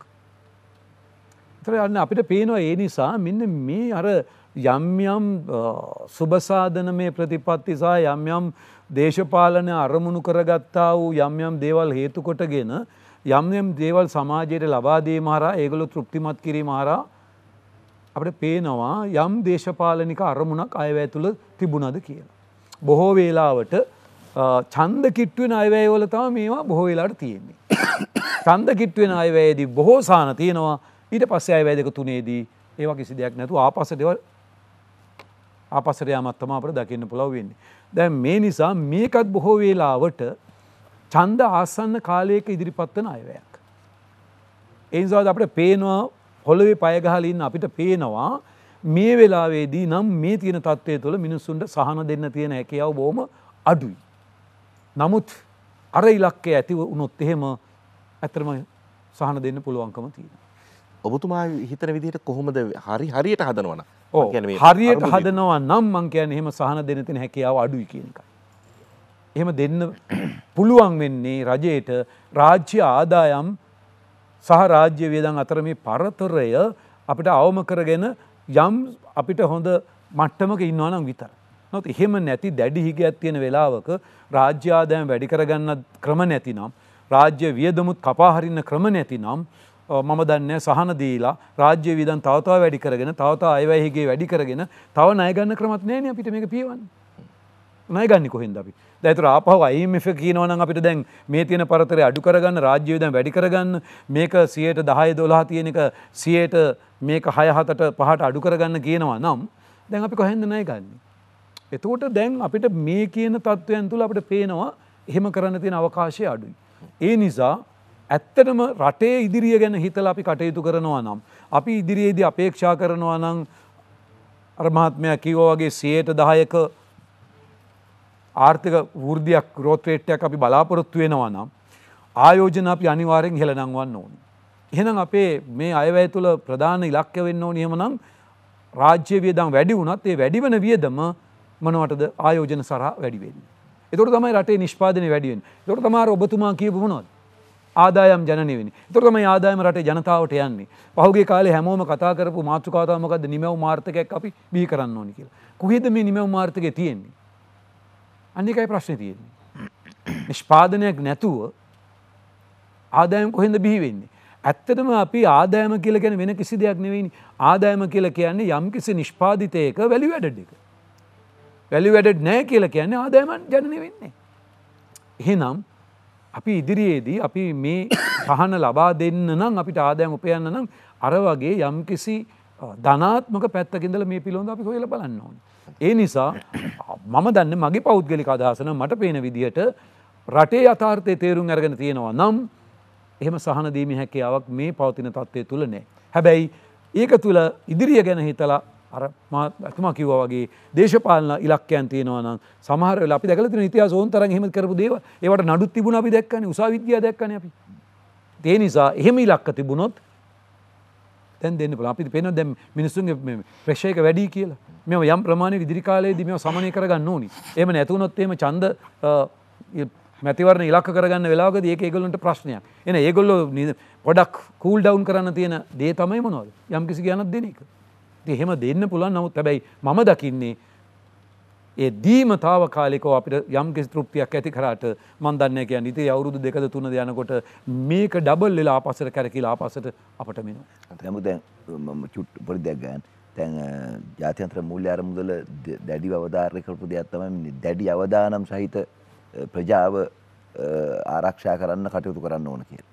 ඒතර යන්න අපිට පේනවා ඒ නිසා මෙන්න මේ අර යම් යම් සුබසාධන මේ ප්‍රතිපත්ති සහ යම් යම් දේශපාලන අරමුණු කරගත්තා වූ යම් යම් දේවල් හේතු කොටගෙන යම් යම් දේවල් සමාජයට ලබා දීම හරහා ඒගොල්ලෝ තෘප්තිමත් කිරීම හරහා අපට පේනවා යම් දේශපාලනික අරමුණක් අයවැ තුළ තිබුණද කියලා. බොහෝ වේලාවට චන්ද කිට්ටුවෙන අයවැයවල තම මේවා බොහෝ වෙලාට තියෙන්නේ. චන්ද කිට්ටුවෙන අයවැයේදී බොහෝ සාන තියෙනවා ඊට පස්සේ අයවැය දෙක තුනේදී ඒවා කිසි දෙයක් නැතු ආපස දෙවල් ආපසරයාමත්තම අපට දකින්න පුළව වෙන්නේ. දැන් මේ නිසා මේකත් බොහෝ වේලාවට චන්ද ආසන්න කාලයක ඉදිරිපත්වන අයවැයක්. එනිසාද අපට පේනවා පොළොවේ පයගහලින් අපිට පේනවා මේ වෙලාවේදී නම් මේ තියෙන තත්ත්වය තුළ මිනිස්සුන්ට සහන දෙන්න තියෙන හැකයාව බෝම අඩුයි. නමුත් අර ඉලක්කේ ඇතිව උනොත් එහෙම ඇතරම සහන දෙන්න පුළුවන්කම තියෙන. ඔබතුමා හිතන විදිහට කොහොමද හරි හරියට හදනවන හරියට හදනවා නම් මංකයන් එහෙම සහන දෙන තින හැකියාව අඩුයි කියනක. එහෙම දෙන්න පුළුවන් වෙන්නේ රජයට රාජ්‍ය ආදායම් සහ රාජ්‍ය වේදන් අතර මේ පරතරය අපිට අවම කරගෙන යම් අපිට හොඳ මට්ටමක ඉන්නවනම් විතර. නොත් එහෙම නැති දැඩි හිගයක් තියෙන වෙලාවක රාජ්‍යාදයන් වැඩි කරගන්න ක්‍රම නැතිනම් රාජ්‍ය වියදමුත් කපාහරින්න ක්‍රම නැතිනම් මම දන්න සහන දීලා රාජ්‍ය විදන් තවතාව වැඩි කරගෙන තවතා අයවැහිගේ වැඩි කරගෙන තව නයගන්න ක්‍රමත් නෑන අපිට මේක පියවන්නේ. නය ගන්න කොහෙන්ද අපි දැතර ආපහව අයිමක කියනවන අපිට දැන් මේ තියෙන පරතර අඩුකරගන්න රාජ්‍යයදැ වැඩිකරගන්න මේක සියයට දහය දොලා තියෙන එක සියයට මේක හයහතට පහට අඩුකරගන්න කියනවා නම් දැන් අපි කොහෙන්ද නය ගන්න. එතකොට දැන් අපිට මේ කියන තත්ත්වයන් තුළ අපට පේනවා එහෙම කරන්න තියෙන අවකාශය අඩුයි. ඒ නිසා ඇත්තටම රටේ ඉදිරිිය ගැන හිතල අපි කටයුතු කරනවා නම්. අපි ඉදිරියේදී අපේක්ෂා කරනවා නම් අර්මාත්මයක් කිවෝ වගේ සයට දායක ආර්ථික වෘද්ධියක් ග්‍රෝත්‍රේට්ටයක් අපි බලාපොරොත්තු වෙනවා නම් ආයෝජන අපි අනිවාරයෙන් හෙළ නංවන්න ඕනි. එහෙනම් අපේ මේ අයවැය තුළ ප්‍රධාන ඉලක්්‍ය වෙන්න ඕන හෙමනම් රාජ්‍ය වියදම් වැඩි වුණත් ඒ වැඩිවන වියදම මනවටද ආයෝජන සරහ වැඩිවෙන්න. එතොට තමයි රටේ නිෂ්පාදනය වැඩියෙන් තොට තමාර ඔබතුමා කියපුහුණොත් ආදායම් ජනවෙනි තොට තමයි ආදායම රට ජනතාවට යන්නේ පහුගේ කාල හැමෝම කතා කරපු මාතෘකාතාමකද නිමව මාර්ථකයක් අපි බිහි කරන්න ඕනි කියලා. කුහෙද මේ නිමව මාර්ථක තියෙන්නේ. අනිකයි ප්‍රශ්න තියෙන්නේ නිෂ්පාදනයක් නැතුව ආදායම් කොහෙද බිහිවෙන්නේ ඇත්තටම අපි ආදායම කියල ගැන වෙන කිසි දෙයක් නෙවෙයි ආදායම කියල කියන්නේ යම් කිසි නිෂ්පාධිතයක වැලි වැඩඩ එක වැලි වැඩඩ නෑ කියල කියන්නේ ආදායමන් ජනය වෙන්නේ එහෙනම් අපි ඉදිරියේදී අපි මේ <coughs> පහන ලබා දෙන්න නම් අපිට ආදායම උපයන්න නම් අර වගේ යම් කිසි ධනාත්මක පැත්තකින්දල මේ පිළොඳ අපි හොල බලන්න ඕන. ඒ නිසා මම දන්න මගේ පෞද්ගලි අදහසන මට පේන විදිහට රටේ අතාර්ථය තේරුම් අරගෙන තියෙනවා නම් එහෙම සහනදීම හැකියාවක් මේ පවතින තත්ත්වය තුළ නෑ. හැබැයි ඒක තුළ ඉදිරිය ගැන හිතලා ඇතුමා කිව වගේ දේශපාලන ඉලක්කයන් තියෙනවන සමහර අපි දැකලති නිතිය සෝන්තර හෙම කරපු දේව ඒවට නඩුත් තිබුණ අපි දැක්කන උසාවිද්‍යා දැක්කන අපි. ඒ නිසා එහෙම ඉලක්ක තිබුණොත් තැන් දෙන්න පුළ අපි පෙන දැම් මිනිසුන්ගේ ප්‍රශයක වැඩි කියලා මෙම යම් ප්‍රමාණයක දිරිකාලයේදී මෙම සමනය කරගන්න ඕනි එම නැතුනොත්තේම චන්ද මැතිවරණ ඉලක් කරගන්න වෙලාගද ඒ ඒගොලන්ට ප්‍රශ්නයක් එන ඒගොල්ලො පොඩක් කූල් ඩවන් කරන්න තියෙන දේ තමයි මොනවද යම්කිසි ගයනත් දෙනෙක හෙම දෙන්න පුළන් නමුත් හැබැයි මම දකින්නේ ඒ දීම තාවකාලිකව අපිට යම් කිසි තෘප්තියක් ඇති කරාට මම දන්නේ කියන්නේ ඉතින් අවුරුදු දෙකද තුනද යනකොට මේක ඩබල් වෙලා ආපස්සට කරකිලා ආපස්සට අපට මෙනවා. හැමෝම දැන් මම චුට්ට පොඩි දෙයක් ගන්න. දැන් ජාත්‍යන්තර මූල්‍ය අරමුදල දැඩිව අවධාරණය කරපු දෙයක් තමයි දැඩි අවදානම් සහිත ප්‍රජාව ආරක්ෂා කරන්න කටයුතු කරන්න ඕන කියලා.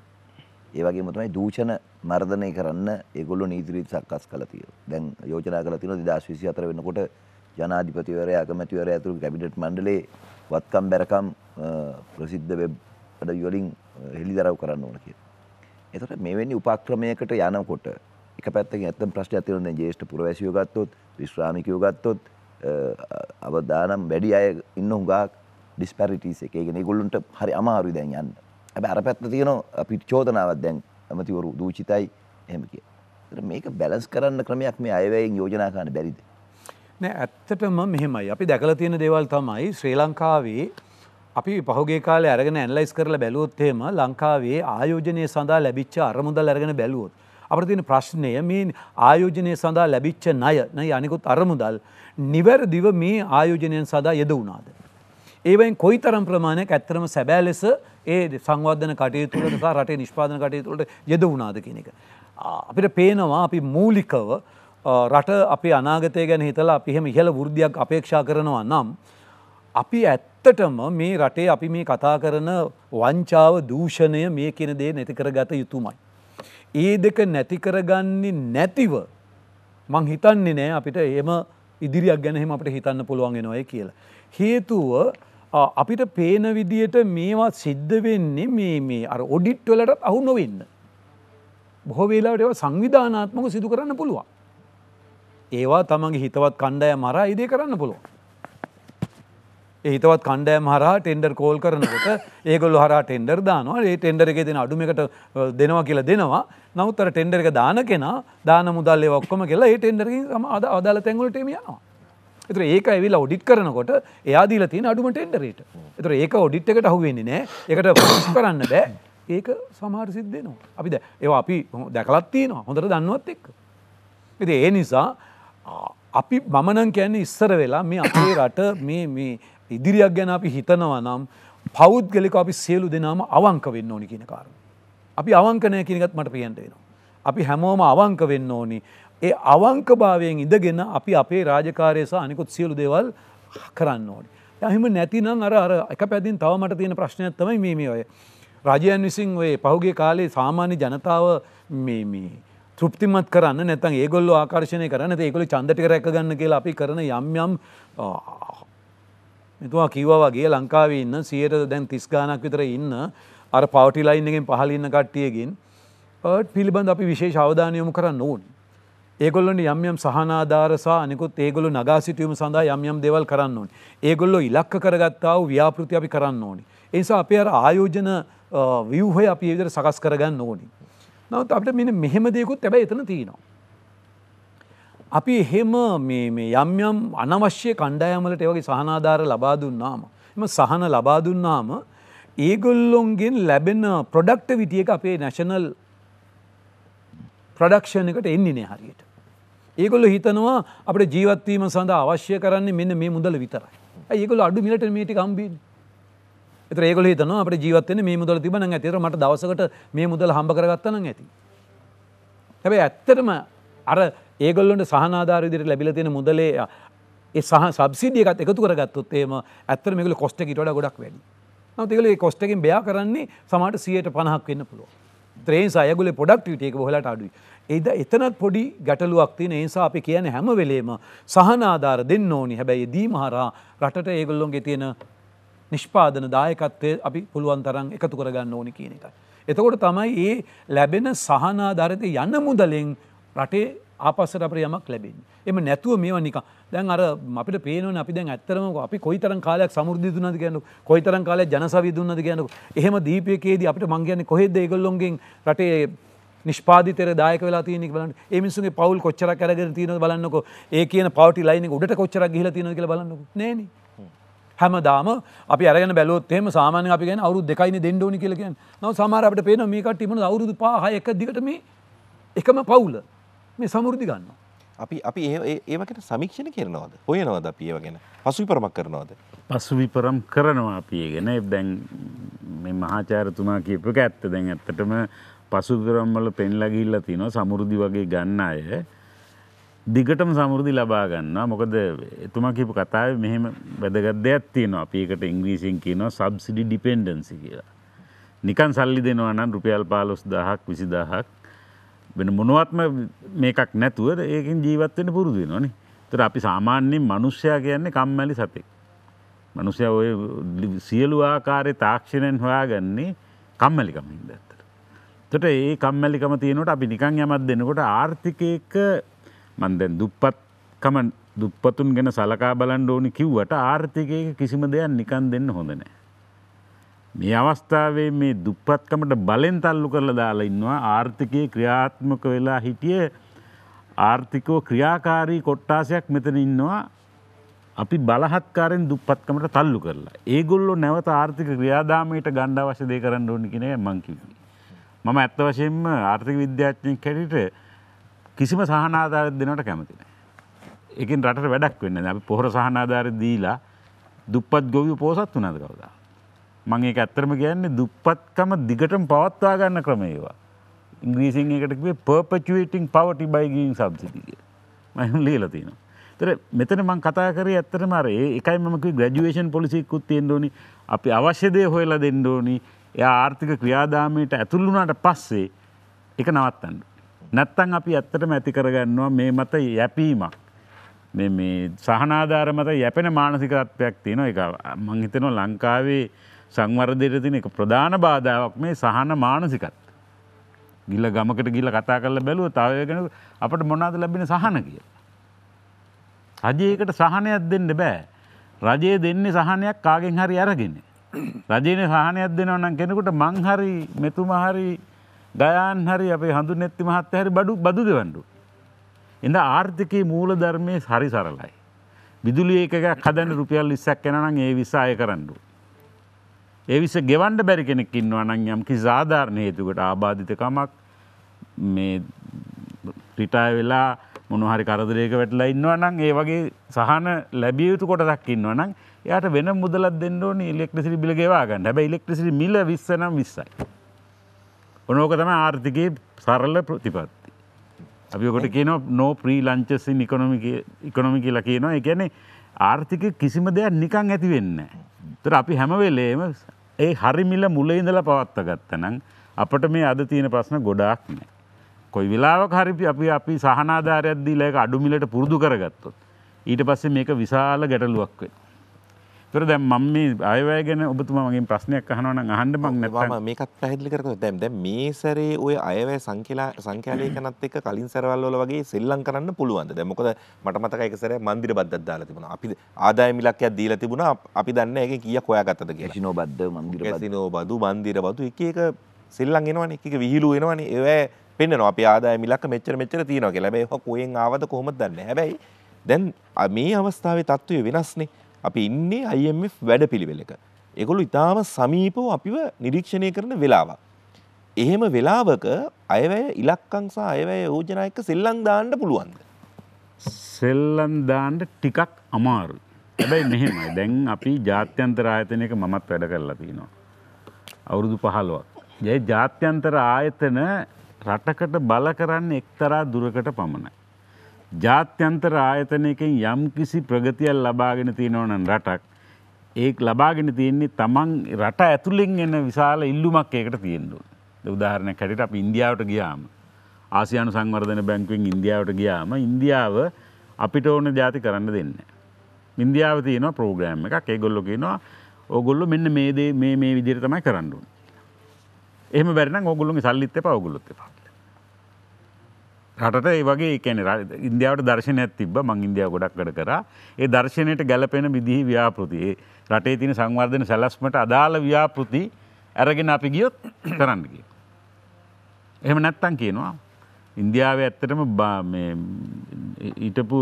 ඒ වගේම තමයි දූෂණ මර්ධනය කරන්න ඒගොල්ලෝ නීති රීති සකස් කළා තියෙනවා. දැන් යෝජනා කරලා තියෙනවා 2024 වෙනකොට ජනාධිපතිවරයා අකමැතිවරයා ඇතුළු කැබිනට් මණ්ඩලේ වත්කම් බැරකම් ප්‍රසිද්ධ වෙබ් අඩ වලින් හෙළි දරව් කරන්න ඕන කිය. එතට මෙවැනි උපක්‍රමයකට යනකොට එක පැත්තක ඇතම් ප්‍රශ්ට ඇතිරන ජේෂ්ට පුරවැසියෝ ගත්තොත් විශ්‍රාමිකයෝ ගත්තොත් අවදානම් වැඩි අය ඉන්න හුඟක් ඩිස්පැරිටස් එකගෙන ගොල්ලුන්ට හරි අමාරු දැන් යන්න ඇබ අර පැත්ත තියෙන අපි චෝතනාවත් දැන් ඇමතිවරු දූචිතයි එහෙම කිය. මේක බැලස් කරන්න ක්‍රමයක් මේ අයවැයෙන් යෝජනාකාන බැරිද. නෑ ඇත්තටම මෙහෙමයි අපි දැකල තියෙන දේවල් තමයි ශ්‍රී ලංකාවේ අපි පහුගේ කාල අරගෙන ඇන්ලයිස් කරල බැලුවොත්තේම ලංකාවේ ආයෝජනය සඳහා ලැබිච්ච අරමුදල් අරගෙන බැලුවොත්. අපට තියෙන ප්‍රශ්නය මේ ආයෝජනය සඳහා ලැබිච්ච ණය නයි අනිකුත් අරමුදල් නිවැරදිව මේ ආයෝජනයන් සඳහා යෙද වුණාද. ඒවයින් කොයි තරම් ප්‍රමාණයක් ඇත්තරම සැබෑ ලෙස ඒ සංවර්ධන කටයුතුලට රටේ නිෂ්පාන කටයුතුලට යෙද වුණාද කෙනෙක. අපිට පේනවා අපි මූලිකව රට අපේ අනාගතය ගැන හිතලා අපිහෙම ඉහළ වෘද්ධියක් අපේක්ෂා කරනවා නම්. අපි ඇත්තටම මේ රටේ අපි මේ කතා කරන වංචාව දූෂණය මේ කෙන දේ නැතිකර ගත යුතුමයි. ඒ දෙක නැතිකරගන්නේ නැතිව මං හිතන්නේ නෑ අපිට එම ඉදිරියක් ගැනහෙම අපට හිතන්න පුළුවන් නොය කියලා. හේතුව අපිට පේන විදියට මේවා සිද්ධ වෙන්නේ මේ මේ අර ඔඩිට්වලටත් අහු නොවෙන්න. බොහෝ වෙලාට සංවිධානාත්මක සිදු කරන්න පුළුවන්. ඒවා තමගේ හිතවත් කණ්ඩය මර ඉදේ කරන්න පුළුව. ඒහිතවත් කණ්ඩය මහරා ටෙන්ඩර් කෝල් කරනකට ඒගොල් හර ටෙන්ඩර් දානවා ඒ ටෙන්ඩර එක දෙන අඩුමකට දෙනවා කියලා දෙනවා නමුත්තර ටෙන්ඩර් එක දාන කෙනා දාන මුදල්ලේ ඔක්කොම කියලා ඒ ටෙන්ඩර අද අදාල තැන්ගලටේමියවා. එතර ඒක ඇවිල් ඔඩිට් කරනකොට එයාදීල තියෙන අඩුම ටෙන්ඩරට එතර ඒක ඔඩිට් එකට හුවෙන්නේ නෑ එකට පස් කරන්න බෑ ඒක සමහර සිද්ධයනවා. අපි ද ඒවා අපි දැකලත් තියෙනවා හොඳට දන්නවත් එක්. ඒ නිසා අපි මමනං කියන්නේ ඉස්සර වෙලා මේ අපේ <coughs> රට මේ මේ ඉදිරියක් ගැන අපි හිතනවා නම් පෞද්ගලික අපි සියලු දෙනාම අවංක වෙන්න ඕනි කියන කාරණ. අපි අවංකනය කිනකත් මට පියන්ට වෙනවා. අපි හැමෝම අවංක වෙන්න ඕනි. ඒ අවංක භාවයෙන් ඉඳගෙන අපි අපේ රාජකාරයස අනිකුත් සියලු දෙවල් කරන්න ඕනි. යහිම නැතිනම් අර අර එක පැදින් තව මට තියෙන ප්‍රශ්නයක්ත්තමයි මේ මේ ඔය. රජයන් විසින් ඔය පහුගේ කාලේ සාමාන්‍ය ජනතාව මේමී. තෘප්තිමත් කරන්න නැතන් ඒගොල්ලො ආකර්ශණය කරන්න ඒකොල චන්දටික රැකගන්න කියලා අපි කරන යම්යම් මෙතුවා කිව්වා වගේ ලංකාව ඉන්න සියයට දැන් තිස්ගානක් විතර ඉන්න අර පවටිලයින් එකෙන් පහලින්න කට්ටියකින් පට් පිළිබඳ අපි විශේෂ අවධානයොමු කරන්න ඕන්. ඒගොල්ලොට යම්යම් සහනාධාරසා අනෙකුත් ඒගොලු නගා සිටියීම සඳහා යම්යම් දෙවල් කරන්න ඕන්. ඒගොල්ලො ඉලක්ක කරගත්තාව ව්‍යාපෘති අපි කරන්න ඕනි. එනිසා අපේ අර ආයෝජන ව්‍යවහය අපි ඒදර සකස් කරගන්න ඕනිි. නවත් අපට මෙ මෙහෙම දෙයකුත් ඇැබ එතන තියෙනවා. අපි එහෙම යම් යම් අනවශ්‍ය කණ්ඩායමලට ඒවගේ සහනාධාර ලබා දුන්නාම එම සහන ලබා දුන්නාම ඒගොල්ලොන්ගෙන් ලැබෙන ප්‍රොඩක්ට විටියක අපේ නැශනල් ප්‍රඩක්ෂණකට එන්නේ නෑ හරියට. ඒගොල්ල හිතනවා අපට ජීවත්වීම සඳ අවශ්‍ය කරන්නේ මෙන්න මේ මුදල විතරයි. ඒගොල අඩු මිලට මේටි කම්බින්නේ එත ඒගොල හිතන අපට ජීවත්වෙන මේ මුදල තිබන ඇතිර මට දවසකට මේ මුදල් හම්බ කරගත්තන ඇති. හැබැ ඇත්තටම අර ඒගොල්ලොට සහනාධාරදිර ලැබිල තියෙන මුදලේ ඒ සහ සබ්සිදියකත් එකතු කරගත්තොත්තේම ඇත්තර මෙකල කොස්ට කිටට ගොඩක් වැඩි. නතිකල කොස්ටකින් බයා කරන්නේ සමට සියයට පණහක් වෙන්න පුළුව. ත්‍රේ සයගුල පොඩක්ටටේක හොලට අඩුයි. එද එතනත් පොඩි ගැටලුවක් තින ඒසා අපි කියන හැම වෙලේම සහනාධාර දෙන්න ඕනි හැබැයි දී මහරා රටට ඒගොල්ලොන්ගේ තියෙන නිෂ්පාදන දායකත්වය අපි පුළුවන් තරන් එකතු කරගන්න ඕනි කියන එක. එතකොට තමයි ඒ ලැබෙන සහනා ධරත යන්න මුදලෙන් රටේ ආපස්සට අප යමක් ලැබෙන් එම නැතුව මේ නික දැන් අර අපිට පේනවන අපි දැන් ඇත්තරම අපි කොයිතරන් කාලයක් සමුෘද්ධි දුන්නද ගැනු කොයිතරන් කාලය ජනසවී දුන්නද ගැනු එහෙම දීපයකේද අපට මංගයන්න කොහෙද ඒගොල්ලොන්ගෙන් රටේ නිෂ්පාතර දායක වෙලා තියනෙ බලන්න එමිසුගේ පවල් කොච්චර කරගෙන තියෙන බලන්නක ඒ කියන පවටි ලයින උඩට කොච්චර ගහිල තියෙනක බලන්නක නෑනේ හැමදාම අපි අරගෙන බැලොත් එම සාමාන්‍ය අපි ගැන අවුරුදු දෙකයින දෙන්න ඕනි කියලා කියන්නේ. නමුත් සමහර අපිට පේන මේකට ඉමුණු අවුරුදු 5 6 එක දිගට මේ එකම පවුල මේ සමෘද්ධි ගන්නවා. අපි අපි ඒවකට සමික්ෂණ කරනවාද හොයනවාද අපි ඒව ගැන පසුවිපරමක් කරනවාද. පසුවිපරම් කරනවා අපි ඒ ගැන දැන් මහාචාරතුමා කියපක ඇත්ත දැන් ඇත්තටම පසුදුරම්වල පෙන්ලගිල්ල තිනවා සමුෘදි වගේ ගන්න අය දිගටම සමුෘදි ලබා ගන්නවා මොකද එතුමා කිපු කතාව මෙහෙම වැදගත් දෙයක් තියෙනවා අපිකට ඉංග්‍රීසින් කියනවා සබ්සිඩි ඩිපෙන්ඩන්සි කියලා. නිකන් සල්ලි දෙනවා නම් රුපියල් පාලොස් දහක් විසි දහක් වෙන මොනුවත්ම මේකක් නැතුව ඒකින් ජීවත්වෙන පුරුදු වෙනවානේ. ඒතර අපි සාමාන්‍යයෙන් මිනිස්සයා කියන්නේ කම්මැලි සතෙක්. මිනිස්සයා ওই සියලු ආකාරයේ තාක්ෂණයෙන් හොයාගන්නේ කම්මැලිකම හින්දා. එතකොට ඒ කම්මැලිකම තියෙනකොට අපි නිකන් යමක් දෙනකොට ආර්ථිකයක මන් දැන් දුප්පත්කම දුප්පතුන් ගැන සලකා බලන්න ඕනි කිව්වට ආර්ථිකය කිසිම දෙයක් නිකන් දෙන්න හොඳනෑ. මේ අවස්ථාවේ මේ දුප්පත්කමට බලෙන් තල්ලු කරලා දාලා ඉන්නවා ආර්ථිකයේ ක්‍රියාත්මක වෙලා හිටිය ආර්ථිකෝ ක්‍රියාකාරී කොට්ටාසයක් මෙතන ඉන්නවා අපි බලහත්කාරෙන් දුප්පත්කමට තල්ලු කරලා. ඒගොල්ලෝ නැවත ආර්ථික ක්‍රියාදාමයට ගණ්ඩ අවශ්‍ය දේ කරන්න ඕනි කියන මංකිව. මම ඇත්ත වශයෙන්ම ආර්ථික විද්‍යාඥයෙක් හැටියට කිසිම සහනාධාරත් දෙනට කැමතින. එකින් රට වැඩක් වෙන්න අප පොහර සහනාධාර දීලා දුප්පත් ගොවිය පෝසත් වනද කවදා. මගේ ඇත්තරම කියන්නේ දුප්පත්කම දිගටම පවත්වා ගන්න ක්‍රමේවා. ඉංග්‍රීසින් එකටේ පර්පචුවටිං පවටි බයිගීන් සබ්සිතිය මහම් ලීලතිනවා. තර මෙතන මං කතා කරේ ඇත්තරම අරේ එකයි මක ග්‍රජුවේෂන් පොලිසිකුත් තියෙන්ඩෝනි අපි අවශ්‍යදය හොයලා දෙන්නඩෝනි එය ආර්ථික ක්‍රියාදාමයට ඇතුළුනාට පස්සේ එක නවත්තන්න. නැත්තන් අපි ඇත්තටම ඇති කරගන්නවා මේ මත යැපීමක්. මේ සහනාධාර මත යැපෙන මානසිකත්වයක් තියෙන එක මංහිතනවා ලංකාවේ සංවර්ධයට තින එක ප්‍රධාන බාධාවක් මේ සහන මානසිකත්. ගිල්ල ගමකට ගිල්ල කතා කරල බැලුව තවයගෙන අපට මොනාද ලැබෙන සහන කිය. රජයකට සහනයක් දෙන්න බෑ. රජය දෙන්නේ සහනයක් කාගෙන් හරි අරගෙන. රජන සහනයක් දෙනවනම් කෙනෙකුට මංහරි මෙතුමහරි ගයාන් හරි අපේ හඳු නැත්ති මහත්ත හරි බඩු බදු දෙවඩු. එඳ ආර්ථිකයේ මූල ධර්මය හරි සරලයි. විදුලි ඒක කදන රුපියල් ඉස්සක් කෙනනම් ඒ විසාය කරඩු. ඒ විස ගෙවන්ඩ බැරි කෙනෙක් ඉන්නවනං යම් කි සාධාරණ හේතුකට ආබාධිතකමක් මේ රිටාය වෙලා මොනහරි කරදරයක වැටලා ඉන්නවනම් ඒ වගේ සහන ලැබියයුතු කොටක් ඉන්නවනම් යට වෙන මුදලත් දෙන්න ඕන ඉලෙක්ට්‍රසිරි බිල ගෙවාගන්න හැබ ඉලෙක්ට්‍රසිරි මිල විස්සනම් විස්සයි. ඔනෝක තම ආර්ථිකයේ සරල ප්‍රතිපත්ති. අපිකොට කියන නෝ ප්‍රී ලංචසි ඉකොනොමි කියලා කියනවා එකැනෙ ආර්ථික කිසිම දෙයක් නිකං ඇති වෙන්න. තර අපි හැමවෙලේම ඒ හරිමිල මුල ඉඳලා පවත්ත ගත්ත නම් අපට මේ අද තියෙන ප්‍රශ්න ගොඩාක් නෑ. කොයි වෙලාවක් හරිපි අපි අපි සහනාධාරයක්දී ලයක අඩුමිලට පුරුදු කරගත්තොත්. ඊට පස්සේ මේක විශාල ගැටලුවක් වෙයි. තොර දැම් මම මේ අයවැගෙන ඔබතුමාගේ ප්‍රශ්නයක් අහනවන අහන්ඩ මක් නැම මේකත් පැහදිලි කරන දැම් දැ මේ සැරේ ඔය අයවැය සංකලා සංකලය කනත් එක කලින් සැරවල්ල වගේ සෙල්ලං කරන්න පුළුවන්ද දැමොකද මටමතක එකසර මන්දිර බද්දත් දාලා තිබුණ අපි ආදාය මිලක්යක් දීලා තිබුණ අපි දන්න එක කිය කොයා ගතද කිය සිනෝ බද්ද මන්දිර සිනෝ බදු මන්දිර බදු එක එක සෙල්ලන් එනවන එක විහිලු එනවන ඒවැ පෙන්න්න අප ආදා මිලක් මෙච්චර මෙච්චර තියනක ලැබේ හො කොයෙන් ආවද කොහොමද දන්න හැබැයි දැන් මේ අවස්ථාව තත්ත්වය වෙනස්නේ අපි ඉන්නේ IMF වැඩ පිළිවෙලක. ඒගොල්ලෝ ඉතාම සමීපව අපිව නිරීක්ෂණය කරන වෙලාවක්. එහෙම වෙලාවක අයවැය ඉලක්කං සහ අයවැය යෝජනා එක්ක සෙල්ලම් දාන්න පුළුවන්ද? සෙල්ලම් දාන්න ටිකක් අමාරු. හැබැයි මෙහෙමයි. දැන් අපි ජාත්‍යන්තර ආයතනයක මමත් වැඩ කරලා තිනවා. අවුරුදු 15ක්. ඒ ජාත්‍යන්තර ආයතන රටකට බල කරන්නේ එක්තරා දුරකට පමණයි. ජාත්‍යන්තර ආයතනයකින් යම් කිසි ප්‍රගතියක් ලබාගෙන තියෙනව නම් රටක් ඒක ලබාගෙන තියෙන්නේ තමන් රට ඇතුළෙන් එන විශාල ඉල්ලුමක් ඒකට තියෙන්න ඕනේ. උදාහරණයක් හැටියට අපි ඉන්දියාවට ගියාම ආසියානු සංවර්ධන බැංකුවෙන් ඉන්දියාවට ගියාම ඉන්දියාව අපිට ඕන જાති කරන්න දෙන්නේ නැහැ. ඉන්දියාව තියෙනවා ප්‍රෝග්‍රෑම් එකක්. ඒගොල්ලෝ කියනවා ඕගොල්ලෝ මෙන්න මේ දේ මේ මේ විදිහට තමයි කරන්න ඕනේ. එහෙම බැරි නම් ඕගොල්ලෝගේ සල්ලිත් එපා ඕගොල්ලොත් එපා. රටට ඒ වගේ කැන ඉන්දියාවට දර්ශනයක් තිබ මං ඉන්දියාව ගොඩක් කඩ කර ඒ දර්ශනයට ගැලපෙන විදිහි ව්‍යාපෘතියේ රටේ තින සංවර්ධන සැලස්මට අදාළ ව්‍යාපෘති ඇරගෙන අපි ගියොත් කරන්නකි. එහෙම නැත්තන් කියනවා. ඉන්දියාව ඇත්තටම ඉටපු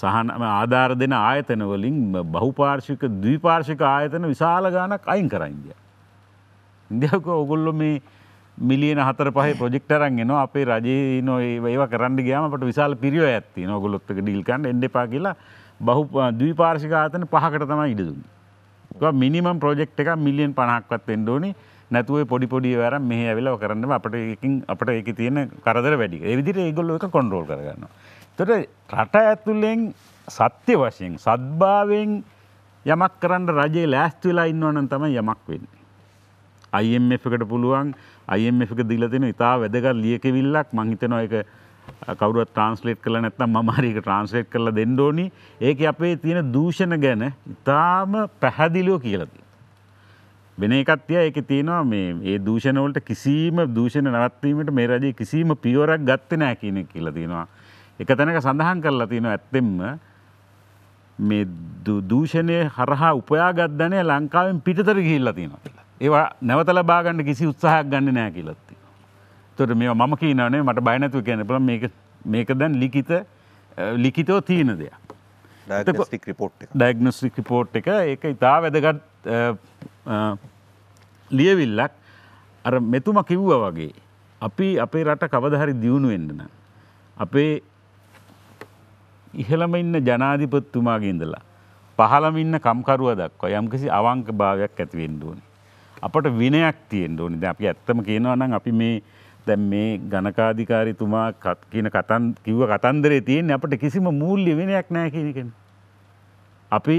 සහන ආධාර දෙන ආයතනවලින් බහුපාර්ශික දවිපාර්ශික ආයතන විශාල ගානක් අයින් කර ඉන්දිය. ඉන්දියක ඔගොල්ලො මේ මිලියන හතර පහ ප්‍රජෙක්ටරන් න අපේ රජයේ නො ඒව කරන්න ගයාමට විශල් පිරිියෝ ඇත්ති නොගොලොත්තක ඩිල්කන්ඩ එඩපා කියලා බහු දී පාර්ශිකාතන පහකට තම ඉඩදුන්න. මිනිමම් ප්‍රජෙක්් එක මිලියන් පණක්වත් එෙන්ඩෝනි නැතුවේ පොඩි පොඩි වැර මෙහ ඇවෙලා කරන්න අපට එකින් අපට එක තියෙන කරදර වැඩි එවිදිට ඒගොල්ල එක කොන්ඩරෝල් කරගන්න. තොට රට ඇතුලෙන් සත්‍ය වශයෙන් සත්භාවෙන් යමක් කරන්න රජේ ලෑස්තුවෙලා ඉන්නවනන් තම යමක් වෙන්න. අයිම් එකට පුළුවන් අයම් එක දිලතින ඉතා වැදගත් ලියකෙවිල්ලක් මංහිතනවා එක කවරුව ට්‍රන්ස්ලේට් කළ නැත්තම් මමාරික ට්‍රන්ස්ලේට් කරල දෙන්නඩෝනි ඒක අපේ තියෙන දූෂණ ගැන ඉතාම පැහැදිලියෝ කියලති. වෙන එකත්තිය එක තියෙනවා මේ ඒ දූෂණවලට කිසිීම දූෂණ නවත්වීමට මේ රජයේ කිසිීම පියෝරක් ගත්තනෑ කියන කියලා තියෙනවා. එක තැනක සඳහන් කරලා තියෙනවා ඇත්තෙම මේ දූෂණය හරහා උපයාගත් ධනය ලංකාවෙන් පිටතර ගිහිල්ලා තියෙනවා කියලා. ඒවා නැවත ලබාගන්න කිසි උත්සාහක් ගන්න නෑ කියලත්ති. තොට මේ මම කියීනනේ මට බයනැතුව කියන පුළ මේක දැන් ලිකිත ලිකිතෝ තියන දෙයක්. ඩයිගනස්ටික් රිපෝට් ඩයිගනස්ටික් රිපෝට් එක ඒක ඉතා වැදගත් ලියවිල්ලක් අර මෙතුම කිව්ව වගේ අපි අපේ රට කවදහරි දියුණු වෙන්නන. අපේ ඉහළම ඉන්න ජනාධිපත්තුමාගේ ඉඳලා පහළම ඉන්න කම්කරුව දක්වා යම්කිසි අවංක භාවයක් ඇතිවෙන්ඩුවනේ. අපට විනයක් තියෙන් ඕනි ද අපි ඇත්තම කියනවනම් අපි මේ දැන් මේ ගණකාධිකාරිතුමා කත් කියන කතන් කිව්ව කතන්දරේ තියෙන් අපට කිසිම මූල්ලි වෙනයක් නෑ කියනකෙන. අපි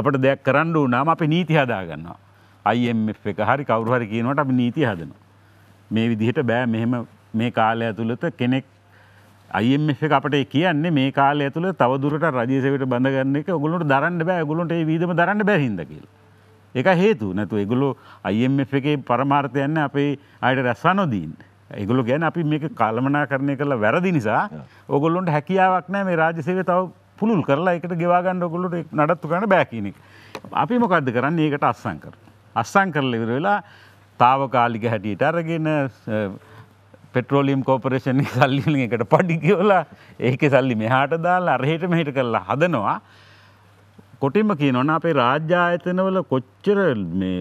අපට දෙයක් කරන්න වනාම අපි නීති හදාගන්නවා. අයිF එක හරි කවරුහරි කියනවට අපි නීති හදනවා. මේ විදිහට බෑ මෙහෙම මේ කාලය ඇතුළත කෙනෙක් අයිම් එක අපට කියන්නේ මේ කාලය ඇතුළ තවදුරට රජසවට බඳගන්න එක ඔගුලට දරන්න බෑ ගුලන්ට ඒ වීදම දරන්න බැහිදකිලා එක හේතු නැතු එගුලු අයිF එකේ පරමාර්ථයන්න අපේ අයට රැස්වනොදීන්. එගුලු ගැන අපි මේක කල්මනා කරණය කරලා වැරදි නිසා ඔගොල්ලොන්ට හැකියාවක් නෑ මේ රාජසේව තව පුළුල් කරලා එකට ගෙවාගන්න ඔගොලොට නඩත්තු කරන බෑකිනෙක්. අපි මොකක්ද කරන්න ඒකට අස්සංකර. අස්සං කරල ඉවර වෙලා තාවකාලික හැටියට අරගෙන පෙට්‍රෝලියම් කෝපරේෂණ සල්ලිලින් එකට පඩිගවලා ඒක සල්ලි මෙහාට දාල් අරහට මෙහිට කරලා හදනවා කොටිම කියනවන අපේ රාජ්‍යායතනවල කොච්චර මේ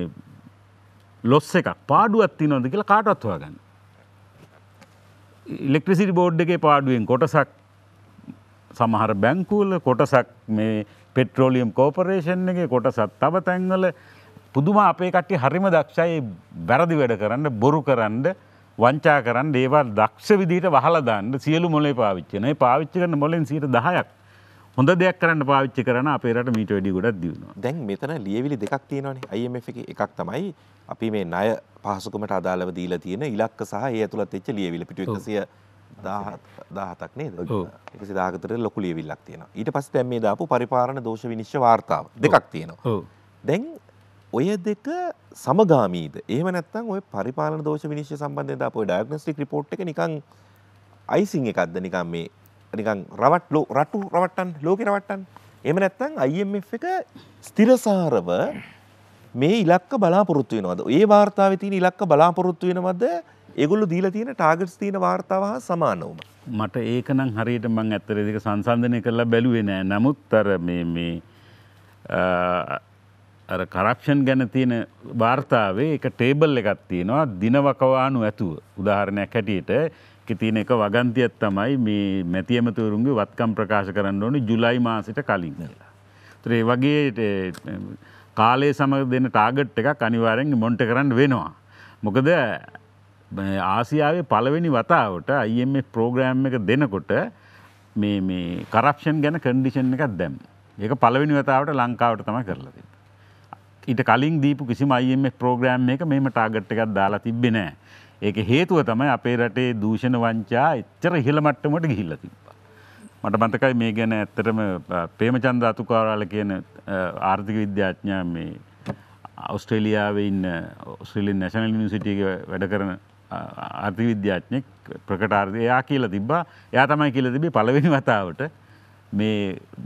ලොස්ස එකක් පාඩුවත් තිනොද කියලා කාටත්වා ගන්න. ඉලෙක්ට්‍රසිරි බෝඩ් එකේ පාඩුවෙන් කොටසක් සමහර බැංකූල කොටසක් මේ පෙට්‍රෝලියම් කෝපරේෂන් එක කොටසත් තව තැන්වල පුදුම අපේ කට්ටි හරිම දක්ෂයි බැරදි වැඩ කරන්න බොරු කරන්න වංචා කරන්න ඒවා දක්ෂ විදිට වහලදාන්න සියලු මොලේ පාවිච්චනයි පාවිච්චි කරන මොලින් සිට දහයක් හොඳ දෙයක් කරන්න පාවිච්චි කරන අපේරට මීට වැඩි ගොඩක් දියුණවා දැන් මෙතන ලියවිලි දෙකක් තියෙනවානේ අයිම එක එකක් තමයි අපි මේ ණය පහසුකමට අදාළව දීලා තියෙන ඉලක්ක සහ ඒ ඇතුළත් එච්ච ලියවිලි පිටු එකසිය දාහතක් නේද එකසි දාගතර ලොකු ලියවිල්ලක් තියෙනවා ඊට පස්සේ දැන් මේ දාපු පරිපාලන දෝෂ විනිශ්චය වාර්තාව දෙකක් තියෙනවා දැන් ඔය දෙක සමගාමීද එහෙම නැත්නම් ඔය පරිපාලන දෝෂ විනිශ්චය සම්බන්ධයෙන් දාපු ඔය ඩයග්නොස්ටික් රිපෝට් එක නිකන් අයිසින් එකක්ද නිකන් මේ නිකන් රවට ලෝ රටු රවට්ටන් ලෝකෙ රවට්ටන් එම නැත්තං IMF එක ස්තිරසාරව මේ ඉලක්ක බලාපොරොත්තු වෙනවද ඒ වාර්තාව තියෙන ඉලක්ක බලාපොරොත්තු වෙනවද ඒගොල්ලු දීලා තියෙන ටාගට්ස් තියෙන වාර්තාව හා සමාන වුණා. මට ඒක නම් හරියට මම ඇත්තට ඒක සංසන්දනය කරලා බැලුවේ නෑ. නමුත් අර මේ මේ අර කරප්ෂන් ගැන තියෙන වාර්තාවේ එක ටේබල් එකක් තියෙනවා දිනවකවානු ඇතුව. උදාහරණයක් හැටියට ලෝකෙ තියෙන එක වගන්තියක් තමයි මේ මැතියමතුරුන්ගේ වත්කම් ප්‍රකාශ කරන්න ඕනි ජුලයි මාසිට කලින් කියලා. ඒ වගේ කාලය සමඟ දෙන ටාගට් එකක් අනිවාරෙන් මොන්ට කරන්න වෙනවා. මොකද ආසියාවේ පළවෙනි වතාවට අයිම ප්‍රෝග්‍රෑම් එක දෙනකොට මේ කරප්ෂන් ගැන කන්ඩිෂන් එකක් දැම්. ඒක පළවෙනි වතාවට ලංකාවට තම කරලද. ඊට කලින් දීපු කිසිම අයිම ප්‍රෝග්‍රෑම් එක මෙම ටාගට් එකක් දාලා තිබෙනෑ. ඒක හේතුව තමයි අපේ රටේ දූෂණ වංචා එච්චර හිළමට්ටමට ගිහිල්ල තිබ්බා. මට මතකයි මේ ගැන ඇත්තටම ප්‍රේමචන්ද අතුකාරාල කියන ආර්ථික විද්‍යාඥා මේ අවස්ට්‍රේලියාවේ ඉන්න ඔස්ට්‍රේලියන් නැෂනල් යුනිවර්සිටියේ වැඩ කරන ආර්ථික විද්‍යාඥයෙක් ප්‍රකටාර්ථය එයා කියලා තිබ්බා. එයා තමයි කියලා තිබ්බේ පළවෙනි වතාවට මේ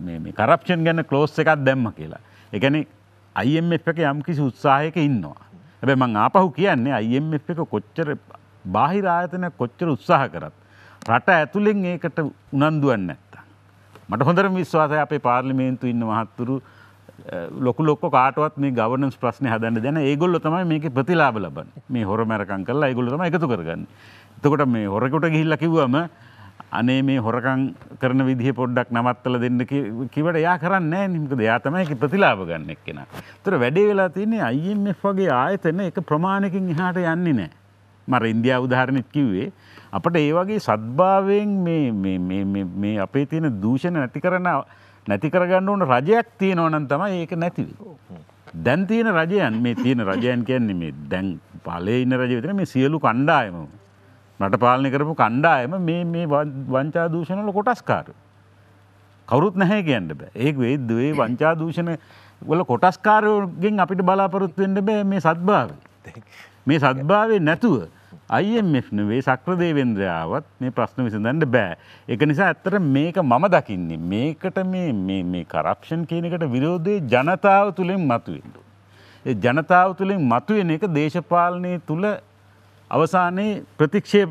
මේ කරප්ෂන් ගැන ක්ලෝස් එකක් දැම්ම කියලා. ඒ කියන්නේ IMF එක යම්කිසි උත්සාහයක ඉන්නවා. හැබැයි මං ආපහු කියන්නේ IMF එක කොච්චර බාහිර ආයතන කොච්චර උත්සාහ කරත් රට ඇතුලෙන් ඒකට උනන්දුවක් නැත්තම් මට හොඳටම විශ්වාසයි අපේ පාර්ලිමේන්තු ඉන්න මහත්තුරු ලොකු ලොක්ක කාටවත් මේ ගවනස් ප්‍රශ්න හදන්න දැන ඒගොල්ල තමයි මේක ප්‍රතිලාබ ලබන් මේ හොර මැරකං කල්ලා ඒගොල්ල තම එකතු කරගන්න එතකොට මේ හොරකොට ගිහිල්ල කිව්වම අනේ මේ හොරකං කරන විදිහ පොඩ්ඩක් නවත්තල දෙන්න කිවට යා කරන්න නිමකද යා තමයි ප්‍රතිලාබ ගන්න එක් කෙන. තුර වැඩේ වෙලා තියන්නේ අයිම් වගේ ආයතන එක ප්‍රමාණකින් එහාට යන්නේ නෑ. මර ඉන්දයා උදාහරණත් කිව්වේ. අපට ඒ වගේ සද්භාවයෙන් මේ අපේ තියෙන දූෂණ නැති කරන නැති කරගන්න ඕන රජයක් තියෙන ඕනන් තමයි ඒක නැතිව. දැන් තියෙන රජයන් මේ තියෙන රජයන් කියන්නේ මේ දැන් පලේ ඉන්න රජවිතන මේ සියලු කණ්ඩායමම. නටපාලනය කරපු කණ්ඩායම මේ මේ වංචා දූෂණල කොටස්කාර. කවරුත් නැහැ කියන්න බෑ ඒක වේ දේ වංචා දූෂණ වල කොටස්කාරයෝගෙන් අපිට බලාපොරොත්වෙන්ට බෑ මේ සත්භාව මේ සත්භාවේ නැතුව අයිමේ සක්‍රදේවෙන්ද්‍රයාවත් මේ ප්‍රශ්න විසඳන්න බෑ එක නිසා ඇත්තට මේක මම දකින්නේ මේකට මේ කරක්ෂන් කියනකට විරෝධය ජනතාව තුළින් මතුවෙන්ට. ජනතාව තුළින් මතුවෙන එක දේශපාලනය තුළ අවසානයේ ප්‍රතික්ෂේප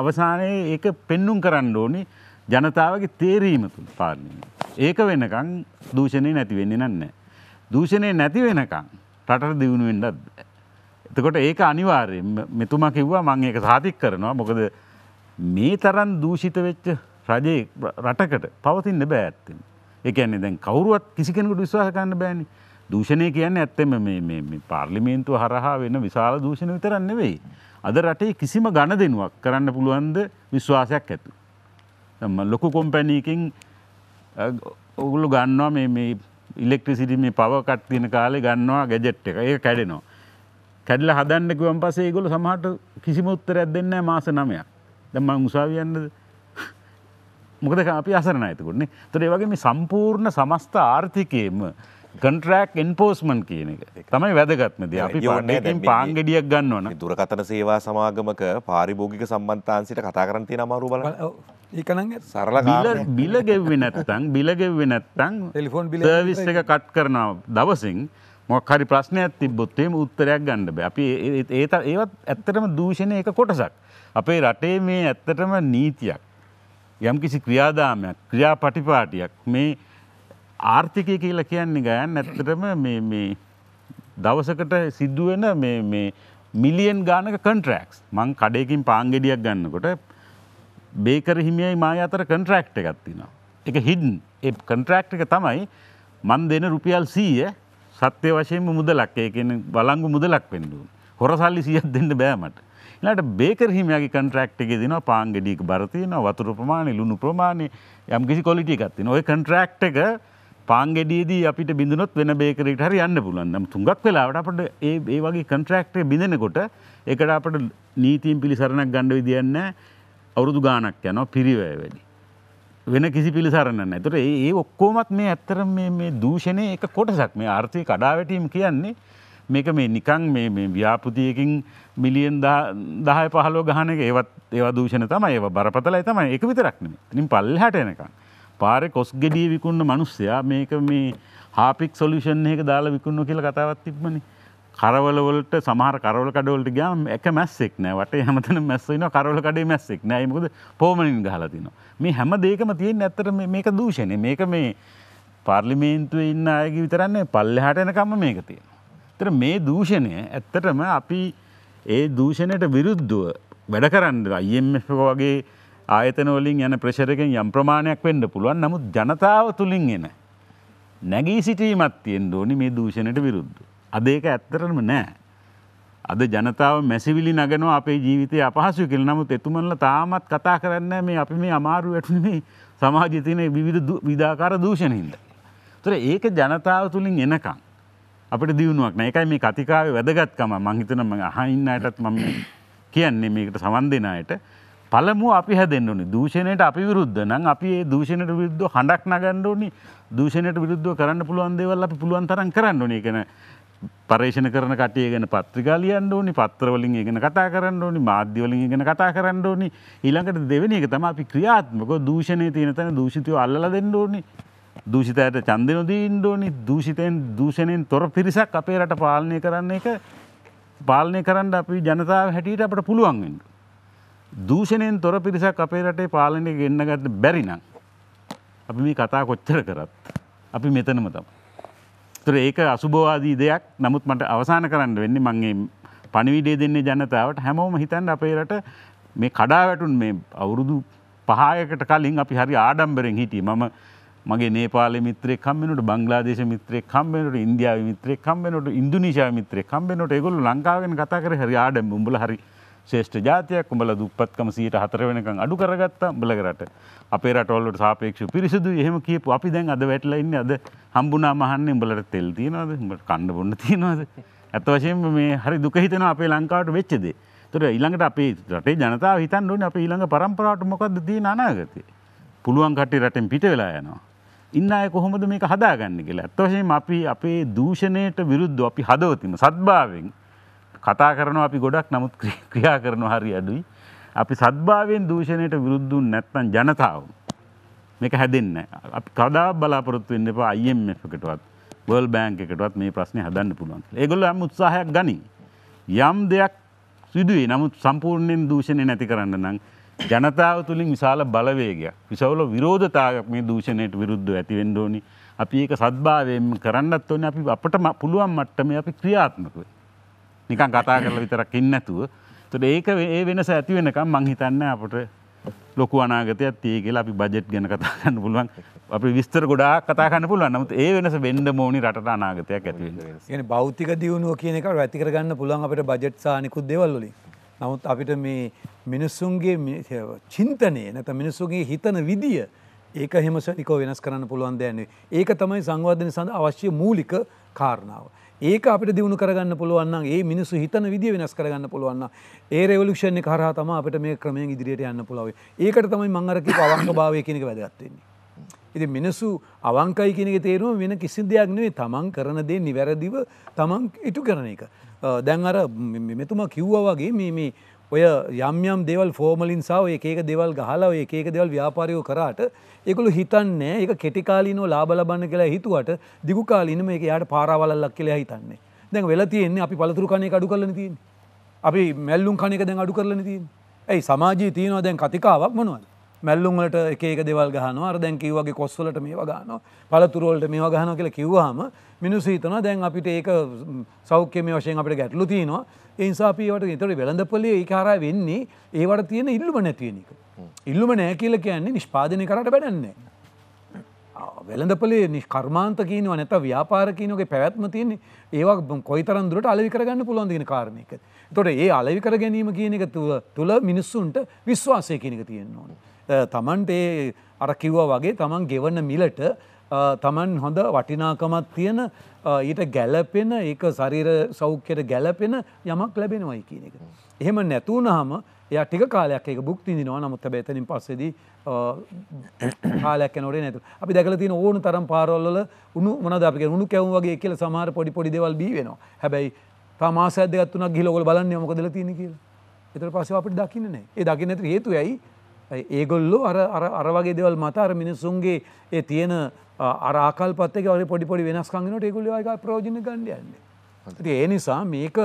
අවසානයේ ඒක පෙන්නුම් කරන්න ඕනි ජනතාවගේ තේරීම පාලනය. ඒක වෙනකං දූෂණය නැති වෙන්න නන්න. දූෂණය නැති වෙනකං රටට දියුණු වෙන්නත්. එතකොට ඒක අනිවාර්යෙන් මෙතුමා කිව්වා මං ඒක සාතික් කරනවා මොකද මේ තරන් දූෂිත වෙච්ච රජයේ රටකට පවතින්න බෑ ඇත්තෙන්. ඒ කියන්නේ දැන් කවුරුවත් කිසි කෙනෙකුට විශ්වාස කරන්න බෑනේ. දූෂණය කියන්නේ ඇත්තෙම මේ පාර්ලිමේන්තුව හරහා වෙන විශාල දූෂණ විතරක් නෙවෙයි. අද රටේ කිසිම ගණ දෙනුවක් කරන්න පුළුවන්ද විශ්වාසයක් ඇතු. ලොකු කොම්පැනීකින් ඔගුලු ගන්නවා මේ ඉල්ෙක්ට්‍රසිටි මේ පවකට් තියෙන කාලේ ගන්නවා ගැජෙට් එක ඒ කැඩෙනවා. කැඩල හදන්නකුවන් පසේ ගොල සමහට කිසිම උත්තරයක් දෙන්න මාස නමයක් දම උසාවියන්නද මොකද අපි අසරණ ඇතකුන්නේ තොරේ වගේ මේ සම්පූර්ණ සමස්ත ආර්ථිකයම කන්ට්‍රක් එන්පෝස්මන් කියන එක තමයි වැදගත්මද අපි පාටකින් පාංගෙඩියක් ගන්න ඕන දුරකතන සේවා සමාගමක පාරිභෝගික සම්බන්තාන්සිට කතා කරන්තිය නමරු බල ඒකන සරල බිලගෙව්වෙ නැත්තං බිලගෙව්වෙ නැත්තං ටෙලිෆෝන් බිල විස් එක කට් කරනාව දවසින් මොක්හරි ප්‍රශ්නයක් තිබොත්තේම උත්තරයක් ගණ්ඩ බෑ අපි ඒත් ඒවත් ඇත්තටම දූෂණය එක කොටසක් අපේ රටේ මේ ඇත්තටම නීතියක් යම් කිසි ක්‍රියාදාමයක් ක්‍රියා පටිපාටියක් මේ ආර්ථිකය කියලා කියන්නේ ගයන් ඇත්තටම දවසකට සිද්ධුවෙන මිලියන් ගානක කන්ට්‍රක්ස් මං කඩයකින් පාංගෙඩියක් ගන්නකොට බේකර හිමියයි මා අතර කන්ට්‍රක්් එකත්තිනවා. එක හිඩන් ඒ කන්ට්‍රක්් එක තමයි මන් දෙන රුපියල් සීය සත්‍ය වශයෙන්ම මුදලක් ඒකෙන බලංගු මුදලක් පෙන්ඩුවන් හොර සල්ලි සියත් දෙන්න බෑමට. එලාට බේකර හිමයාගේ කන්ට්‍රක්් එක දෙන පාංගෙඩියක බරතියන වතුර ප්‍රමාණය ලුණු ප්‍රමාණය යම් කිසි කොලිටිය එකත්තින ඔය කන්ට්‍රක්් එක පාන්ගෙඩියදී අපිට බිඳනොත් වෙන බේකරට හරි යන්න පුලන්නම් තුන්ගක් වෙලාවට අපට ඒ වගේ කන්ට්‍රක්ටේ බිඳෙනකොට එකට අපට නීතිීන් පිළිසරණක් ගණ්ඩ විදියන්න අවුරුදු ගානක් යනො පිරිවය වැඩි. වෙන කිසි පිළිසරන්න ඇතුට ඒ ඔක්කෝමත් මේ ඇත්තර මේ දූෂණය එක කොටසක් මේ ආර්ථය කඩාවැටීම් කියන්නේ මේක මේ නිකං මේ ව්‍යාපෘතියකින් මිලියන් දහය පහලෝ ගහන එක ඒවත් ඒවා දූෂණ තමයි ඒ බරපතලයි තමයි එක විතරක්නේ තිින් පල්ල හටනකක්. පාර කොස් ගෙඩිය විකුන්න මනුස්සයා මේක මේ හාපික් සොලිෂන් එක දාලා විකුන්න කියල කතාවත් තිබ්මන කරවලවලට සමහර කරවල කඩවලට ගයාම එක මැස්සෙක් නෑ වට හමතන මැස්සන කරවල කඩේ මැස්සෙක් නෑමකද පෝමණින් ගහලතිනවා මේ හැම දෙකම තියෙන් ඇත්තර මේක දූෂණය මේක මේ පාර්ලිමේන්තුව ඉන්න අයගේ විතරන්නේ පල්ලෙහට එනකම්ම මේක තියෙන. තර මේ දූෂණය ඇත්තටම අපි ඒ දූෂණයට විරුද්ධුව වැඩ කරන්න අයිම්ක වගේ ආයතනවලින් යන ප්‍රශරකෙන් යම් ප්‍රමාණයක් වෙන්න පුළුවන් නමුත් ජනතාව තුළින් එන. නැගී සිටීමත් තියෙන් ඕනි මේ දූෂණයට විරුද්ධ. අද ඒක ඇත්තරම නෑ. අද ජනතාව මැසිවිලි නගනවා අපේ ජීවිතය අපහසු කල් නමුත් එතුමල්ල තාමත් කතා කරන්න මේ අපි මේ අමාරු වැටනේ සමාජතිනය විවිධ විධාකාර දූෂණහින්ද. තුර ඒක ජනතාව තුළින් එනකං. අපට දියුණුවක් නෑ එකයි මේ කතිකාව වැදගත්කම මංහිතන ම අහයින්නයටත් මම කියන්නේ මේකට සවන් දෙනායට පළමු අපි හැදෙන්න්න ඕනි දූෂණයට අපි විරුද්ධ නම් අපි ඒ දූෂණයට විරුද්ධ හඬක් නගන්න ඕනි දූෂණයට විරුද්ධව කරන්න පුළුවන් දේවල් අපි පුළුවන් තරම් කරන්න ඕනි කියන පර්ේෂණ කරන කටය ගැන පත්‍රිකා ලියන්න ඕනි පත්‍රවලින් ගැන කතා කරන්න ඕනි මාධ්‍යවලින් ගැන කතා කරන්න ඕනි ඊළඟට දෙවෙන එක තම අපි ක්‍රියාත්මක දූෂණය තියෙන තැන දූෂිතය අල්ල දෙන්න ඕනි දූෂිතයට චන්දනොදී ඉන්ඩෝනි දූෂිතයෙන් දූෂණයෙන් තොර පිරිසක් අපේ රට පාලනය කරන්න එක පාලනය කරන්න අපි ජනතාව හැටියට අපට පුළුවන්ෙන්ට දූෂණයෙන් තොර පිරිසක් අපේ රටේ පාලනය ගෙන්න්න ගත්ත බැරිනම්. අපි මේ කතා කොච්චර කරත්. අපි මෙතනම තම. තුර ඒක අසුභවාදී දෙයක් නමුත් මට අවසාන කරන්න වෙන්නේ මංගේ පණිවිඩේ දෙන්නේ ජනතාවට හැමෝම හිතන් අපේ රට මේ කඩා වැටුන් මේ අවුරුදු පහයකට කලින් අපි හරි ආඩම්බරෙන් හිටිය මම මගේ නේපාල මිත්‍රය කම්බෙනට බංගලාදේශ මිත්‍රය කම්බෙනට ඉන්දයා මිත්‍රය කම්බෙනට ඉන්දුනිශා මිත්‍රය කම්බෙනට එකගොලු ලංකාවෙන් කතා කර හරි ආඩම් උඹල හරි ශේෂ්ඨ ජාතියක් උඹල දුප්පත්කම සීට හතර වෙනකම් අඩු කරගත්තා උඹලගේ රට. අපේ රටවලට සාපේක්ෂව පිරිසිදුයි එහෙම කියපු අපි දැන් අද වැටලා ඉන්නේ අද හම්බුනා මහන්නේ උඹලට තෙල් තියනවාද? උඹට කන්න බොන්න තියනවාද? ඇත්ත වශයෙන්ම මේ හරි දුක හිතෙනවා අපේ ලංකාවට වෙච්ච දේ. ඒතර ඊළඟට අපේ රටේ ජනතාව හිතන්න ඕනේ අපේ ඊළඟ પરම්පරාවට මොකද්ද තියෙන අනාගතේ? පුළුවන් කට්ටිය රටෙන් පිට වෙලා යනවා. ඉන්න අය කොහොමද මේක හදාගන්න කියලා. ඇත්ත වශයෙන්ම අපි අපේ දූෂණයට විරුද්ධව අපි හදවතින් සත්භාවයෙන් කතා කරනවා අපි ගොඩක් නමුත් ක්‍රියා කරනවා හරි අඩුයි. අපි සද්භාවයෙන් දූෂණයට විරුද්ධුන් නැත්නම් ජනතාව මේක හැදෙන්න. අපි කවදා බලාපොරොත්තු වෙන්න එපා IMF එකටවත් World Bank එකටවත් මේ ප්‍රශ්නේ හදන්න පුළුවන් කියලා. ඒගොල්ලෝ හැම උත්සාහයක් ගනි. යම් දෙයක් සිදුවේ. නමුත් සම්පූර්ණයෙන් දූෂණය නැති කරන්න නම් ජනතාව තුළින් විශාල බලවේගයක් විශවල විරෝධතාවයක් මේ දූෂණයට විරුද්ධව ඇතිවෙන්න ඕනි. අපි ඒක සද්භාවයෙන් කරන්නත් ඕනේ අපි අපිට පුළුවන් මට්ටමේ අපි ක්‍රියාත්මක වෙන්න. නිකන් කතා කරල විතරක් ඉන්නඇතුව තුට ඒක ඒ වෙනස ඇතිවෙනකම් මංහිතන්න අපට ලොකු අනාගතයක් තියගෙල අපි බජෙට් ගැන කතාගන්න පුළුවන් අපි විස්තර ගොඩා කතාගන්න පුළුවන් නමුත් ඒ වෙනස වෙන්ඩ මෝනි රට අනාගතයක් ඇති බෞතික දියුණුව කියනක ඇතිකරගන්න පුළුවන් අපට බජට් සානිකුත් දෙවල්ලි නමුත් අපිට මේ මිනිස්සුන්ගේ චින්තනය නැත මිනිස්සුගේ හිතන විදිිය ඒක හෙමසනිකෝ වෙනස් කරන්න පුළුවන් දෑන්නේ ඒක තමයි සංවර්ධන සඳ අවශ්‍ය මූලික කාරණාව. ඒක අපිට දියුණු කරගන්න පුළුවන් ඒ මිනිස්සු හිතන විදිිය වෙනස් කරගන්න පුළුවන්න ඒ රෙවලක්ෂණ කරහ තම අපට මේ ක්‍රමයෙන් ඉදිරියට යන්න පුළවේ ඒකට තමයි මංගරකි අවංක භාවය කෙනෙක වැදගත්වෙන්නේ. ඉති මිනිස්සු අවංකයි කෙනෙක තේරුම වෙන කිසි දෙයක් නෙවේ තමන් කරනදේ නිවැරදිව තමන් ඉටු කරන එක. දැන් අර මෙතුමා කිව්වා වගේ මේ ඔය යම්යම් දෙවල් ෆෝමලින් සහ ඒක දෙවල් ගහලා ඒක දෙවල් ව්‍යාපාරයෝ කරාට එකළු හිතන්නේ එක කෙටිකාලීනෝ ලාබලබන්න කියලා හිතුවට දිගුකාලිනම එක යායට පාරාවලල්ලක් කියලා හිතන්නේ දැන් වෙලා තියෙන්නේ අපි පළතුරු කණය අඩු කරලන තියෙන අපි මැල්ලුම් කණක දැන් අඩු කරලන තියෙන ඇයි සමාජී තියනවා දැන් කතිකාවක් මොනවද මැල්ලුම්ලට ඒක දෙවල් ගහන අර දැන් කිව්වගේ කොස්වලට මේ වගාන පළතුරුවලට මේ වගහන කියල කිව්වාම මිනිස්සීතන දැන් අපිට ඒක සෞඛ්‍යම වශයෙන් අපට ගැටලු තියනවා ඒන්සාපීවට ඉතට වෙළඳපොලේ ඒකාරය වෙන්නේ ඒවට තියෙන ඉල්ලුම නැතිවෙන එක. ඉල්ලුම නෑ කියල කියන්නේ නිෂ්පාදනය කරට බැඩන්නේ. වෙළඳපලේ නිෂ්කර්මාන්ත කියීනව නැත ව්‍යාපාරකීනගේ පැවැත්ම තියන්නේ ඒවා කොයි තරන්දුරට අලවිකරගන්න පුළොන්දින කාරණයක. තොට ඒ අලවිකර ගැනීම කියන එක තුළ මිනිස්සුන්ට විශ්වාසය කියනක තියෙන්නවා. තමන්ටේ අර කිව්වා වගේ තමන් ගෙවන්න මිලට තමන් හොඳ වටිනාකමත් තියෙන ඊට ගැලපෙන එක සරීර සෞඛ්‍යයට ගැලපෙන යමක් ලැබෙනවයි කියන එක. එහෙම නැතුවනහම එයා ටික කාලයක් ඒක බුක්තිදිනවා නමුත් බැතනින් පස්සෙද කාලයක් නොට නැතු අපි දැකල තින ඕන තරම් පාරොල්ල උුණු මොනද අපික උුණු කැවුවගේ කියල සමහර පොඩි පොඩි දෙවල් බීවෙනවා හැබැයි තමාසදගත්තුනක් ගිලොල් බලන්න මොකදල තියෙන කියල එතර පස අපට දකින්නේ ඒ දකිනැති හේතු ඇයි ඒගොල්ලු අර වගේ දෙවල් මතාර මිනිස්සුන්ගේ ඒ තියෙන අරාකල් පත්තක වල පොඩිපොඩි වෙනස්කංගනට ඒකුල්ල එක ප්‍රෝජණ ගණ්ඩයන්න ඒ නිසා මේක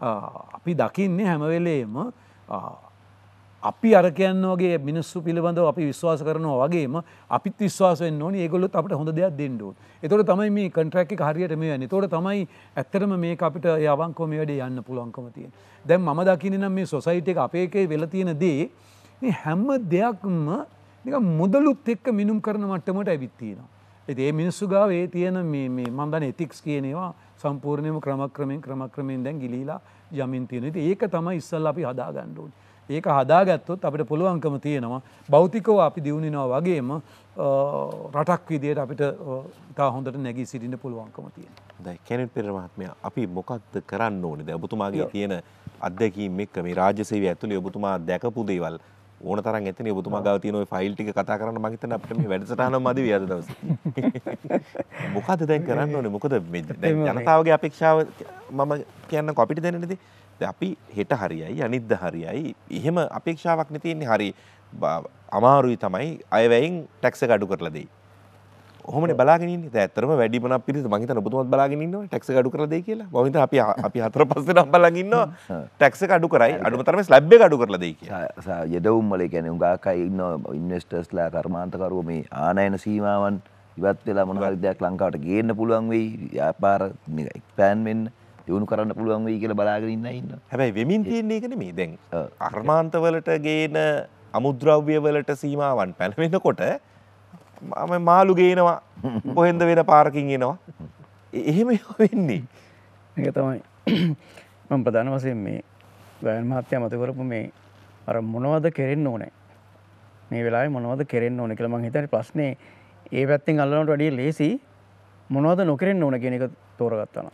අපි දකින්නේ හැමවෙලේම අපි අරකයන්න වගේ මිනිස්සු පිළිබඳව අපි විශ්වාස කරනවා වගේම අපිත් විශ්වාසෙන් ඕන ඒගොල්ලොත් අපට හොඳ දෙයක් දෙන්නඩුවන් එතොට තමයි මේ කටරැක් හරියට මේ වැනි තොට තමයි ඇත්තරම මේ අපිට යවංකොම වැඩේ යන්න පුළුවන්කම තියෙන් දැන් ම දකින නම් මේ සොසයිට එක අපේකේ වෙලතියෙන දේ මේ හැම්ම දෙයක්ම මුදලුත් එක්ක මිනුම් කරන මට්ටමට ඇවිත්තිනවා. ඇති ඒ මිනිස්සු ගාව ඒ තියෙන මන්දන එතික්ස් කියනවා සම්පූර්ණයම ක්‍රමක්‍රමෙන් ක්‍රමක්‍රමෙන් දැන් ගිලීලා යමින් තියෙන ති ඒක තම ඉස්සල් අපි හදාගණ්ඩුවන්. ඒක හදාගත්තොත් අපිට පුළුවන්කම තියෙනවා බෞතිකව අපි දියුණිනවා වගේම රටක් විදියට අපිට තා හොඳට නැගී සිටින්න පුළුවන්කම තියෙන. දැයි කෙනෙට් පෙරමහත්මය අපි මොකක්ද කරන්න ඕනෙද ඔබතුමාගේ තියෙන අත්දැකීම එක්ක මේ රාජසේවය ඇතුළේ ඔබතුමා දැකපු දේවල් ඕන තරන් එතන ඔබතුමා ගාව තියෙන ওই ෆයිල් ටික කතා කරන්න මම හිතන්නේ අපිට මේ වැඩසටහන මදි වියද දවසේ <laughs> මොකද දැන් කරන්න ඕනේ මොකද මේ දැන් ජනතාවගේ අපේක්ෂාව මම කියන්න අපිට දැනෙන්නේ අපි හෙට හරියයි අනිද්ද හරියයි එහෙම අපේක්ෂාවක් නැතින්නේ හරි අමාරුයි තමයි අයවැයින් ටැක්ස ගඩු කරලා දෙයි හොමන බලාගෙන ඇතරම වැඩිමන පිරි මහිත නොබතුමත් බලාගෙනන්න ටැක්ස අඩු කරද කියලා මහිත අපි අපි හතර පස්ස නම් බලගන්න ටැක්ස අඩු කරයි අඩුමතරම ලැබ්බ අඩු කරලද යෙදවුම්මල ගැන උගාකයි ඉන්න ඉන්වස්ටර්ස්ලා කර්මාන්තකරුව මේ ආනයන සීමාවන් ඉවත් වෙලා මොනහරි දෙයක් ලංකාවට ගේන්න පුළුවන් වෙයි ්‍යාපාර එක්පෑන් වෙන්න දියුණු කරන්න පුළුවන් වෙයි කියලා බලාගෙන ඉන්න ඉන්න හැබැයි වෙමින් තියන්නේ එකන මේ දැන් අර්මාන්තවලට ගේන අමුද්‍රව්‍ය වලට සීමාවන් පැනවෙන්න කොට මම මාළු ගේනවා කොහෙන්ද වෙන පාරකින් එනවා එහෙම වෙන්නේ එක තමයි <clears throat> මම ප්‍රධාන වසයෙන් මේ ගයන් මහත්‍යය මතකරපු මේ අර මොනවද කෙරෙන්න ඕනෑ මේ වෙලා මොනවද කෙරෙන්න ඕන කළ මං හිතන ප්‍රශ්නේ ඒ පැත්තිෙන් අල්ලනට වැඩිය ලේසි මොනවද නොකරෙන් ඕන කියෙන එක තෝරගත්තන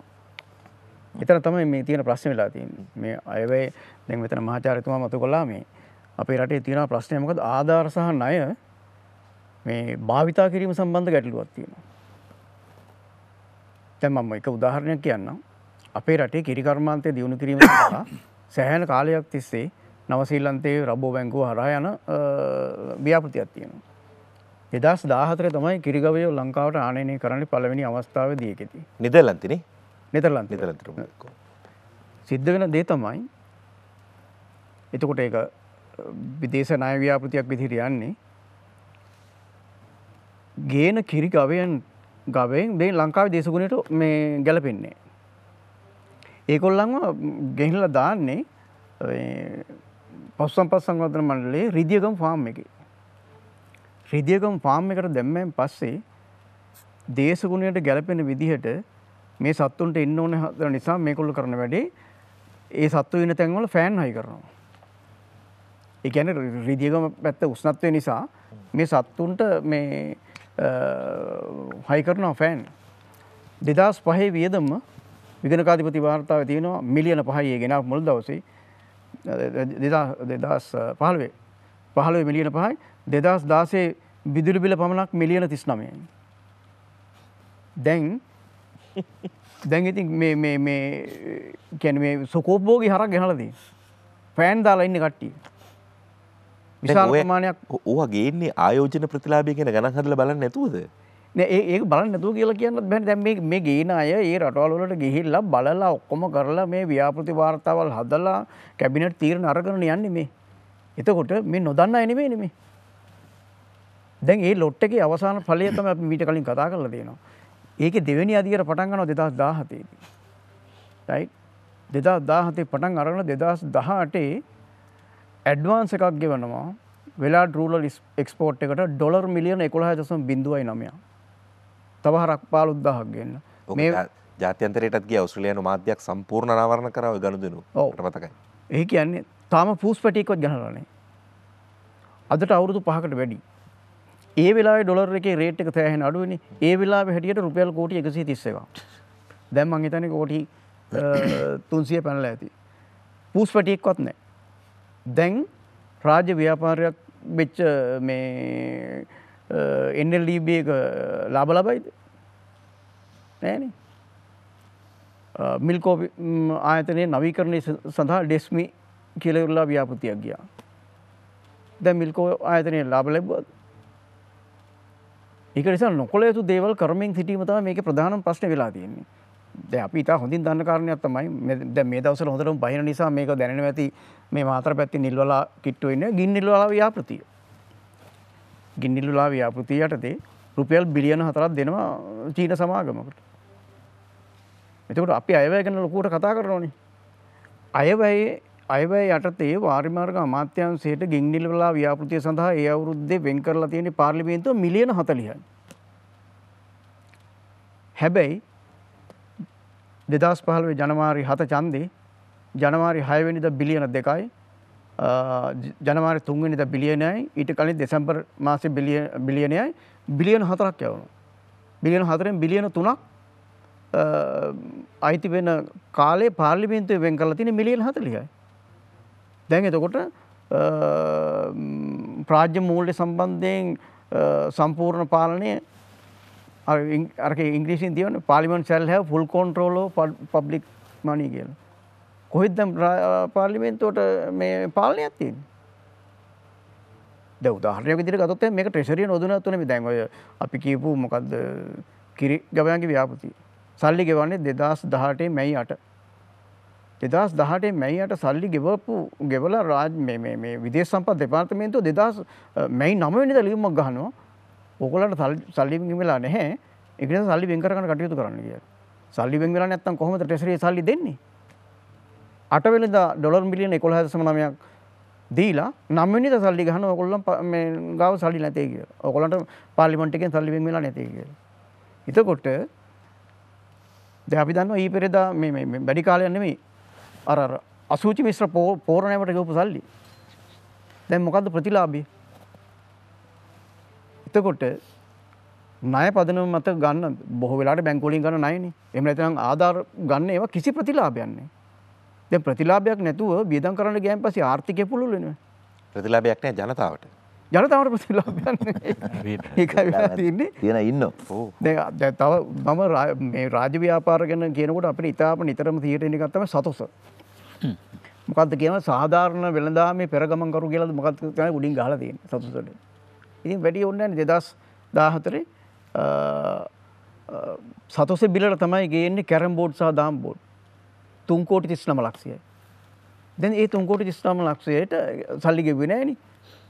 එතන තමයි මේ තියෙන ප්‍රශ්න වෙලා තින් මේ අයවයි දෙ මෙතන මහාචාරතුමා මතු කොලා මේ අපේ රටේ තියෙන ප්‍රශ්නයමකද ආධාරසාහ අය මේ භාවිතා කිරීම සම්බන්ධ ගැටලුවක් තියෙනවා. දැන් මම එක උදාහරණයක් කියන්නම්. අපේ රටේ කිරිකර්මාන්තය දියුණු කිරීම සඳහා <coughs> සෑහෙන කාලයක් තිස්සේ නවසීලන්තයේ රබෝ බැංකුව හරහා යන ව්‍යාපෘතියක් තියෙනවා. එදස් දාහතරය තමයි කිරිගවය ලංකාවට ආනයනය කරන්න පළවෙනි අවස්ථාව දියකෙති. නිදලන්තින නිතරලන් නිතරතර සිද්ධ වෙන දේ තමයි එතකොට ඒ විදේශ නය ව්‍යාපෘතියක් විදිරියන්නේ ගේන කිරි ගවයන් ගවයෙන් දෙ ලංකාව දේශගුණට මේ ගැලපෙන්නේ. ඒකොල්ලංව ගෙහිල්ල දාන්නේ පස්සම් පස් සංවර්ධන මණ්ඩලේ රිදිියගම් ෆාම් එක. රිදිියගම් ෆාම් එකට දැම්මෙන් පස්සේ දේශගුණයට ගැලපෙන විදිහට මේ සත්තුන්ට එන්න ඕන හදර නිසා මේකොල්ල කරන වැඩේ ඒ සත්තු වෙන තැන්වල ෆෑන් හයි කරනවා. එකැන රිදිියගම පැත්ත උස්නත්වය නිසා මේ සත්තුන්ට මේ හයි කරනවා ෆෑන්. දෙදස් පහේ වියදම්ම විගනකාධිපති වාර්තාව තියනවා මිලියන පහයේ ගෙනක් මුල් දවසේ දෙදස් පහළුවේ පහළුවේ මිලියන පහයි දෙදස් දාසේ විදුලි බිල පමණක් මිලියන තිස් නමයෙන්. දැන් දැන් ඉතින් මේ කැන සොකෝප්බෝගි හරක් ගෙනලදී. ෆෑන් දාලා ඉන්න කට්ටිය විශාර්මානයක් ඕහ ගේන්නේ ආයෝජන ප්‍රතිලාබය කියෙන ගණන් හදල බලන්න නැතුවද ඒ බලන්න නැතුව කියලා කියන්න බැ දැම් මේ ගේන අය ඒ රටවල්ලට ගිහිල්ලා බලලා ඔක්කොම කරලා මේ ව්‍යාපෘති වාර්තාවල් හදලා කැබිනට තීරණ අරගරන යන්නේ මේ එතකොට මේ නොදන්න එනවේ නෙමේ දැන් ඒ ලොට්ට එක අවසාන පලය තම මීට කලින් කතා කරලා තියෙනවා ඒක දෙවැනි අදිකර පටන්ගන දෙදස් දාහතේදී යි දෙදස් දාහතේ පටන් අරගන දෙදස් දහටේ ඇඩ්වාන්ස එකක් ගෙවනවා වෙලා රූල එක්ස්පෝට් එකට ඩොර් මිලියන එකොළහ දසම් බිඳුවයි නමය තව හරක් පාල උද්දාහක් ගන්න මේ ජාත්‍යන්තරයටත්ගේ අවස්්‍රලයන මාධ්‍යයක් සම්පූර්ණනාවරණ කරව ගණදනු මතකයි ඒ කියන්නේ තාම පූස් පැටිකොත් ගැනරනේ අදට අවුරුදු පහකට වැඩි ඒ වෙලා ඩොර් එක රේට් එක තෑහෙන අඩුවන ඒ වෙලා හැටියට රුපියල් කෝටි එකසි තිස්සවා දැම් මංහිතන කෝටි <coughs> තුන්සිය පැනල ඇති පූස් පැටියෙක්කොත් නෑ දැන් රාජ්‍ය ව්‍යාපාරයක් වෙච්ච මේ එඩල්ඩබ එක ලාබ ලබයිද නෑන මිල්කෝ ආයතනය නවීකරණය සඳහා ඩෙස්මි කියලවරලා ව්‍යාපතියක් ගියා දැ මිල්කෝ ආයතනය ලාබ ලැබ්බද එක නිසා නොකොල යුතු දේවල් කරමින් සිටීමතා මේක ප්‍රධාන ප්‍රශ්න වෙලා තියෙන්නේ අපි ඉතා හොඳින් දන්න කාරණයක් තමයි දැ මේ දවසල හොඳටම බහින නිසා මේක දැනෙන ඇති මේ මාතර පැත්ති නිල්වලා කිට්ටුවන්න ගින්නිල්වලා ව්‍යාපෘතිය. ගින්නිල්ලුලා ව්‍යාපෘතිය යටතේ රුපියල් බිලියන හතරත් දෙනවා චීන සමාගමකට. මෙතකට අපි අයවැය ගැන ලොකුට කතා කරනෝනි. අයවැයි අයවැය යටතේ වාරිමාර්ග අමාත්‍යන්සේට ගිංනිල්වලා ව්‍යාපෘතිය සඳහා ඒ අවුරුද්දේ වෙන් කරලා තියෙන පාර්ලිමේන්තුව මිලියන හතලියයි. හැබැයි දෙදස් පහළවේ ජනවාරි හත චන්දේ ජනවාරි හයවැනිද බිලියන දෙකයි ජනවාරි තුන්වෙනිද බිලියනයයි ඊට කලින් දෙසැම්බර් මාස බිලියනයයි බිලියන හතරක් යවුණු. බිලියන හතරෙන් බිලියන තුනක් අයිති වෙන කාලේ පාර්ලිමේන්තුවේ වෙන් කරලා තියෙන මිලියන හතලියයි. දැන් එතකොට ප්‍රාජ්‍ය මූල්‍ය සම්බන්ධයෙන් සම්පූර්ණ පාලනය අරක ඉංග්‍රීසින් තියවන පාලිමන් සැල් හැ ෆුල් කෝන්ට්‍රෝලෝ පබ්ලික් මනී කියල. කොහෙද පාර්ලිමෙන්තුවට මේ පාලනයක් තින්. දවදාහරයක දිර ගතොත් මේ ට්‍රෙසරිය නොදුනත්වන දැන්වය අපි කියපු මොකක්ද කිරි ගවයන්ගේ ව්‍යාපති. සල්ලි ගෙවන්නේ දෙදස් දහටේ මැයි අට. දෙදස් දහටේ මැයි අට සල්ලි ගෙවපු ගෙවල රාජ් විදේ සම්පත් දෙපාර්තමේන්තු දෙදස් මැයි නමවෙනි ද ලියුමක් ගහනවා ඕගොල්ලන්ට සල්ලි වෙන් වෙලා නැහැ. ඒක නිසා සල්ලි වෙන් කරගන්න කටයුතු කරන්න කියලා. සල්ලි වෙන් වෙලා නැත්නම් කොහොමද ට්‍රෙසරියේ සල්ලි දෙන්නේ? 8 වෙනිදා ඩොලර් මිලියන 11.9ක් දීලා 9 වෙනිදා සල්ලි ගහන ඕගොල්ලන් මේ ගාව සල්ලි නැtei කියලා. ඕගොල්ලන්ට පාර්ලිමේන්තු එකෙන් සල්ලි වෙන් වෙලා නැtei කියලා. එතකොට දැන් අපි දන්නවා ඊ පෙරේදා මේ මේ වැඩි කාලයක් නෙමෙයි අර අර අසූචි මිශ්‍ර පෝරණයකට ගිහපු සල්ලි. දැන් මොකද්ද ප්‍රතිලාභය? එතකොට ණය පදනම මත ගන්න බොහෝ වෙලාට බැංකුවලින් ගන්න ණයනේ. එහෙම නැත්නම් ආධාර ගන්න ඒවා කිසි ප්‍රතිලාභයක් නැහැ. දැන් ප්‍රතිලාභයක් නැතුව වියදම් කරන්න ගියන් පස්සේ ආර්ථිකය පුළුල් වෙනවා. ප්‍රතිලාභයක් නැහැ ජනතාවට. ජනතාවට ප්‍රතිලාභයක් නැහැ. ඒකයි වෙලා තියෙන්නේ. තියෙන ඉන්නවා. දැන් දැන් තව මම මේ රාජ්‍ය ව්‍යාපාර ගැන කියනකොට අපිට ඉතාලම නිතරම තීරණ එක තමයි සතොස. මොකද්ද කියනවා සාධාරණ වෙළඳාමේ පෙරගමන් කරු කියලාද මොකක්ද කියන්නේ උඩින් ගහලා තියෙන්නේ සතොසට. ඉතින් වැඩි ඔන්න යන්නේ 2014 සතොසේ බිලට තමයි ගේන්නේ කැරම් බෝඩ් සහ දාම් බෝඩ් 3 කෝටි 39 ලක්ෂයයි. දැන් ඒ 3 කෝටි 39 ලක්ෂයට සල්ලි ගෙවුවේ නෑනේ.